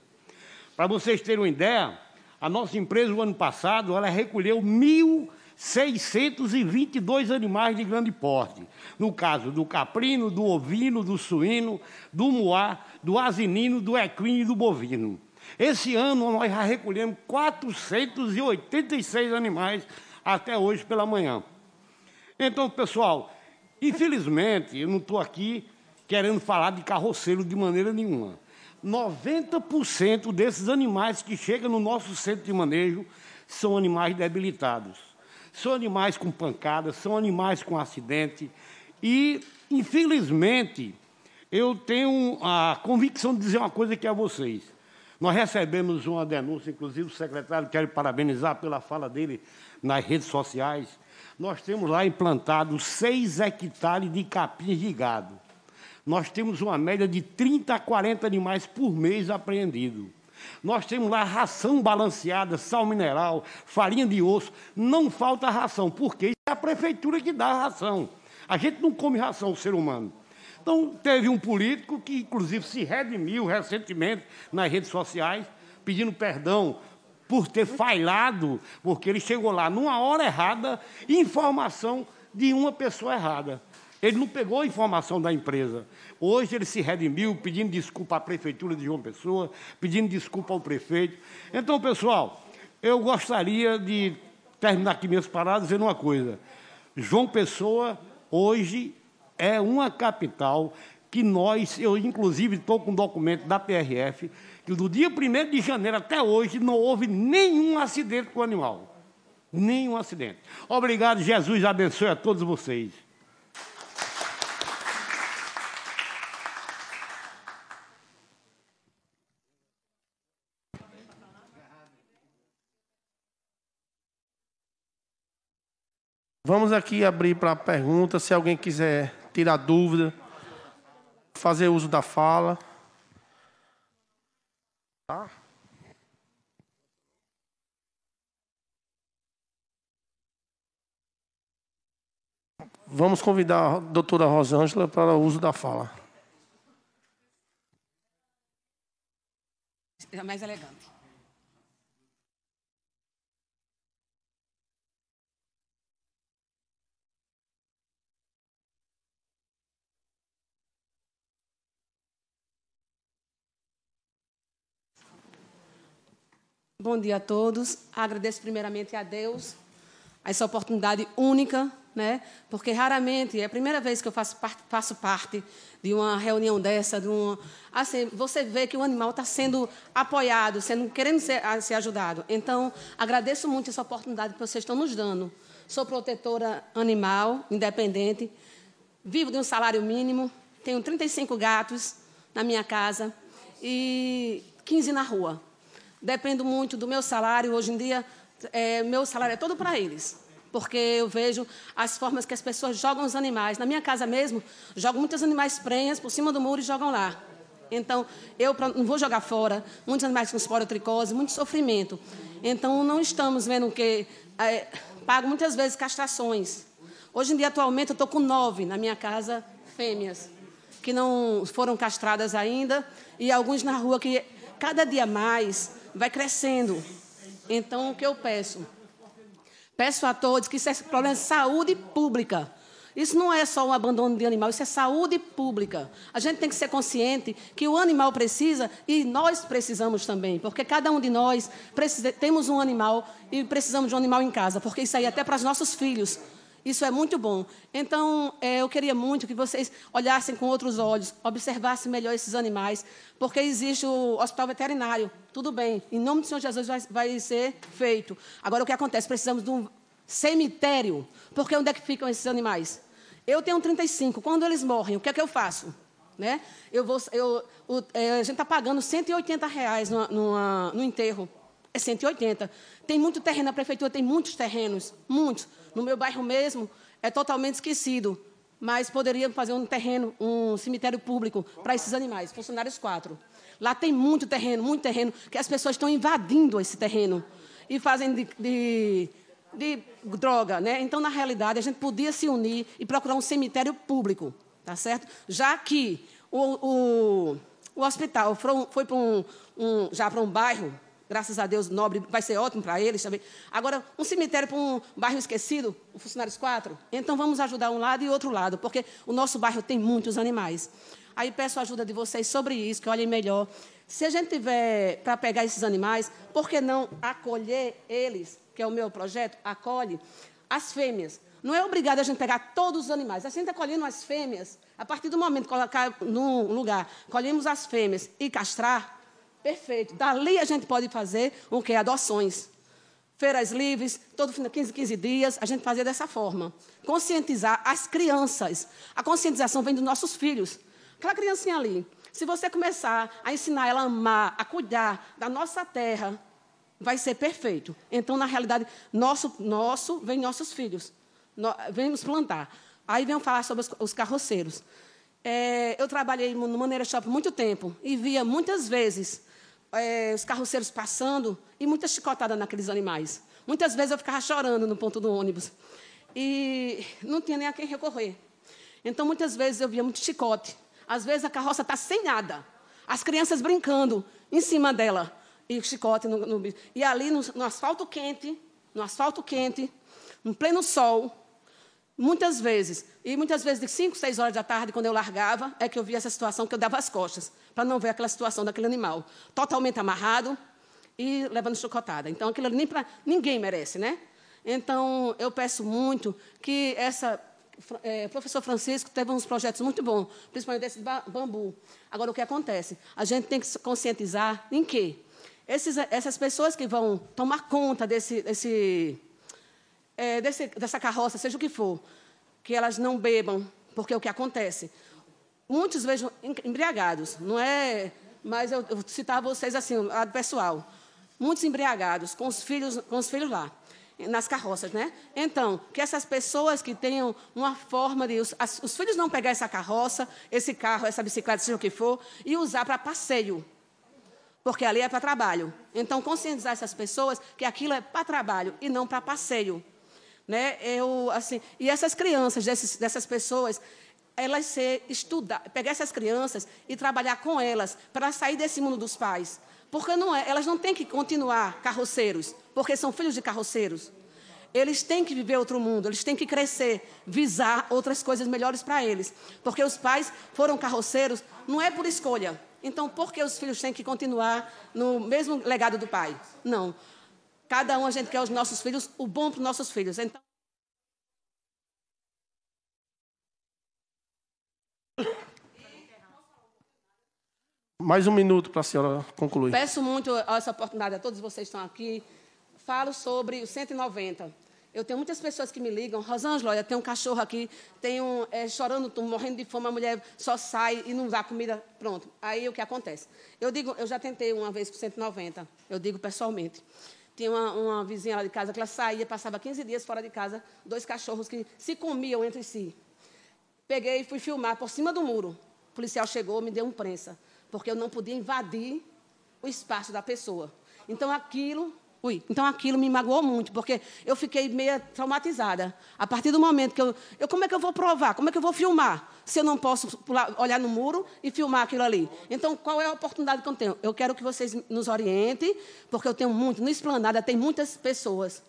Para vocês terem uma ideia, a nossa empresa, o ano passado, ela recolheu mil 622 animais de grande porte. No caso do caprino, do ovino, do suíno, do moá, do asinino, do equino e do bovino. Esse ano nós já recolhemos 486 animais até hoje pela manhã. Então, pessoal, infelizmente, eu não estou aqui querendo falar de carroceiro de maneira nenhuma. 90% desses animais que chegam no nosso centro de manejo são animais debilitados são animais com pancadas, são animais com acidente. E, infelizmente, eu tenho a convicção de dizer uma coisa aqui a vocês. Nós recebemos uma denúncia, inclusive o secretário, quero parabenizar pela fala dele nas redes sociais. Nós temos lá implantado 6 hectares de capim de gado. Nós temos uma média de 30 a 40 animais por mês apreendido. Nós temos lá ração balanceada, sal mineral, farinha de osso, não falta ração, porque é a prefeitura que dá a ração. A gente não come ração, o ser humano. Então, teve um político que, inclusive, se redimiu recentemente nas redes sociais, pedindo perdão por ter falhado, porque ele chegou lá numa hora errada, informação de uma pessoa errada. Ele não pegou a informação da empresa. Hoje ele se redimiu pedindo desculpa à prefeitura de João Pessoa, pedindo desculpa ao prefeito. Então, pessoal, eu gostaria de terminar aqui minhas paradas dizendo uma coisa. João Pessoa hoje é uma capital que nós, eu inclusive estou com um documento da PRF, que do dia 1 de janeiro até hoje não houve nenhum acidente com o animal. Nenhum acidente. Obrigado, Jesus abençoe a todos vocês. Vamos aqui abrir para pergunta, se alguém quiser tirar dúvida, fazer uso da fala. Tá? Vamos convidar a doutora Rosângela para o uso da fala. É mais elegante. Bom dia a todos. Agradeço primeiramente a Deus essa oportunidade única, né? Porque raramente é a primeira vez que eu faço parte, faço parte de uma reunião dessa, de um assim, você vê que o animal está sendo apoiado, sendo querendo ser, ser ajudado. Então, agradeço muito essa oportunidade que vocês estão nos dando. Sou protetora animal, independente, vivo de um salário mínimo, tenho 35 gatos na minha casa e 15 na rua. Dependo muito do meu salário. Hoje em dia, é, meu salário é todo para eles. Porque eu vejo as formas que as pessoas jogam os animais. Na minha casa mesmo, jogam muitos animais prenhas por cima do muro e jogam lá. Então, eu não vou jogar fora. Muitos animais com esporotricose, muito sofrimento. Então, não estamos vendo que... É, pago muitas vezes castrações. Hoje em dia, atualmente, eu estou com nove na minha casa, fêmeas, que não foram castradas ainda. E alguns na rua que, cada dia mais, vai crescendo. Então, o que eu peço? Peço a todos que isso é problema de saúde pública. Isso não é só um abandono de animal, isso é saúde pública. A gente tem que ser consciente que o animal precisa e nós precisamos também, porque cada um de nós precisa, temos um animal e precisamos de um animal em casa, porque isso aí é até para os nossos filhos. Isso é muito bom. Então, é, eu queria muito que vocês olhassem com outros olhos, observassem melhor esses animais, porque existe o hospital veterinário. Tudo bem, em nome do Senhor Jesus vai, vai ser feito. Agora, o que acontece? Precisamos de um cemitério. Porque onde é que ficam esses animais? Eu tenho 35. Quando eles morrem, o que é que eu faço? Né? Eu vou, eu, o, é, a gente está pagando 180 reais numa, numa, no enterro é 180. Tem muito terreno, a prefeitura tem muitos terrenos, muitos. No meu bairro mesmo é totalmente esquecido, mas poderia fazer um terreno, um cemitério público para esses animais, funcionários quatro. Lá tem muito terreno, muito terreno, que as pessoas estão invadindo esse terreno e fazem de, de, de droga, né? Então, na realidade, a gente podia se unir e procurar um cemitério público, tá certo? Já que o, o, o hospital foi, foi para um, um, já para um bairro Graças a Deus, nobre, vai ser ótimo para eles também. Agora, um cemitério para um bairro esquecido, o Funcionários 4. Então, vamos ajudar um lado e outro lado, porque o nosso bairro tem muitos animais. Aí, peço a ajuda de vocês sobre isso, que olhem melhor. Se a gente tiver para pegar esses animais, por que não acolher eles, que é o meu projeto, acolhe as fêmeas. Não é obrigado a gente pegar todos os animais. A gente está colhendo as fêmeas. A partir do momento que colocar num lugar, colhemos as fêmeas e castrar, Perfeito. Dali a gente pode fazer o que? Adoções. Feiras livres, todo 15, 15 dias, a gente fazia dessa forma. Conscientizar as crianças. A conscientização vem dos nossos filhos. Aquela criancinha ali, se você começar a ensinar ela a amar, a cuidar da nossa terra, vai ser perfeito. Então, na realidade, nosso, nosso vem nossos filhos. No, vemos plantar. Aí venham falar sobre os, os carroceiros. É, eu trabalhei no Maneira Shop muito tempo e via muitas vezes é, os carroceiros passando e muita chicotada naqueles animais. Muitas vezes eu ficava chorando no ponto do ônibus e não tinha nem a quem recorrer. Então, muitas vezes eu via muito chicote. Às vezes a carroça está sem nada, as crianças brincando em cima dela e o chicote no, no e ali no, no asfalto quente, no asfalto quente, no pleno sol, Muitas vezes, e muitas vezes de 5, 6 horas da tarde, quando eu largava, é que eu via essa situação que eu dava as costas, para não ver aquela situação daquele animal, totalmente amarrado e levando chocotada. Então, aquilo nem para ninguém merece, né? Então, eu peço muito que essa é, professor Francisco teve uns projetos muito bons, principalmente desse bambu. Agora, o que acontece? A gente tem que se conscientizar em quê? essas pessoas que vão tomar conta desse, desse é, desse, dessa carroça, seja o que for, que elas não bebam, porque é o que acontece. Muitos vejam embriagados, não é? Mas eu, eu citar vocês assim, lado pessoal. Muitos embriagados, com os filhos, com os filhos lá nas carroças, né? Então, que essas pessoas que tenham uma forma de os, as, os, filhos não pegar essa carroça, esse carro, essa bicicleta, seja o que for, e usar para passeio. Porque ali é para trabalho. Então, conscientizar essas pessoas que aquilo é para trabalho e não para passeio. Né? Eu, assim, e essas crianças, desses dessas pessoas, elas ser estudar, pegar essas crianças e trabalhar com elas para sair desse mundo dos pais. Porque não é, elas não têm que continuar carroceiros, porque são filhos de carroceiros. Eles têm que viver outro mundo, eles têm que crescer, visar outras coisas melhores para eles. Porque os pais foram carroceiros, não é por escolha. Então, por que os filhos têm que continuar no mesmo legado do pai? Não. Cada um a gente quer os nossos filhos, o bom para os nossos filhos. Então, Mais um minuto para a senhora concluir. Peço muito essa oportunidade a todos vocês que estão aqui. Falo sobre o 190. Eu tenho muitas pessoas que me ligam. Rosângela, tem um cachorro aqui, tem um é, chorando, morrendo de fome, a mulher só sai e não dá comida. Pronto. Aí o que acontece? Eu digo, eu já tentei uma vez com o 190. Eu digo pessoalmente. Tinha uma, uma vizinha lá de casa que ela saía, passava 15 dias fora de casa, dois cachorros que se comiam entre si. Peguei e fui filmar por cima do muro. O policial chegou, me deu um prensa, porque eu não podia invadir o espaço da pessoa. Então aquilo, ui, então aquilo me magoou muito, porque eu fiquei meio traumatizada. A partir do momento que eu, eu como é que eu vou provar? Como é que eu vou filmar? se eu não posso pular, olhar no muro e filmar aquilo ali? Então, qual é a oportunidade que eu tenho? Eu quero que vocês nos orientem, porque eu tenho muito, no esplanada tem muitas pessoas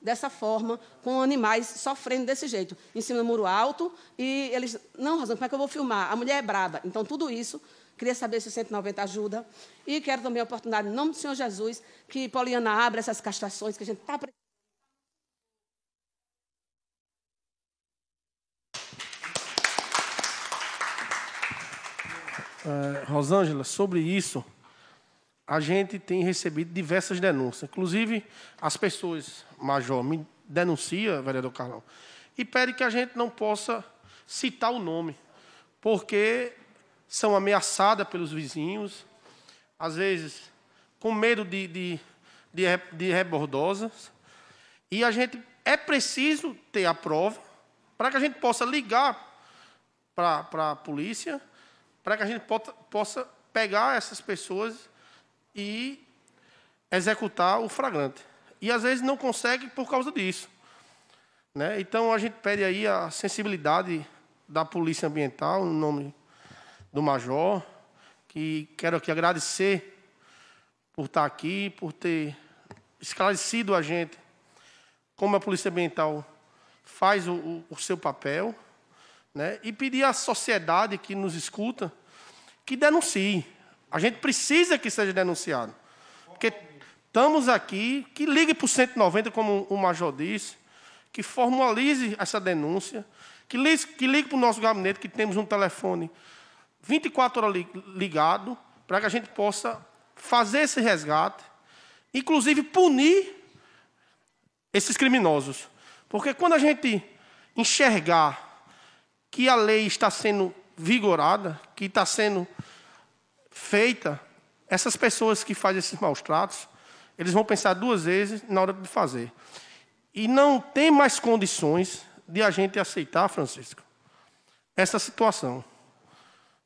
dessa forma, com animais sofrendo desse jeito, em cima do muro alto, e eles, não, Razão, como é que eu vou filmar? A mulher é braba. Então, tudo isso, queria saber se o 190 ajuda, e quero também a oportunidade, em nome do Senhor Jesus, que Poliana abra essas castrações que a gente está Eh, Rosângela, sobre isso, a gente tem recebido diversas denúncias. Inclusive, as pessoas, Major, me denuncia, vereador Carlão, e pede que a gente não possa citar o nome, porque são ameaçadas pelos vizinhos, às vezes com medo de, de, de, de rebordosas. E a gente é preciso ter a prova para que a gente possa ligar para a polícia para que a gente possa pegar essas pessoas e executar o flagrante. E às vezes não consegue por causa disso. Né? Então a gente pede aí a sensibilidade da Polícia Ambiental, no nome do Major, que quero aqui agradecer por estar aqui, por ter esclarecido a gente como a Polícia Ambiental faz o, o, o seu papel né? e pedir à sociedade que nos escuta que denuncie. A gente precisa que seja denunciado. Porque estamos aqui, que ligue para o 190, como o Major disse, que formalize essa denúncia, que ligue, que ligue para o nosso gabinete, que temos um telefone 24 horas ligado, para que a gente possa fazer esse resgate, inclusive punir esses criminosos. Porque quando a gente enxergar que a lei está sendo vigorada, que está sendo feita, essas pessoas que fazem esses maus tratos, eles vão pensar duas vezes na hora de fazer. E não tem mais condições de a gente aceitar, Francisco, essa situação.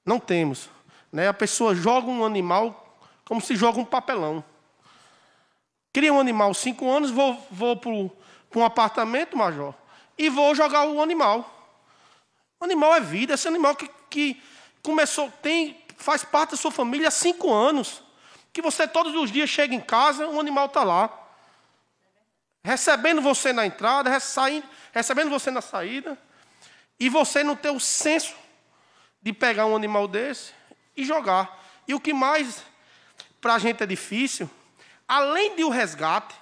Não temos. Né? A pessoa joga um animal como se joga um papelão. Cria um animal cinco anos, vou, vou para um apartamento, major, e vou jogar o animal. O animal é vida, esse animal que, que começou, tem, faz parte da sua família há cinco anos. Que você todos os dias chega em casa, um animal está lá. Recebendo você na entrada, saindo, recebendo você na saída, e você não ter o senso de pegar um animal desse e jogar. E o que mais para a gente é difícil, além de o resgate,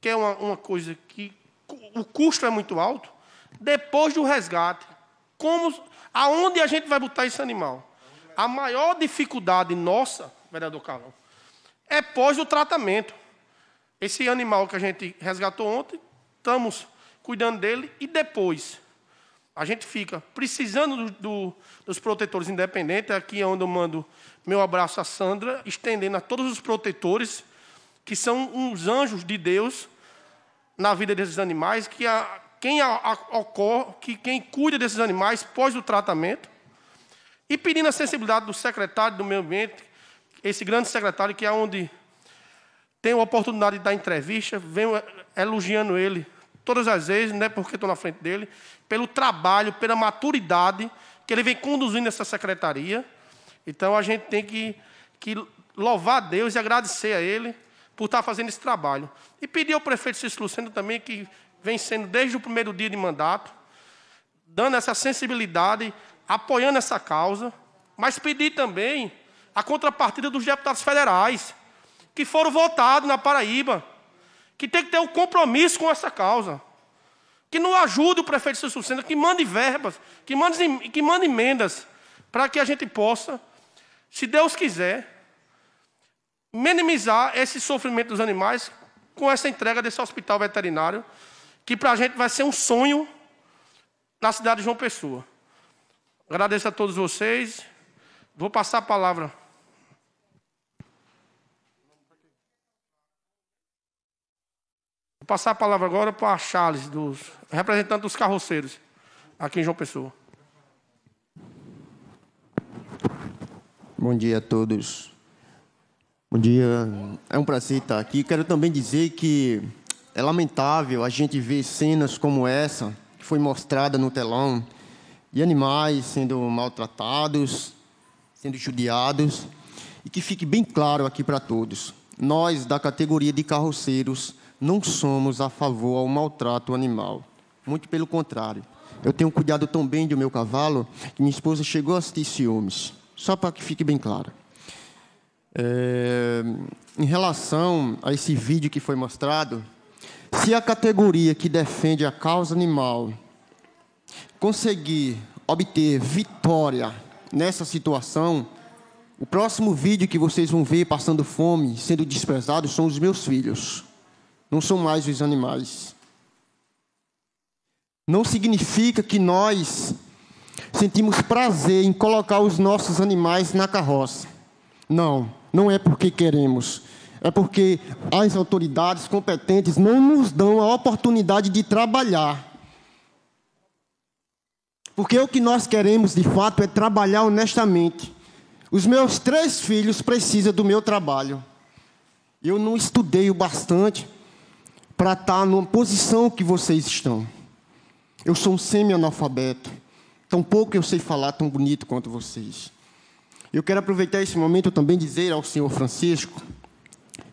que é uma, uma coisa que o custo é muito alto, depois do resgate, como, aonde a gente vai botar esse animal? A maior dificuldade nossa, vereador Carlão, é pós o tratamento. Esse animal que a gente resgatou ontem, estamos cuidando dele e depois. A gente fica precisando do, do, dos protetores independentes. Aqui é onde eu mando meu abraço à Sandra, estendendo a todos os protetores, que são uns anjos de Deus na vida desses animais, que a, quem, ocorre, que quem cuida desses animais pós o tratamento, e pedindo a sensibilidade do secretário do meio ambiente, esse grande secretário que é onde tenho a oportunidade de dar entrevista, venho elogiando ele todas as vezes, não é porque estou na frente dele, pelo trabalho, pela maturidade que ele vem conduzindo essa secretaria. Então a gente tem que, que louvar a Deus e agradecer a ele por estar tá fazendo esse trabalho. E pedir ao prefeito Cícero Luceno também que vem sendo desde o primeiro dia de mandato, dando essa sensibilidade, apoiando essa causa, mas pedir também a contrapartida dos deputados federais, que foram votados na Paraíba, que tem que ter um compromisso com essa causa, que não ajude o prefeito Cícero Sena, que mande verbas, que mande, que mande emendas, para que a gente possa, se Deus quiser, minimizar esse sofrimento dos animais com essa entrega desse hospital veterinário que para a gente vai ser um sonho na cidade de João Pessoa. Agradeço a todos vocês. Vou passar a palavra. Vou passar a palavra agora para Charles, dos, representante dos carroceiros, aqui em João Pessoa. Bom dia a todos. Bom dia. É um prazer estar aqui. Quero também dizer que é lamentável a gente ver cenas como essa, que foi mostrada no telão, de animais sendo maltratados, sendo judiados, e que fique bem claro aqui para todos. Nós, da categoria de carroceiros, não somos a favor ao maltrato animal. Muito pelo contrário. Eu tenho cuidado tão bem do meu cavalo que minha esposa chegou a assistir ciúmes. Só para que fique bem claro. É, em relação a esse vídeo que foi mostrado, se a categoria que defende a causa animal conseguir obter vitória nessa situação, o próximo vídeo que vocês vão ver passando fome, sendo desprezados, são os meus filhos. Não são mais os animais. Não significa que nós sentimos prazer em colocar os nossos animais na carroça. Não, não é porque queremos é porque as autoridades competentes não nos dão a oportunidade de trabalhar. Porque o que nós queremos de fato é trabalhar honestamente. Os meus três filhos precisam do meu trabalho. Eu não estudei o bastante para estar tá numa posição que vocês estão. Eu sou um semi-analfabeto. Tampouco eu sei falar tão bonito quanto vocês. Eu quero aproveitar esse momento também dizer ao senhor Francisco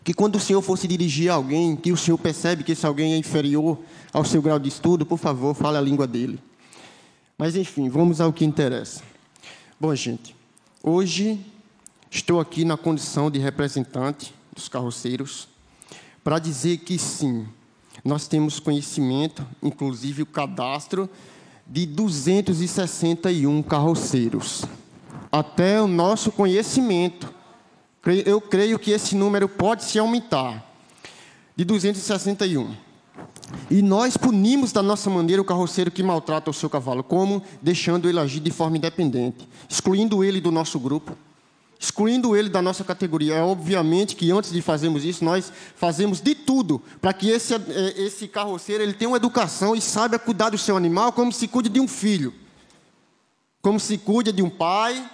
que quando o senhor fosse dirigir a alguém, que o senhor percebe que esse alguém é inferior ao seu grau de estudo, por favor, fale a língua dele. Mas enfim, vamos ao que interessa. Bom, gente, hoje estou aqui na condição de representante dos carroceiros para dizer que sim, nós temos conhecimento, inclusive o cadastro de 261 carroceiros. Até o nosso conhecimento, eu creio que esse número pode se aumentar de 261. E nós punimos da nossa maneira o carroceiro que maltrata o seu cavalo, como deixando ele agir de forma independente, excluindo ele do nosso grupo, excluindo ele da nossa categoria. É obviamente que antes de fazermos isso, nós fazemos de tudo para que esse, é, esse carroceiro ele tenha uma educação e saiba cuidar do seu animal como se cuida de um filho, como se cuida de um pai,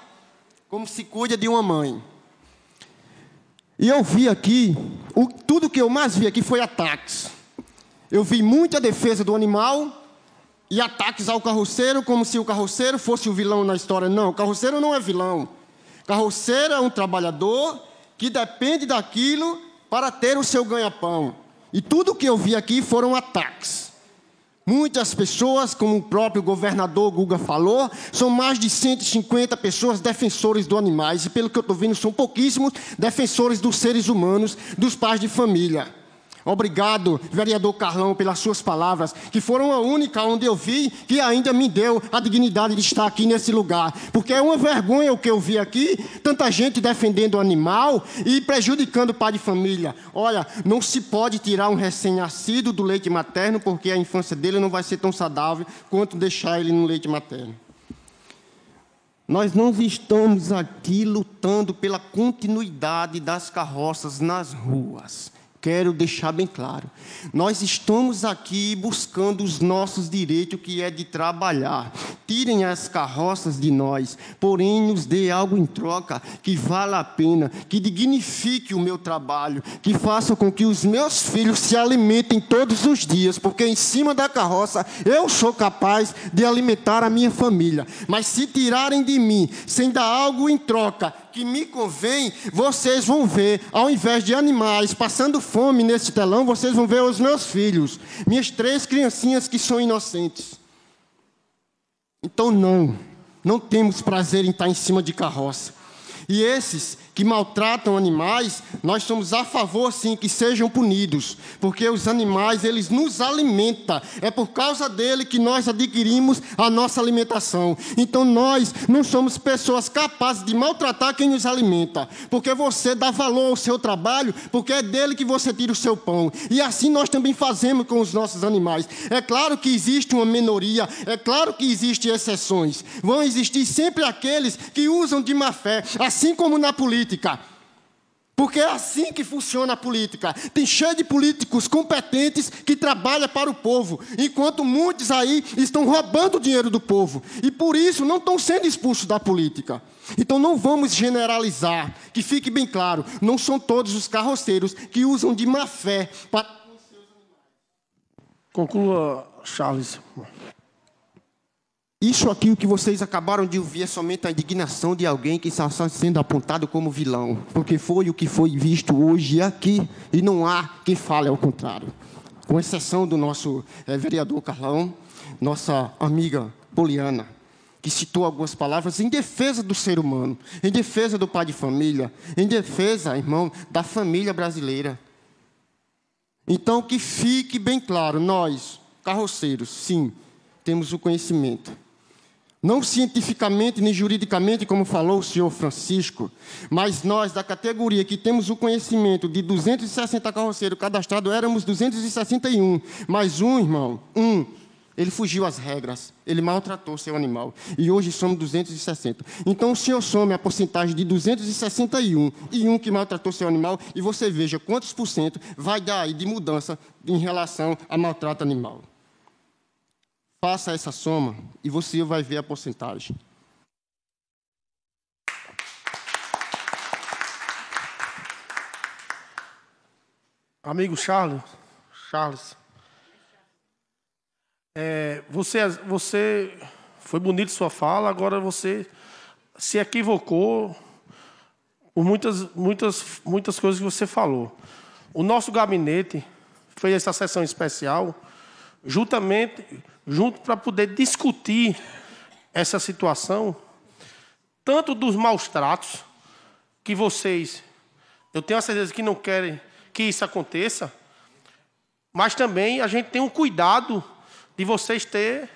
como se cuida de uma mãe. E eu vi aqui, o, tudo que eu mais vi aqui foi ataques. Eu vi muita defesa do animal e ataques ao carroceiro, como se o carroceiro fosse o vilão na história. Não, o carroceiro não é vilão. carroceiro é um trabalhador que depende daquilo para ter o seu ganha-pão. E tudo que eu vi aqui foram ataques. Muitas pessoas, como o próprio governador Guga falou, são mais de 150 pessoas defensores dos animais, e pelo que eu estou vendo, são pouquíssimos defensores dos seres humanos, dos pais de família. Obrigado, vereador Carlão, pelas suas palavras, que foram a única onde eu vi que ainda me deu a dignidade de estar aqui nesse lugar. Porque é uma vergonha o que eu vi aqui, tanta gente defendendo o animal e prejudicando o pai de família. Olha, não se pode tirar um recém-nascido do leite materno, porque a infância dele não vai ser tão saudável quanto deixar ele no leite materno. Nós não estamos aqui lutando pela continuidade das carroças nas ruas Quero deixar bem claro. Nós estamos aqui buscando os nossos direitos, que é de trabalhar. Tirem as carroças de nós, porém nos dê algo em troca que vale a pena, que dignifique o meu trabalho, que faça com que os meus filhos se alimentem todos os dias, porque em cima da carroça eu sou capaz de alimentar a minha família. Mas se tirarem de mim sem dar algo em troca, que me convém, vocês vão ver, ao invés de animais passando fome nesse telão, vocês vão ver os meus filhos, minhas três criancinhas que são inocentes. Então, não, não temos prazer em estar em cima de carroça. E esses que maltratam animais, nós somos a favor sim que sejam punidos, porque os animais eles nos alimentam. É por causa dele que nós adquirimos a nossa alimentação. Então nós não somos pessoas capazes de maltratar quem nos alimenta, porque você dá valor ao seu trabalho, porque é dele que você tira o seu pão. E assim nós também fazemos com os nossos animais. É claro que existe uma minoria, é claro que existem exceções. Vão existir sempre aqueles que usam de má fé, assim como na política política. Porque é assim que funciona a política. Tem cheio de políticos competentes que trabalham para o povo, enquanto muitos aí estão roubando o dinheiro do povo e por isso não estão sendo expulsos da política. Então não vamos generalizar, que fique bem claro, não são todos os carroceiros que usam de má fé para Conclua, Charles. Isso aqui, o que vocês acabaram de ouvir, é somente a indignação de alguém que está sendo apontado como vilão, porque foi o que foi visto hoje aqui, e não há quem fale ao contrário. Com exceção do nosso é, vereador Carlão, nossa amiga Poliana, que citou algumas palavras em defesa do ser humano, em defesa do pai de família, em defesa, irmão, da família brasileira. Então, que fique bem claro, nós, carroceiros, sim, temos o conhecimento não cientificamente nem juridicamente, como falou o senhor Francisco, mas nós, da categoria que temos o conhecimento de 260 carroceiros cadastrados, éramos 261. Mas um, irmão, um, ele fugiu às regras, ele maltratou seu animal. E hoje somos 260. Então, o senhor some a porcentagem de 261 e um que maltratou seu animal, e você veja quantos por cento vai dar aí de mudança em relação a maltrato animal. Faça essa soma e você vai ver a porcentagem. Amigo Charles, Charles, é, você, você foi bonito sua fala, agora você se equivocou por muitas, muitas, muitas coisas que você falou. O nosso gabinete fez essa sessão especial, juntamente junto para poder discutir essa situação, tanto dos maus tratos que vocês, eu tenho a certeza que não querem que isso aconteça, mas também a gente tem um cuidado de vocês ter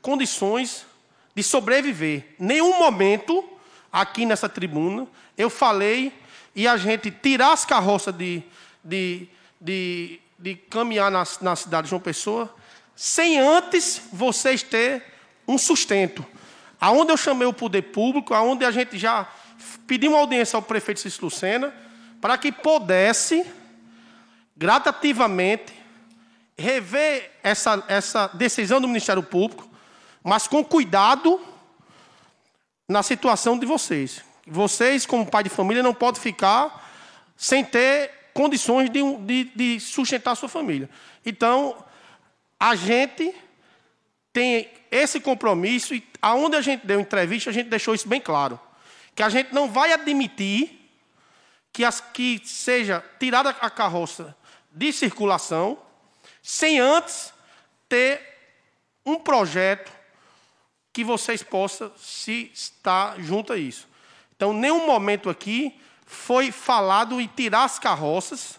condições de sobreviver. Nenhum momento aqui nessa tribuna eu falei e a gente tirar as carroças de, de, de, de caminhar na, na cidade de João Pessoa sem antes vocês ter um sustento. Aonde eu chamei o poder público, aonde a gente já pediu uma audiência ao prefeito Cícero Lucena, para que pudesse gradativamente rever essa, essa decisão do Ministério Público, mas com cuidado na situação de vocês. Vocês, como pai de família, não podem ficar sem ter condições de, de, de sustentar a sua família. Então, a gente tem esse compromisso e aonde a gente deu entrevista, a gente deixou isso bem claro, que a gente não vai admitir que, as, que seja tirada a carroça de circulação sem antes ter um projeto que vocês possam se estar junto a isso. Então, nenhum momento aqui foi falado em tirar as carroças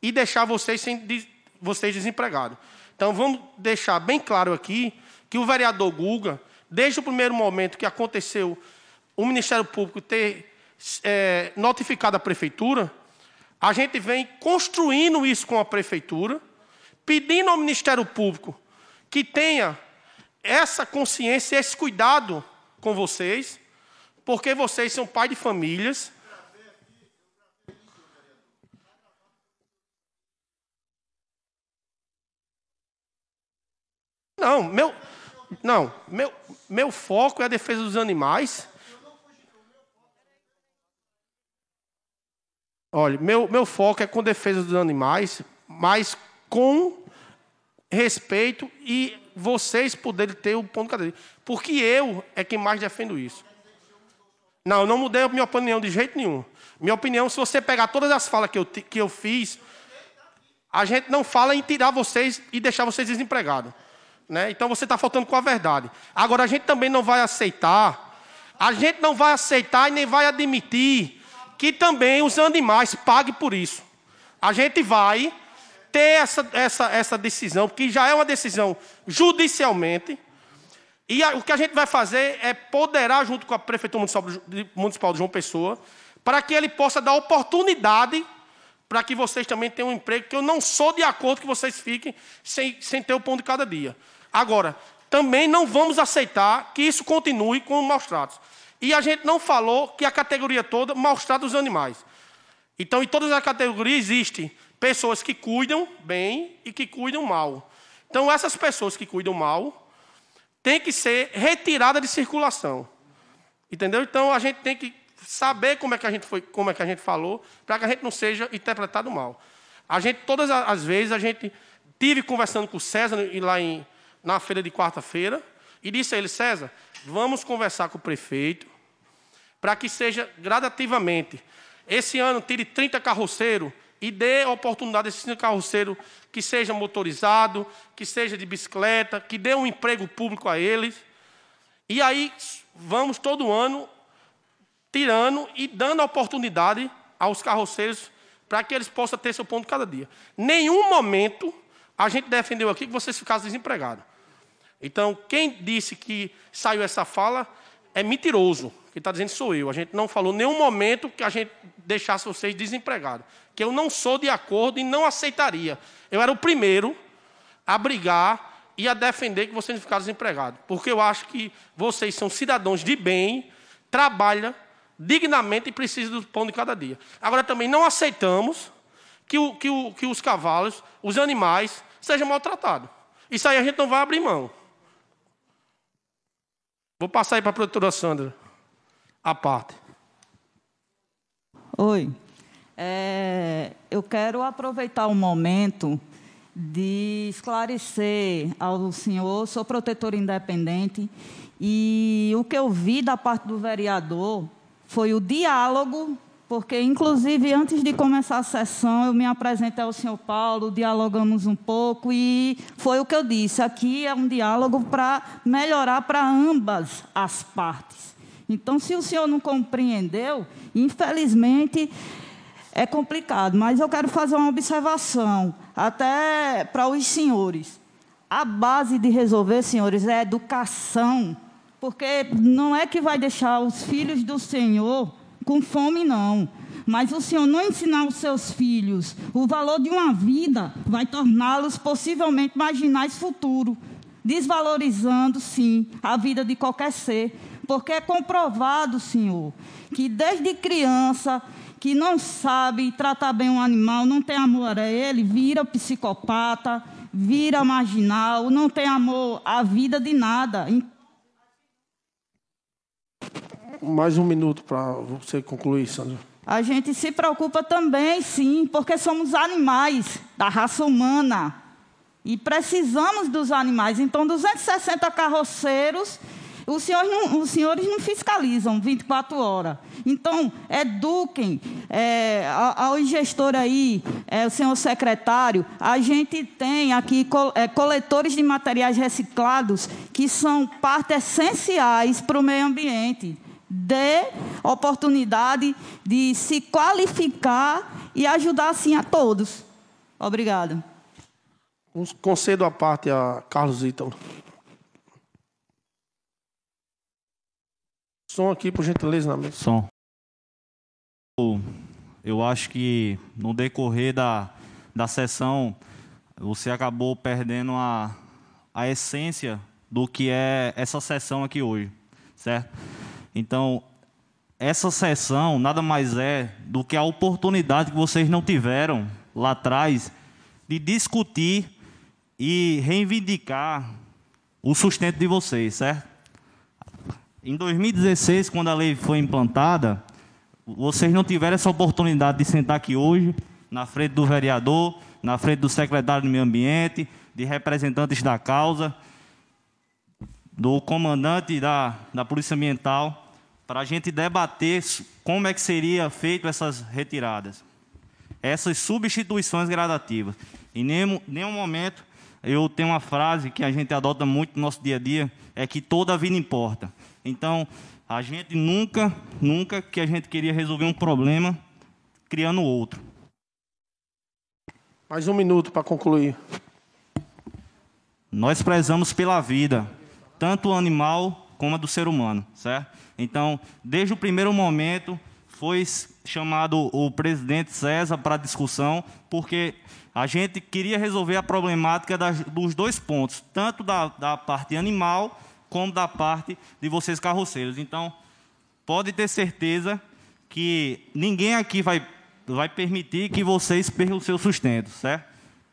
e deixar vocês, sem, vocês desempregados. Então vamos deixar bem claro aqui que o vereador Guga, desde o primeiro momento que aconteceu o Ministério Público ter é, notificado a prefeitura, a gente vem construindo isso com a prefeitura, pedindo ao Ministério Público que tenha essa consciência, esse cuidado com vocês, porque vocês são pai de famílias, Não, meu, não, meu, meu foco é a defesa dos animais. Olha, meu, meu foco é com defesa dos animais, mas com respeito e vocês poderem ter o ponto de cadeia. Porque eu é quem mais defendo isso. Não, eu não mudei a minha opinião de jeito nenhum. Minha opinião, se você pegar todas as falas que eu, que eu fiz, a gente não fala em tirar vocês e deixar vocês desempregados. Né? Então você está faltando com a verdade. Agora a gente também não vai aceitar, a gente não vai aceitar e nem vai admitir que também os animais paguem por isso. A gente vai ter essa, essa, essa decisão, que já é uma decisão judicialmente. E a, o que a gente vai fazer é poderar, junto com a Prefeitura Municipal, Municipal de João Pessoa, para que ele possa dar oportunidade para que vocês também tenham um emprego, que eu não sou de acordo que vocês fiquem sem, sem ter o pão de cada dia. Agora, também não vamos aceitar que isso continue com maus tratos. E a gente não falou que a categoria toda maus tratos animais. Então, em todas as categorias existem pessoas que cuidam bem e que cuidam mal. Então, essas pessoas que cuidam mal têm que ser retiradas de circulação. Entendeu? Então, a gente tem que saber como é que a gente foi, como é que a gente falou, para que a gente não seja interpretado mal. A gente todas as vezes a gente tive conversando com o César lá em, na feira de quarta-feira e disse a ele César, vamos conversar com o prefeito para que seja gradativamente. Esse ano tire 30 carroceiros e dê a oportunidade a esse carroceiros que seja motorizado, que seja de bicicleta, que dê um emprego público a eles. E aí vamos todo ano tirando e dando oportunidade aos carroceiros para que eles possam ter seu ponto cada dia. Nenhum momento a gente defendeu aqui que vocês ficassem desempregados. Então, quem disse que saiu essa fala é mentiroso. Quem está dizendo sou eu. A gente não falou nenhum momento que a gente deixasse vocês desempregados. Que eu não sou de acordo e não aceitaria. Eu era o primeiro a brigar e a defender que vocês não ficaram desempregados. Porque eu acho que vocês são cidadãos de bem, trabalham dignamente e precisa do pão de cada dia. Agora, também não aceitamos que, o, que, o, que os cavalos, os animais, sejam maltratados. Isso aí a gente não vai abrir mão. Vou passar aí para a produtora Sandra, a parte. Oi. É, eu quero aproveitar o momento de esclarecer ao senhor, sou protetora independente, e o que eu vi da parte do vereador foi o diálogo, porque inclusive antes de começar a sessão eu me apresentei ao senhor Paulo, dialogamos um pouco e foi o que eu disse, aqui é um diálogo para melhorar para ambas as partes. Então, se o senhor não compreendeu, infelizmente é complicado, mas eu quero fazer uma observação, até para os senhores. A base de resolver, senhores, é educação porque não é que vai deixar os filhos do Senhor com fome, não. Mas o Senhor não ensinar os seus filhos o valor de uma vida vai torná-los possivelmente marginais futuro, desvalorizando, sim, a vida de qualquer ser. Porque é comprovado, Senhor, que desde criança que não sabe tratar bem um animal, não tem amor a ele, vira psicopata, vira marginal, não tem amor à vida de nada. Mais um minuto para você concluir, Sandro. A gente se preocupa também, sim, porque somos animais da raça humana e precisamos dos animais. Então, 260 carroceiros os senhores não, os senhores não fiscalizam 24 horas. Então, eduquem é, ao gestor aí, é, o senhor secretário. A gente tem aqui é, coletores de materiais reciclados que são parte essenciais para o meio ambiente. Dê oportunidade de se qualificar e ajudar, assim, a todos. Obrigada. Concedo a parte a Carlos Ítalo. Som aqui, por gentileza, na mesa. Som. Eu acho que no decorrer da, da sessão, você acabou perdendo a, a essência do que é essa sessão aqui hoje, certo? Então, essa sessão nada mais é do que a oportunidade que vocês não tiveram lá atrás de discutir e reivindicar o sustento de vocês, certo? Em 2016, quando a lei foi implantada, vocês não tiveram essa oportunidade de sentar aqui hoje, na frente do vereador, na frente do secretário do Meio Ambiente, de representantes da causa, do comandante da, da Polícia Ambiental, para a gente debater como é que seria feito essas retiradas, essas substituições gradativas. Em nenhum, nenhum momento eu tenho uma frase que a gente adota muito no nosso dia a dia, é que toda a vida importa. Então, a gente nunca, nunca que a gente queria resolver um problema criando outro. Mais um minuto para concluir. Nós prezamos pela vida, tanto animal como a do ser humano, certo? Então, desde o primeiro momento, foi chamado o presidente César para discussão, porque a gente queria resolver a problemática das, dos dois pontos, tanto da, da parte animal como da parte de vocês carroceiros. Então, pode ter certeza que ninguém aqui vai, vai permitir que vocês percam o seu sustento, certo?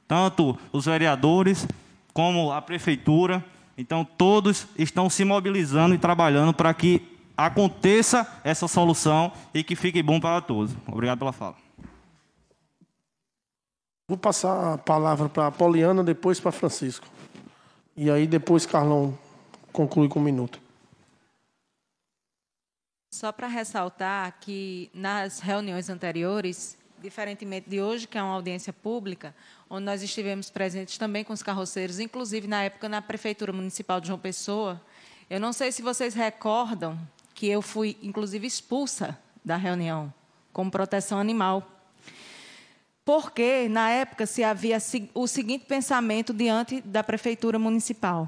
Tanto os vereadores como a prefeitura. Então, todos estão se mobilizando e trabalhando para que aconteça essa solução e que fique bom para todos. Obrigado pela fala. Vou passar a palavra para a Poliana, depois para Francisco. E aí depois Carlão conclui com um minuto. Só para ressaltar que nas reuniões anteriores, diferentemente de hoje, que é uma audiência pública, onde nós estivemos presentes também com os carroceiros, inclusive na época na Prefeitura Municipal de João Pessoa, eu não sei se vocês recordam que eu fui, inclusive, expulsa da reunião, como proteção animal. Porque, na época, se havia o seguinte pensamento diante da Prefeitura Municipal: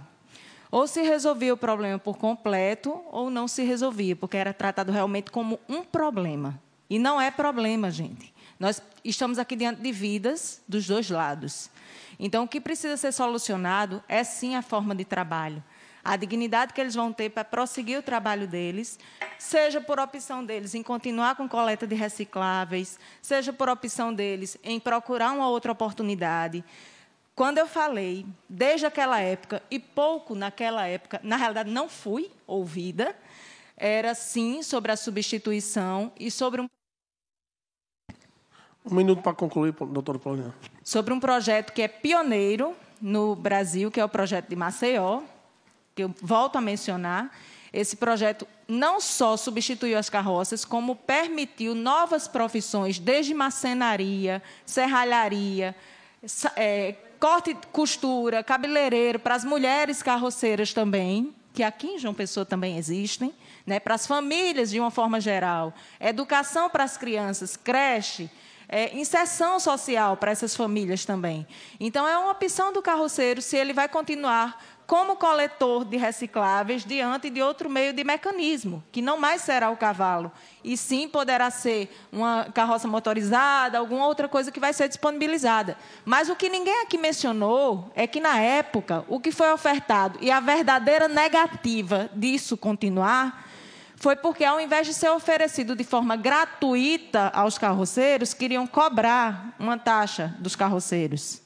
ou se resolvia o problema por completo, ou não se resolvia, porque era tratado realmente como um problema. E não é problema, gente. Nós estamos aqui diante de vidas dos dois lados. Então, o que precisa ser solucionado é sim a forma de trabalho a dignidade que eles vão ter para prosseguir o trabalho deles, seja por opção deles em continuar com coleta de recicláveis, seja por opção deles em procurar uma outra oportunidade, quando eu falei, desde aquela época, e pouco naquela época, na realidade não fui ouvida, era sim sobre a substituição e sobre um. Um minuto para concluir, doutor Paulinho Sobre um projeto que é pioneiro no Brasil, que é o projeto de Maceió, que eu volto a mencionar. Esse projeto não só substituiu as carroças, como permitiu novas profissões, desde macenaria, serralharia, é, corte e costura, cabeleireiro, para as mulheres carroceiras também, que aqui em João Pessoa também existem, né, para as famílias de uma forma geral, educação para as crianças, creche, é, inserção social para essas famílias também. Então, é uma opção do carroceiro se ele vai continuar como coletor de recicláveis diante de outro meio de mecanismo, que não mais será o cavalo, e sim poderá ser uma carroça motorizada, alguma outra coisa que vai ser disponibilizada. Mas o que ninguém aqui mencionou é que, na época, o que foi ofertado e a verdadeira negativa disso continuar foi porque, ao invés de ser oferecido de forma gratuita aos carroceiros, queriam cobrar uma taxa dos carroceiros.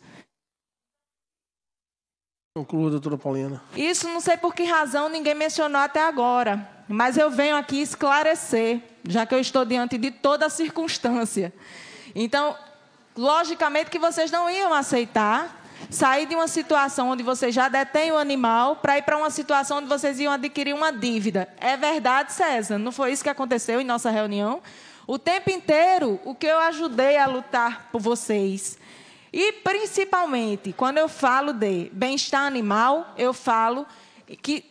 Conclua, doutora Paulina. Isso não sei por que razão ninguém mencionou até agora, mas eu venho aqui esclarecer, já que eu estou diante de toda circunstância. Então, logicamente que vocês não iam aceitar sair de uma situação onde vocês já detêm o animal para ir para uma situação onde vocês iam adquirir uma dívida. É verdade, César, não foi isso que aconteceu em nossa reunião? O tempo inteiro, o que eu ajudei a lutar por vocês e principalmente, quando eu falo de bem-estar animal, eu falo que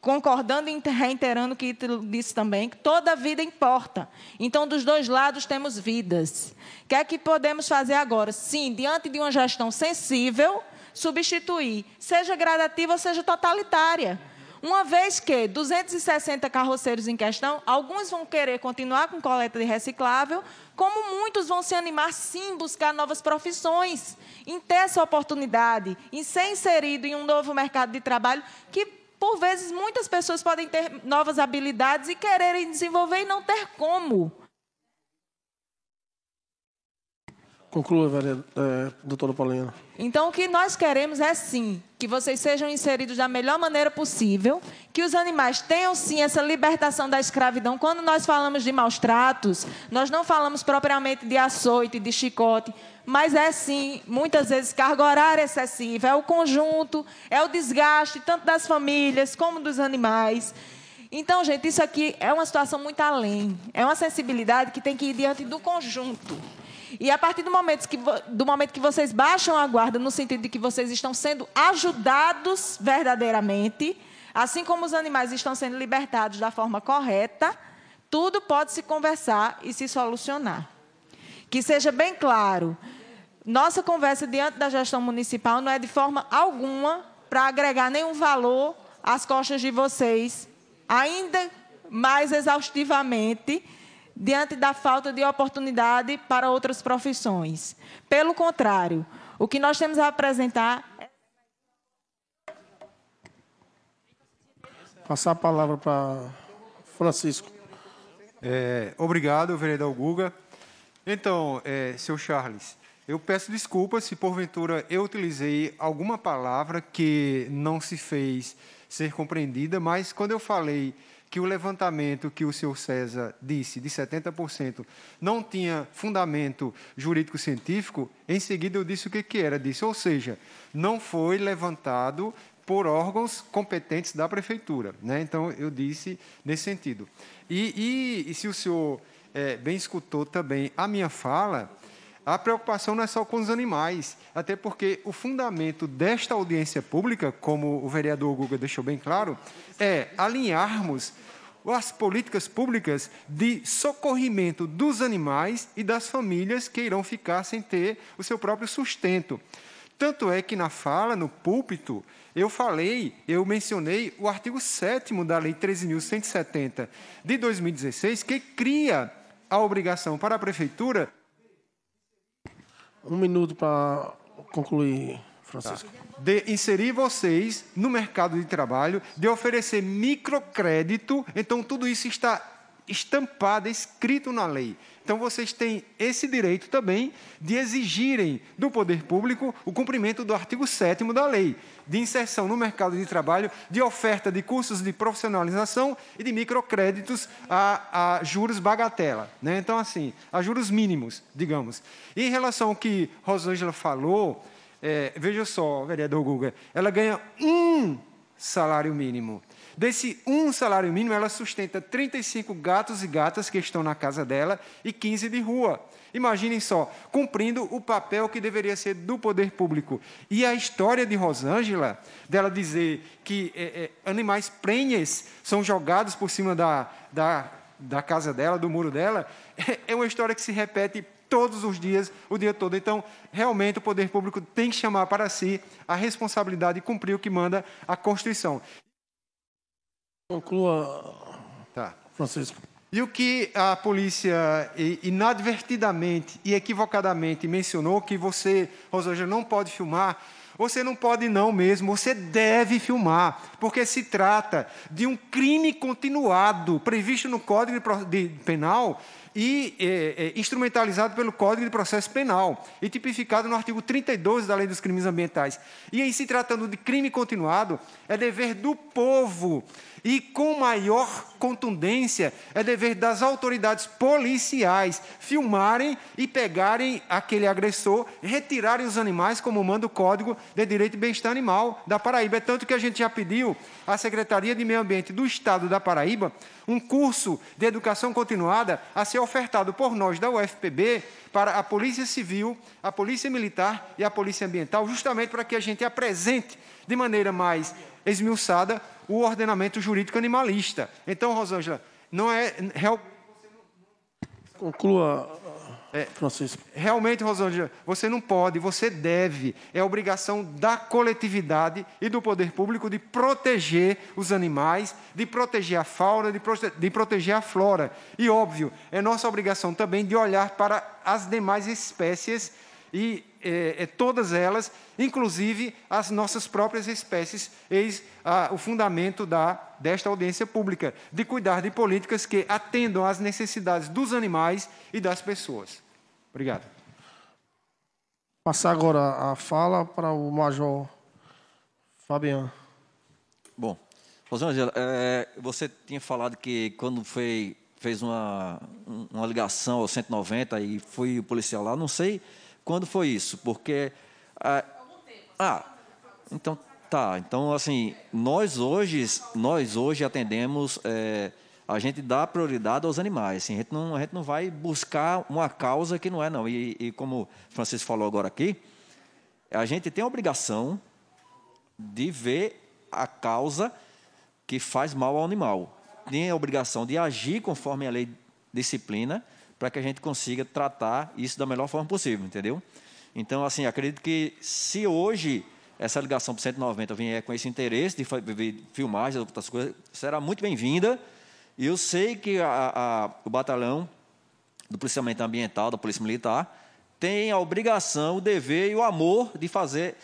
concordando e reiterando o que disse também, que toda vida importa. Então, dos dois lados temos vidas. O que é que podemos fazer agora? Sim, diante de uma gestão sensível, substituir, seja gradativa, seja totalitária. Uma vez que 260 carroceiros em questão, alguns vão querer continuar com coleta de reciclável, como muitos vão se animar sim buscar novas profissões, em ter essa oportunidade, em ser inserido em um novo mercado de trabalho que por vezes muitas pessoas podem ter novas habilidades e quererem desenvolver e não ter como. Conclua, é, doutora Paulina. Então, o que nós queremos é sim que vocês sejam inseridos da melhor maneira possível, que os animais tenham sim essa libertação da escravidão. Quando nós falamos de maus tratos, nós não falamos propriamente de açoite, de chicote, mas é sim, muitas vezes, carga horária excessiva, é o conjunto, é o desgaste, tanto das famílias como dos animais. Então, gente, isso aqui é uma situação muito além, é uma sensibilidade que tem que ir diante do conjunto. E a partir do momento, que, do momento que vocês baixam a guarda, no sentido de que vocês estão sendo ajudados verdadeiramente, assim como os animais estão sendo libertados da forma correta, tudo pode se conversar e se solucionar. Que seja bem claro, nossa conversa diante da gestão municipal não é de forma alguma para agregar nenhum valor às costas de vocês, ainda mais exaustivamente diante da falta de oportunidade para outras profissões. Pelo contrário, o que nós temos a apresentar é. Passar a palavra para Francisco. É, obrigado, vereador Guga. Então, é, seu Charles, eu peço desculpas se porventura eu utilizei alguma palavra que não se fez ser compreendida, mas quando eu falei que o levantamento que o senhor César disse de 70% não tinha fundamento jurídico-científico, em seguida eu disse o que, que era disso, ou seja, não foi levantado por órgãos competentes da prefeitura. Né? Então, eu disse nesse sentido. E, e, e se o senhor é, bem escutou também a minha fala, a preocupação não é só com os animais, até porque o fundamento desta audiência pública, como o vereador Guga deixou bem claro, é alinharmos as políticas públicas de socorrimento dos animais e das famílias que irão ficar sem ter o seu próprio sustento. Tanto é que na fala, no púlpito, eu falei, eu mencionei o artigo 7 da Lei 13.170 de 2016, que cria a obrigação para a Prefeitura um minuto para concluir, Francisco. Tá. De inserir vocês no mercado de trabalho, de oferecer microcrédito. Então, tudo isso está estampada, escrito na lei. Então vocês têm esse direito também de exigirem do poder público o cumprimento do artigo 7 da lei, de inserção no mercado de trabalho, de oferta de cursos de profissionalização e de microcréditos a, a juros bagatela. Né? Então, assim, a juros mínimos, digamos. E em relação ao que Rosângela falou, é, veja só, vereador Guga, ela ganha um salário mínimo. Desse um salário mínimo, ela sustenta 35 gatos e gatas que estão na casa dela e 15 de rua. Imaginem só, cumprindo o papel que deveria ser do poder público. E a história de Rosângela, dela dizer que é, é, animais prenhes são jogados por cima da, da, da casa dela, do muro dela, é, é uma história que se repete todos os dias, o dia todo. Então, realmente, o poder público tem que chamar para si a responsabilidade e cumprir o que manda a Constituição. Conclua, tá. Francisco. E o que a polícia inadvertidamente e equivocadamente mencionou que você, Rosângela, não pode filmar, você não pode não mesmo, você deve filmar, porque se trata de um crime continuado previsto no Código de Penal e é, é, instrumentalizado pelo Código de Processo Penal e tipificado no artigo 32 da Lei dos Crimes Ambientais. E em se tratando de crime continuado, é dever do povo e com maior contundência é dever das autoridades policiais filmarem e pegarem aquele agressor, retirarem os animais, como manda o Código de Direito e Bem-Estar Animal da Paraíba. É tanto que a gente já pediu à Secretaria de Meio Ambiente do Estado da Paraíba um curso de educação continuada a ser ofertado por nós da UFPB para a Polícia Civil, a Polícia Militar e a Polícia Ambiental, justamente para que a gente apresente de maneira mais esmiuçada o ordenamento jurídico animalista. Então, Rosângela, não é real... Conclua, é, Francisco. Realmente, Rosângela, você não pode, você deve. É obrigação da coletividade e do poder público de proteger os animais, de proteger a fauna, de, prote de proteger a flora. E, óbvio, é nossa obrigação também de olhar para as demais espécies e é, é, todas elas, inclusive as nossas próprias espécies, eis a, o fundamento da, desta audiência pública, de cuidar de políticas que atendam às necessidades dos animais e das pessoas. Obrigado. Passar agora a fala para o Major Fabiano. Bom, Rosângela, é, você tinha falado que quando foi, fez uma, uma ligação ao 190 e foi o policial lá, não sei quando foi isso? Porque. Ah, ah então tá. Então, assim, nós hoje, nós hoje atendemos. É, a gente dá prioridade aos animais. Assim, a, gente não, a gente não vai buscar uma causa que não é, não. E, e como o Francisco falou agora aqui, a gente tem a obrigação de ver a causa que faz mal ao animal. Tem a obrigação de agir conforme a lei disciplina para que a gente consiga tratar isso da melhor forma possível, entendeu? Então, assim, acredito que se hoje essa ligação para 190 vier com esse interesse de, de filmagens, outras coisas, será muito bem-vinda. E eu sei que a, a, o batalhão do policiamento ambiental, da Polícia Militar, tem a obrigação, o dever e o amor de fazer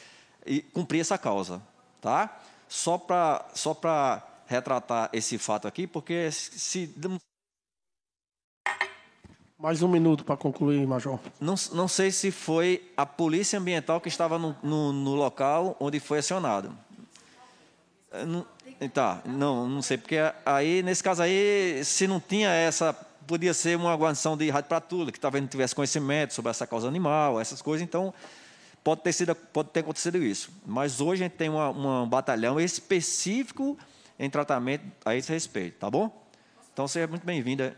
e cumprir essa causa, tá? Só para só para retratar esse fato aqui, porque se mais um minuto para concluir, Major. Não, não sei se foi a polícia ambiental que estava no, no, no local onde foi acionado. É, não, tá, não, não sei, porque aí, nesse caso aí, se não tinha essa, podia ser uma guarnição de rádio para tudo, que talvez não tivesse conhecimento sobre essa causa animal, essas coisas, então pode ter, sido, pode ter acontecido isso. Mas hoje a gente tem um batalhão específico em tratamento a esse respeito, tá bom? Então seja muito bem-vinda.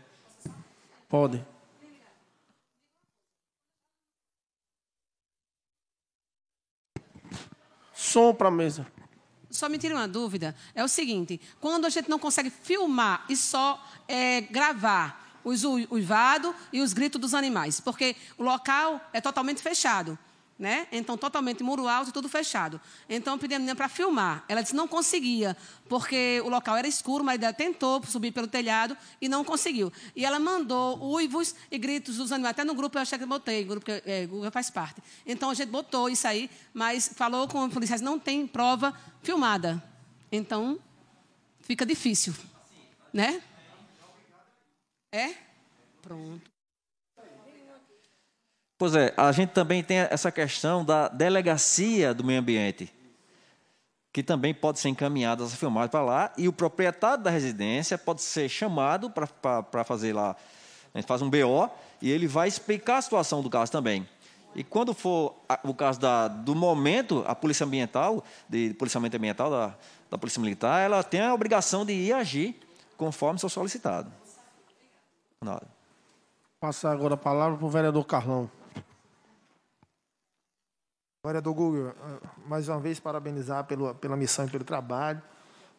Pode. som para a mesa. Só me tira uma dúvida. É o seguinte: quando a gente não consegue filmar e só é, gravar os uivados e os gritos dos animais, porque o local é totalmente fechado. Né? Então, totalmente muro alto e tudo fechado. Então, eu pedi a menina para filmar. Ela disse não conseguia, porque o local era escuro, mas ela tentou subir pelo telhado e não conseguiu. E ela mandou uivos e gritos dos animais. Até no grupo eu achei que botei, grupo que é, Google faz parte. Então, a gente botou isso aí, mas falou com os policiais, não tem prova filmada. Então, fica difícil. Né? É? Pronto. Pois é, a gente também tem essa questão da delegacia do meio ambiente, que também pode ser encaminhada essa filmagem para lá, e o proprietário da residência pode ser chamado para fazer lá, a gente faz um BO, e ele vai explicar a situação do caso também. E quando for o caso da, do momento, a polícia ambiental, de policiamento ambiental da, da polícia militar, ela tem a obrigação de ir agir conforme seu solicitado. Nada. Passar agora a palavra para o vereador Carlão. Glória do Google, ah, mais uma vez parabenizar pelo, pela missão e pelo trabalho.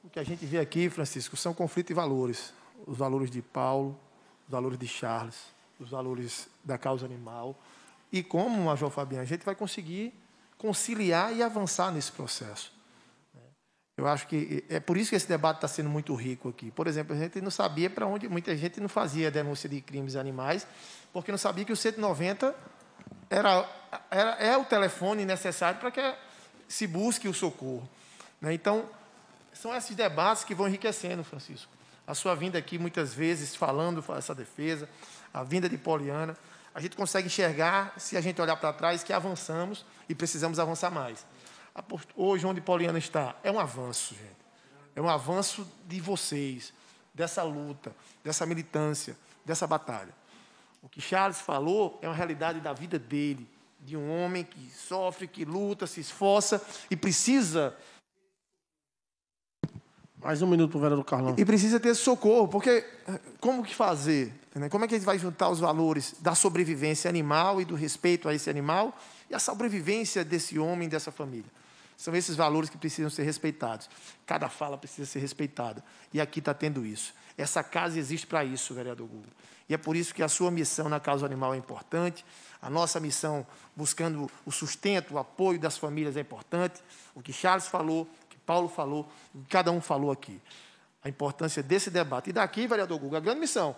O que a gente vê aqui, Francisco, são conflito de valores. Os valores de Paulo, os valores de Charles, os valores da causa animal. E como, Major Fabiano, a gente vai conseguir conciliar e avançar nesse processo. Né? Eu acho que é por isso que esse debate está sendo muito rico aqui. Por exemplo, a gente não sabia para onde, muita gente não fazia denúncia de crimes animais, porque não sabia que o 190 era, era, é o telefone necessário para que se busque o socorro. Né? Então, são esses debates que vão enriquecendo, Francisco. A sua vinda aqui, muitas vezes, falando essa defesa, a vinda de Poliana, a gente consegue enxergar, se a gente olhar para trás, que avançamos e precisamos avançar mais. Hoje, onde Poliana está, é um avanço, gente. É um avanço de vocês, dessa luta, dessa militância, dessa batalha. O que Charles falou é uma realidade da vida dele, de um homem que sofre, que luta, se esforça e precisa. Mais um minuto para o vereador Carlão. E precisa ter socorro, porque eh, como que fazer? Como é que a gente vai juntar os valores da sobrevivência animal e do respeito a esse animal e a sobrevivência desse homem, dessa família? São esses valores que precisam ser respeitados. Cada fala precisa ser respeitada. E aqui está tendo isso. Essa casa existe para isso, vereador Google. E é por isso que a sua missão na causa animal é importante, a nossa missão buscando o sustento, o apoio das famílias é importante. O que Charles falou, o que Paulo falou, o que cada um falou aqui. A importância desse debate. E daqui, vereador Guga, a grande missão: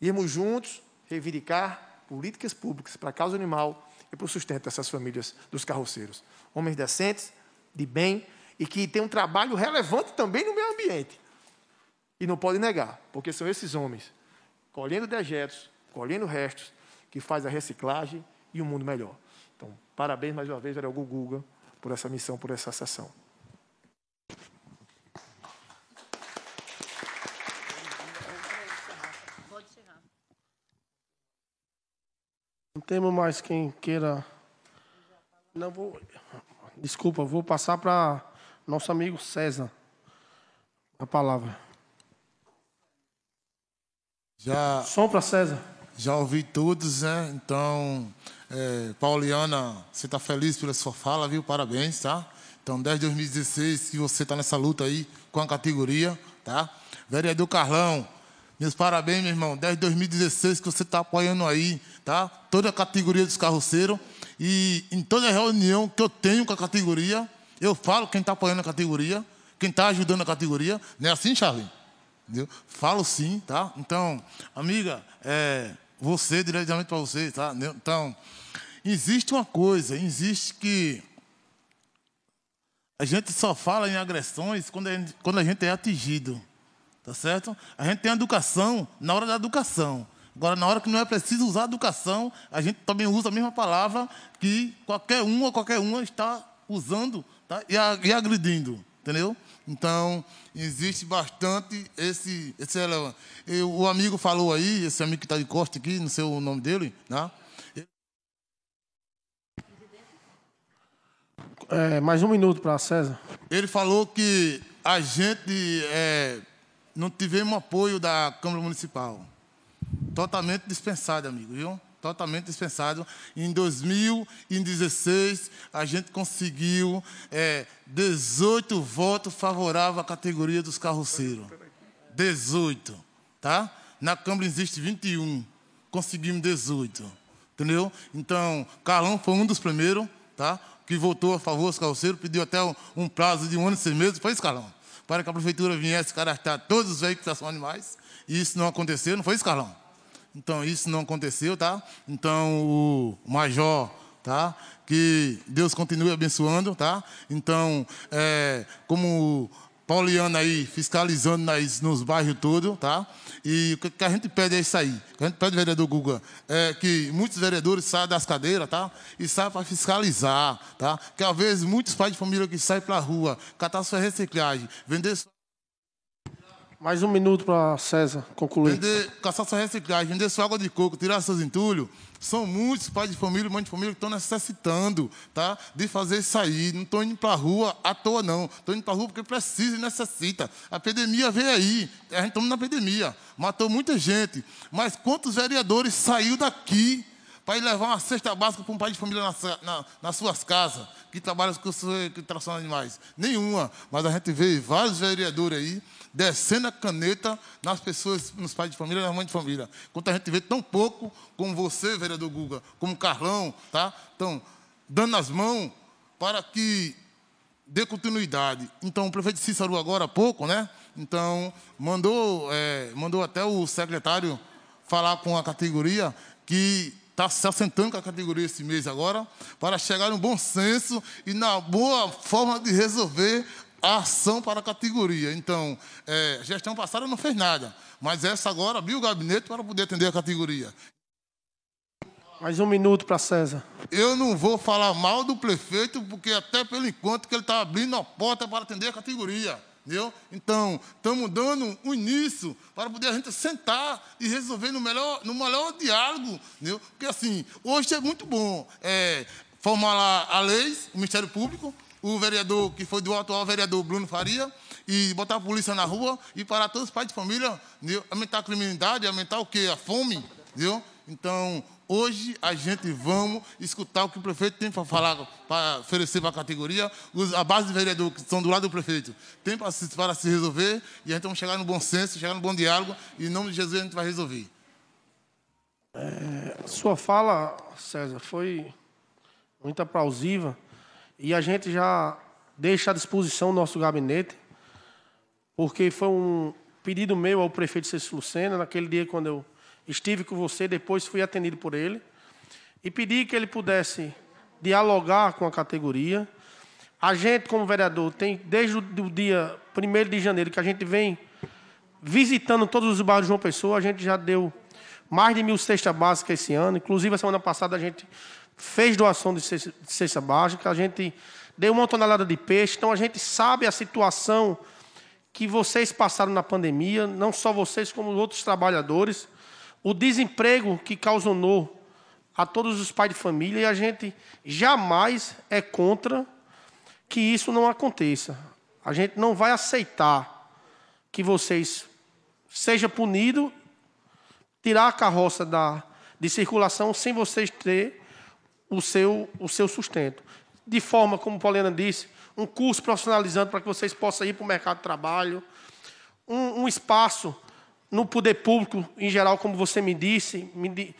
irmos juntos reivindicar políticas públicas para a causa animal e para o sustento dessas famílias dos carroceiros. Homens decentes, de bem e que têm um trabalho relevante também no meio ambiente. E não pode negar, porque são esses homens colhendo dejetos, colhendo restos, que faz a reciclagem e um mundo melhor. Então, parabéns mais uma vez, Ariel Guga, por essa missão, por essa sessão. Não temos mais quem queira. Não vou. Desculpa, vou passar para nosso amigo César a palavra. Já, Som para César. Já ouvi todos, né? Então, é, Pauliana, você está feliz pela sua fala, viu? Parabéns, tá? Então, desde 2016 que você está nessa luta aí com a categoria, tá? Vereador Carlão, meus parabéns, meu irmão. Desde 2016 que você está apoiando aí, tá? Toda a categoria dos carroceiros. E em toda reunião que eu tenho com a categoria, eu falo quem está apoiando a categoria, quem está ajudando a categoria. Não é assim, Charlie? Entendeu? Falo sim, tá? Então, amiga, é, você, diretamente para você, tá? Então, existe uma coisa, existe que a gente só fala em agressões quando a gente, quando a gente é atingido, tá certo? A gente tem educação na hora da educação. Agora, na hora que não é preciso usar educação, a gente também usa a mesma palavra que qualquer um ou qualquer uma está usando tá? e, e agredindo, entendeu? Então, existe bastante esse, esse elevante. E o amigo falou aí, esse amigo que está de costa aqui, não sei o nome dele, né? É, mais um minuto para César. Ele falou que a gente é, não tivemos apoio da Câmara Municipal. Totalmente dispensado, amigo, viu? totalmente dispensado. Em 2016, a gente conseguiu é, 18 votos favoráveis à categoria dos carroceiros. 18, tá? Na Câmara existe 21, conseguimos 18, entendeu? Então, Carlão foi um dos primeiros, tá? Que votou a favor dos carroceiros, pediu até um prazo de um ano e seis meses, foi isso, Carlão? Para que a prefeitura viesse cadastrar todos os veículos que são animais, e isso não aconteceu, não foi isso, Carlão? Então isso não aconteceu, tá? Então o major, tá? Que Deus continue abençoando, tá? Então, é, como Pauliana aí fiscalizando nas, nos bairros todos, tá? E o que a gente pede é isso aí. O que a gente pede, vereador Guga, é que muitos vereadores saiam das cadeiras, tá? E saiam para fiscalizar, tá? Que às vezes muitos pais de família que saem para a rua, catar sua reciclagem, vender sua. Mais um minuto para César concluir. Vender caçar sua reciclagem, vender sua água de coco, tirar seus entulhos. São muitos pais de família, mães de família que estão necessitando tá, de fazer isso aí. Não estão indo para a rua à toa, não. Estão indo para a rua porque precisa e necessita. A pandemia veio aí. A gente estamos na pandemia, Matou muita gente. Mas quantos vereadores saiu daqui para ir levar uma cesta básica para um pai de família na, na, nas suas casas, que trabalha com, com tração de animais? Nenhuma. Mas a gente vê vários vereadores aí descendo a caneta nas pessoas, nos pais de família, nas mães de família. Quanto a gente vê tão pouco como você, vereador Guga, como Carlão, tá? Então, dando as mãos para que dê continuidade. Então, o prefeito Cícero, agora há pouco, né? Então, mandou, é, mandou até o secretário falar com a categoria que está se assentando com a categoria esse mês agora, para chegar no bom senso e na boa forma de resolver a ação para a categoria. Então, é, gestão passada não fez nada, mas essa agora abriu o gabinete para poder atender a categoria. Mais um minuto para César. Eu não vou falar mal do prefeito, porque até pelo enquanto que ele está abrindo a porta para atender a categoria. Entendeu? Então, estamos dando um início para poder a gente sentar e resolver no melhor, no melhor diálogo. Entendeu? Porque assim, hoje é muito bom é, formar a lei, o Ministério Público, o vereador que foi do atual vereador Bruno Faria e botar a polícia na rua e parar todos os pais de família, entendeu? aumentar a criminalidade, aumentar o quê? A fome, entendeu? Então, hoje a gente vamos escutar o que o prefeito tem para falar, para oferecer para a categoria, a base de vereador que estão do lado do prefeito tem para se, para se resolver e a gente vai chegar no bom senso, chegar no bom diálogo e em nome de Jesus a gente vai resolver. É, sua fala, César, foi muito aplausiva. E a gente já deixa à disposição o nosso gabinete, porque foi um pedido meu ao prefeito Cícero Lucena, naquele dia quando eu estive com você, depois fui atendido por ele, e pedi que ele pudesse dialogar com a categoria. A gente, como vereador, tem desde o dia 1 de janeiro que a gente vem visitando todos os bairros de João Pessoa, a gente já deu mais de mil cestas básicas esse ano. Inclusive, a semana passada a gente fez doação de cesta, de cesta básica, a gente deu uma tonelada de peixe, então a gente sabe a situação que vocês passaram na pandemia, não só vocês, como outros trabalhadores, o desemprego que causou a todos os pais de família, e a gente jamais é contra que isso não aconteça. A gente não vai aceitar que vocês seja punido tirar a carroça da, de circulação sem vocês ter o seu, o seu sustento. De forma, como Paulina disse, um curso profissionalizando para que vocês possam ir para o mercado de trabalho, um, um espaço no poder público em geral, como você me disse, me di,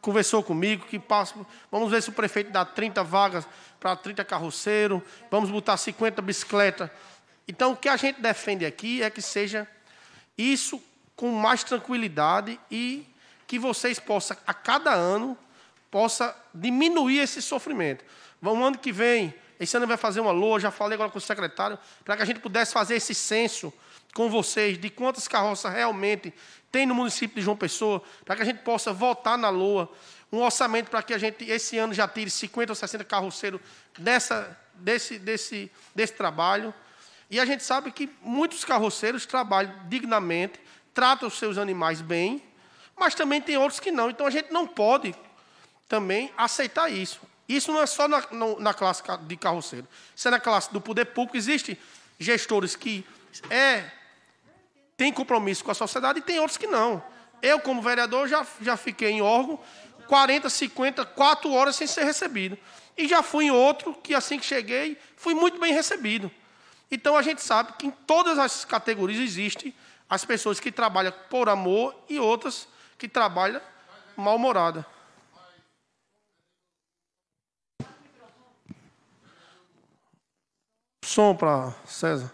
conversou comigo, que passa, vamos ver se o prefeito dá 30 vagas para 30 carroceiros, vamos botar 50 bicicletas. Então, o que a gente defende aqui é que seja isso com mais tranquilidade e que vocês possam, a cada ano, possa diminuir esse sofrimento. Vamos ano que vem, esse ano vai fazer uma loja, já falei agora com o secretário, para que a gente pudesse fazer esse censo com vocês de quantas carroças realmente tem no município de João Pessoa, para que a gente possa votar na LOA, um orçamento para que a gente, esse ano, já tire 50 ou 60 carroceiros dessa, desse, desse, desse trabalho. E a gente sabe que muitos carroceiros trabalham dignamente, tratam os seus animais bem, mas também tem outros que não. Então a gente não pode também aceitar isso. Isso não é só na, na classe de carroceiro. Isso é na classe do poder público. Existem gestores que é, têm compromisso com a sociedade e tem outros que não. Eu, como vereador, já, já fiquei em órgão 40, 50, 4 horas sem ser recebido. E já fui em outro que, assim que cheguei, fui muito bem recebido. Então, a gente sabe que em todas as categorias existem as pessoas que trabalham por amor e outras que trabalham mal-humorada. som para César.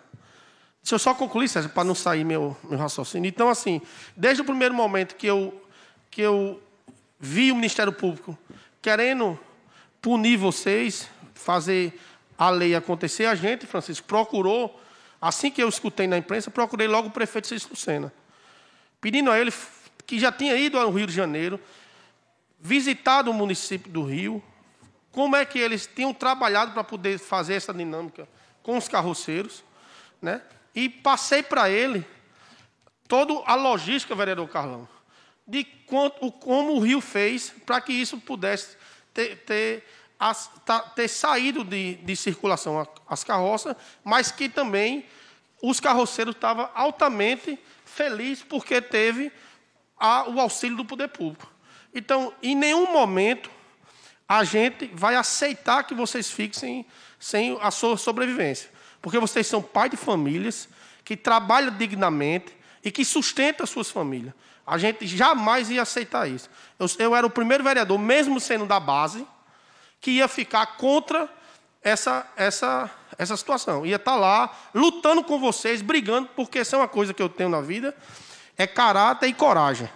Deixa eu só concluir, César, para não sair meu, meu raciocínio. Então, assim, desde o primeiro momento que eu, que eu vi o Ministério Público querendo punir vocês, fazer a lei acontecer, a gente, Francisco, procurou, assim que eu escutei na imprensa, procurei logo o prefeito Cícero Lucena, pedindo a ele, que já tinha ido ao Rio de Janeiro, visitado o município do Rio, como é que eles tinham trabalhado para poder fazer essa dinâmica com os carroceiros, né? E passei para ele toda a logística, vereador Carlão, de quanto, como o Rio fez para que isso pudesse ter, ter, as, ter saído de, de circulação as carroças, mas que também os carroceiros estavam altamente felizes porque teve a, o auxílio do poder público. Então, em nenhum momento a gente vai aceitar que vocês fixem sem a sua sobrevivência. Porque vocês são pai de famílias que trabalham dignamente e que sustenta suas famílias. A gente jamais ia aceitar isso. Eu, eu era o primeiro vereador, mesmo sendo da base, que ia ficar contra essa, essa, essa situação. Ia estar tá lá lutando com vocês, brigando, porque isso é uma coisa que eu tenho na vida: é caráter e coragem.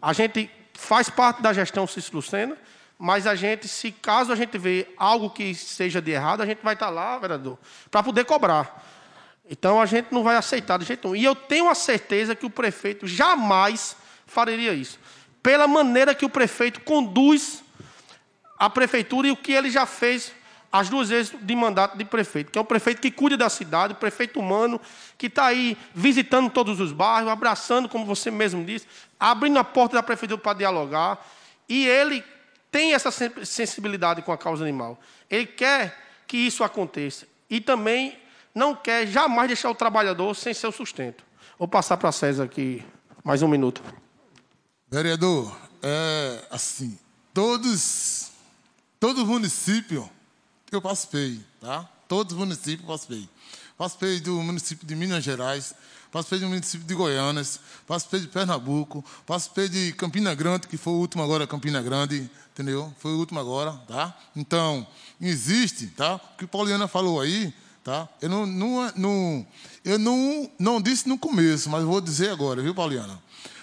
A gente faz parte da gestão Cícero Lucena mas a gente, se caso a gente vê algo que seja de errado, a gente vai estar tá lá, vereador, para poder cobrar. Então a gente não vai aceitar de jeito nenhum. E eu tenho a certeza que o prefeito jamais faria isso. Pela maneira que o prefeito conduz a prefeitura e o que ele já fez as duas vezes de mandato de prefeito, que é um prefeito que cuida da cidade, um prefeito humano, que está aí visitando todos os bairros, abraçando, como você mesmo disse, abrindo a porta da prefeitura para dialogar. E ele tem essa sensibilidade com a causa animal. Ele quer que isso aconteça. E também não quer jamais deixar o trabalhador sem seu sustento. Vou passar para César aqui mais um minuto. Vereador, é assim, todos, todo município eu participei, tá? Todos os municípios participei. Participei do município de Minas Gerais, participei do município de Goiânia, participei de Pernambuco, participei de Campina Grande, que foi o último agora, Campina Grande, entendeu? Foi o último agora, tá? Então, existe, tá? O que Pauliana falou aí, tá? Eu não, não, não, eu não, não disse no começo, mas vou dizer agora, viu, Pauliana?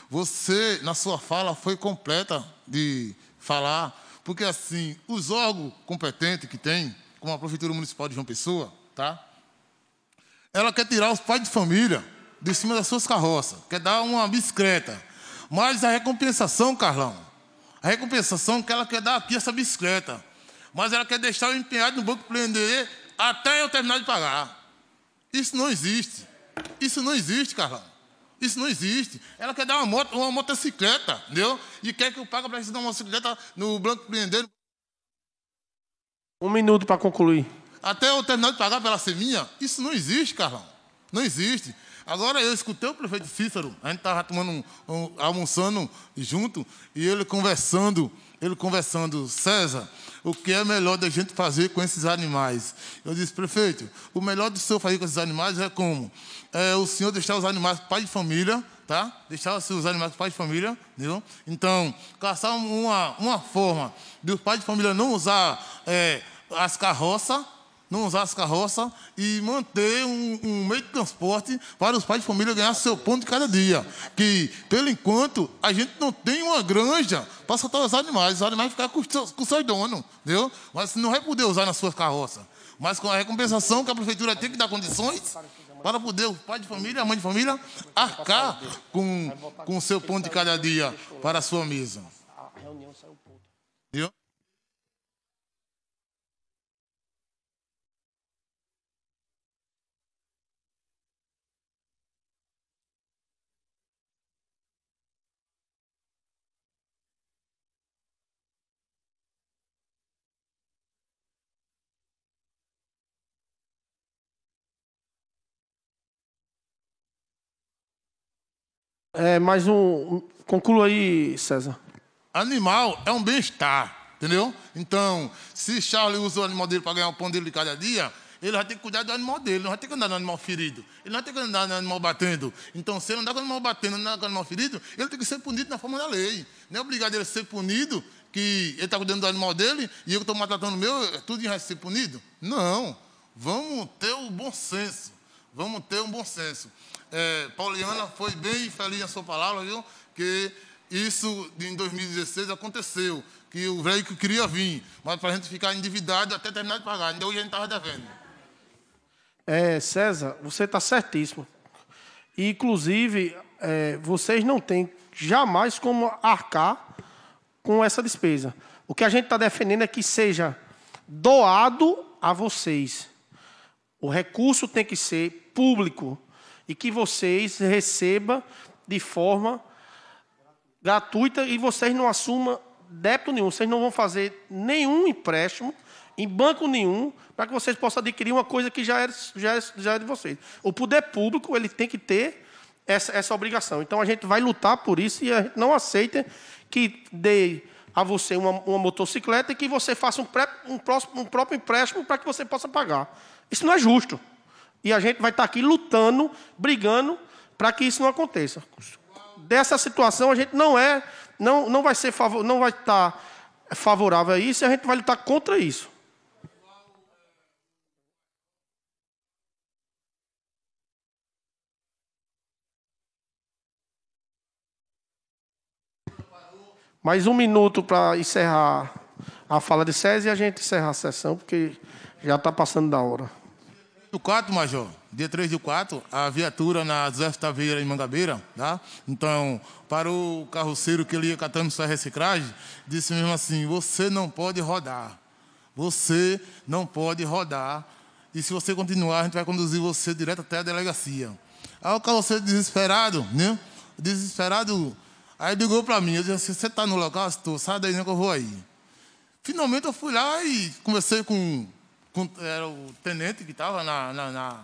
Você, na sua fala, foi completa de falar, porque assim, os órgãos competentes que tem, como a Prefeitura Municipal de João Pessoa, tá? Ela quer tirar os pais de família de cima das suas carroças, quer dar uma bicicleta. Mas a recompensação, Carlão, a recompensação é que ela quer dar aqui essa bicicleta. Mas ela quer deixar o empenhado no banco prender até eu terminar de pagar. Isso não existe. Isso não existe, Carlão. Isso não existe. Ela quer dar uma moto, uma motocicleta, entendeu? E quer que eu pague para dar uma motocicleta no banco prender. Um minuto para concluir. Até eu terminar de pagar pela seminha Isso não existe, Carlão. Não existe. Agora eu escutei o prefeito Cícero, a gente estava tomando um, um, almoçando junto, e ele conversando, ele conversando, César, o que é melhor da gente fazer com esses animais? Eu disse, prefeito, o melhor do senhor fazer com esses animais é como? É o senhor deixar os animais pai de família, tá? Deixar os animais pai de família, entendeu? Então, caçar uma, uma forma do pai de família não usar é, as carroças, não usasse carroça e manter um, um, meio de transporte para os pais de família ganhar seu pão de cada dia. Que, pelo enquanto, a gente não tem uma granja para soltar os animais, os animais ficar com, o seu dono entendeu? Mas não vai poder usar nas suas carroças. Mas com a recompensação que a prefeitura tem que dar condições para poder o pai de família, a mãe de família, arcar com o seu pão de cada dia para a sua mesa. A reunião saiu ponto. Entendeu? É, mais um. Conclua aí, César. Animal é um bem-estar, entendeu? Então, se Charles usa o animal dele para ganhar o pão dele de cada dia, ele vai ter que cuidar do animal dele, não vai ter que andar no animal ferido, ele não vai ter que andar no animal batendo. Então, se ele andar com o animal batendo, não andar com o animal ferido, ele tem que ser punido na forma da lei. Não é obrigado ele ser punido, que ele está cuidando do animal dele e eu estou maltratando o meu, tudo vai ser punido? Não. Vamos ter o bom senso. Vamos ter um bom senso. É, Pauliana foi bem feliz a sua palavra, viu? Que isso em 2016 aconteceu, que o velho que queria vir, mas para a gente ficar endividado até terminar de pagar. Ainda então, hoje a gente estava devendo. É, César, você está certíssimo. E, inclusive, é, vocês não têm jamais como arcar com essa despesa. O que a gente está defendendo é que seja doado a vocês. O recurso tem que ser público e que vocês recebam de forma gratuita e vocês não assumam débito nenhum. Vocês não vão fazer nenhum empréstimo em banco nenhum para que vocês possam adquirir uma coisa que já é, já é, já é de vocês. O poder público ele tem que ter essa, essa obrigação. Então a gente vai lutar por isso e a gente não aceita que dê a você uma, uma motocicleta e que você faça um, pré, um, próximo, um próprio empréstimo para que você possa pagar. Isso não é justo. E a gente vai estar tá aqui lutando, brigando para que isso não aconteça. Dessa situação a gente não é, não, não vai ser favor, não vai estar tá favorável a isso e a gente vai lutar contra isso. Mais um minuto para encerrar a fala de César e a gente encerra a sessão, porque já está passando da hora do 4, Major, dia 3 do 4, a viatura na Zé Taveira, em Mangabeira, tá? Então, para o carroceiro que ele ia catando sua reciclagem, disse mesmo assim: Você não pode rodar. Você não pode rodar. E se você continuar, a gente vai conduzir você direto até a delegacia. Aí o carroceiro desesperado, né? Desesperado. Aí ligou para mim, eu disse assim, você está no local? Estou, sai daí, não né, que eu vou aí. Finalmente eu fui lá e conversei com era o tenente que estava na, na, na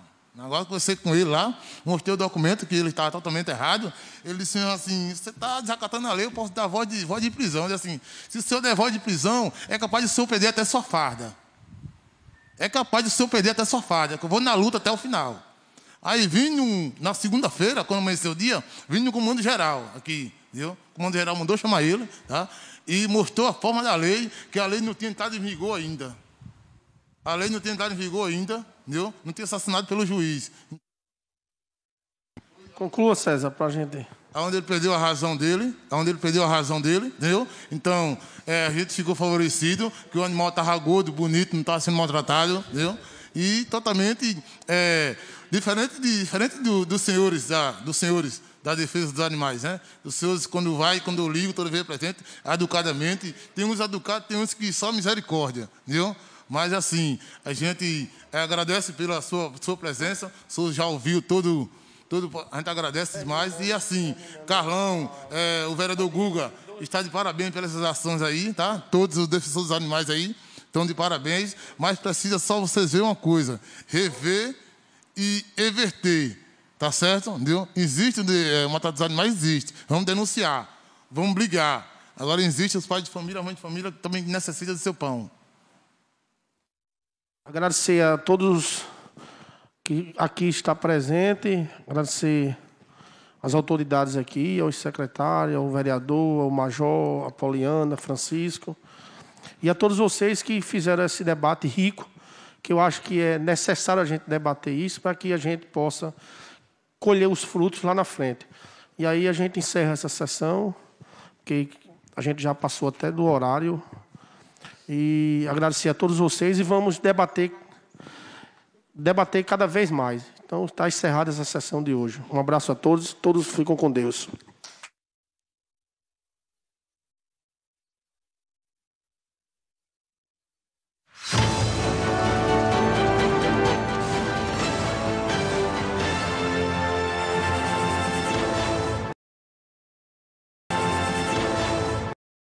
Agora conversei com ele lá, mostrei o documento que ele estava totalmente errado. Ele disse assim: Você está desacatando a lei, eu posso dar voz de, voz de prisão. Ele disse assim: Se o senhor der voz de prisão, é capaz de o senhor perder até sua farda. É capaz de o senhor perder até sua farda, que eu vou na luta até o final. Aí vim na segunda-feira, quando amanheceu o dia, vim no comando geral aqui, viu O comando geral mandou chamar ele, tá? E mostrou a forma da lei, que a lei não tinha entrado em vigor ainda. A lei não tem entrado em vigor ainda, entendeu? não tem assassinado pelo juiz. Conclua, César, para a gente. Aonde ele perdeu a razão dele, Aonde ele perdeu a razão dele, entendeu? Então, é, a gente ficou favorecido, que o animal estava gordo, bonito, não estava sendo maltratado, entendeu? E totalmente é, diferente, de, diferente do, dos senhores, da, dos senhores da defesa dos animais, né? Os senhores, quando vai, quando eu ligo, toda vez presente, educadamente. Tem uns educados, tem uns que só misericórdia, entendeu? Mas assim, a gente agradece pela sua, sua presença. O senhor já ouviu todo. Todo, a gente agradece demais. E assim, Carlão, é, o vereador Guga, está de parabéns pelas ações aí, tá? Todos os defensores dos animais aí estão de parabéns, mas precisa só vocês ver uma coisa: rever e everter. Tá certo? Entendeu? Existe né, é, matar dos animais, existe. Vamos denunciar, vamos brigar. Agora existe os pais de família, a mãe de família também necessita do seu pão. Agradecer a todos que aqui está presente, agradecer às autoridades aqui, aos secretários, ao vereador, ao major, a Poliana, Francisco, e a todos vocês que fizeram esse debate rico, que eu acho que é necessário a gente debater isso para que a gente possa colher os frutos lá na frente. E aí a gente encerra essa sessão, que a gente já passou até do horário, e agradecer a todos vocês e vamos debater, debater cada vez mais. Então está encerrada essa sessão de hoje. Um abraço a todos, todos ficam com Deus.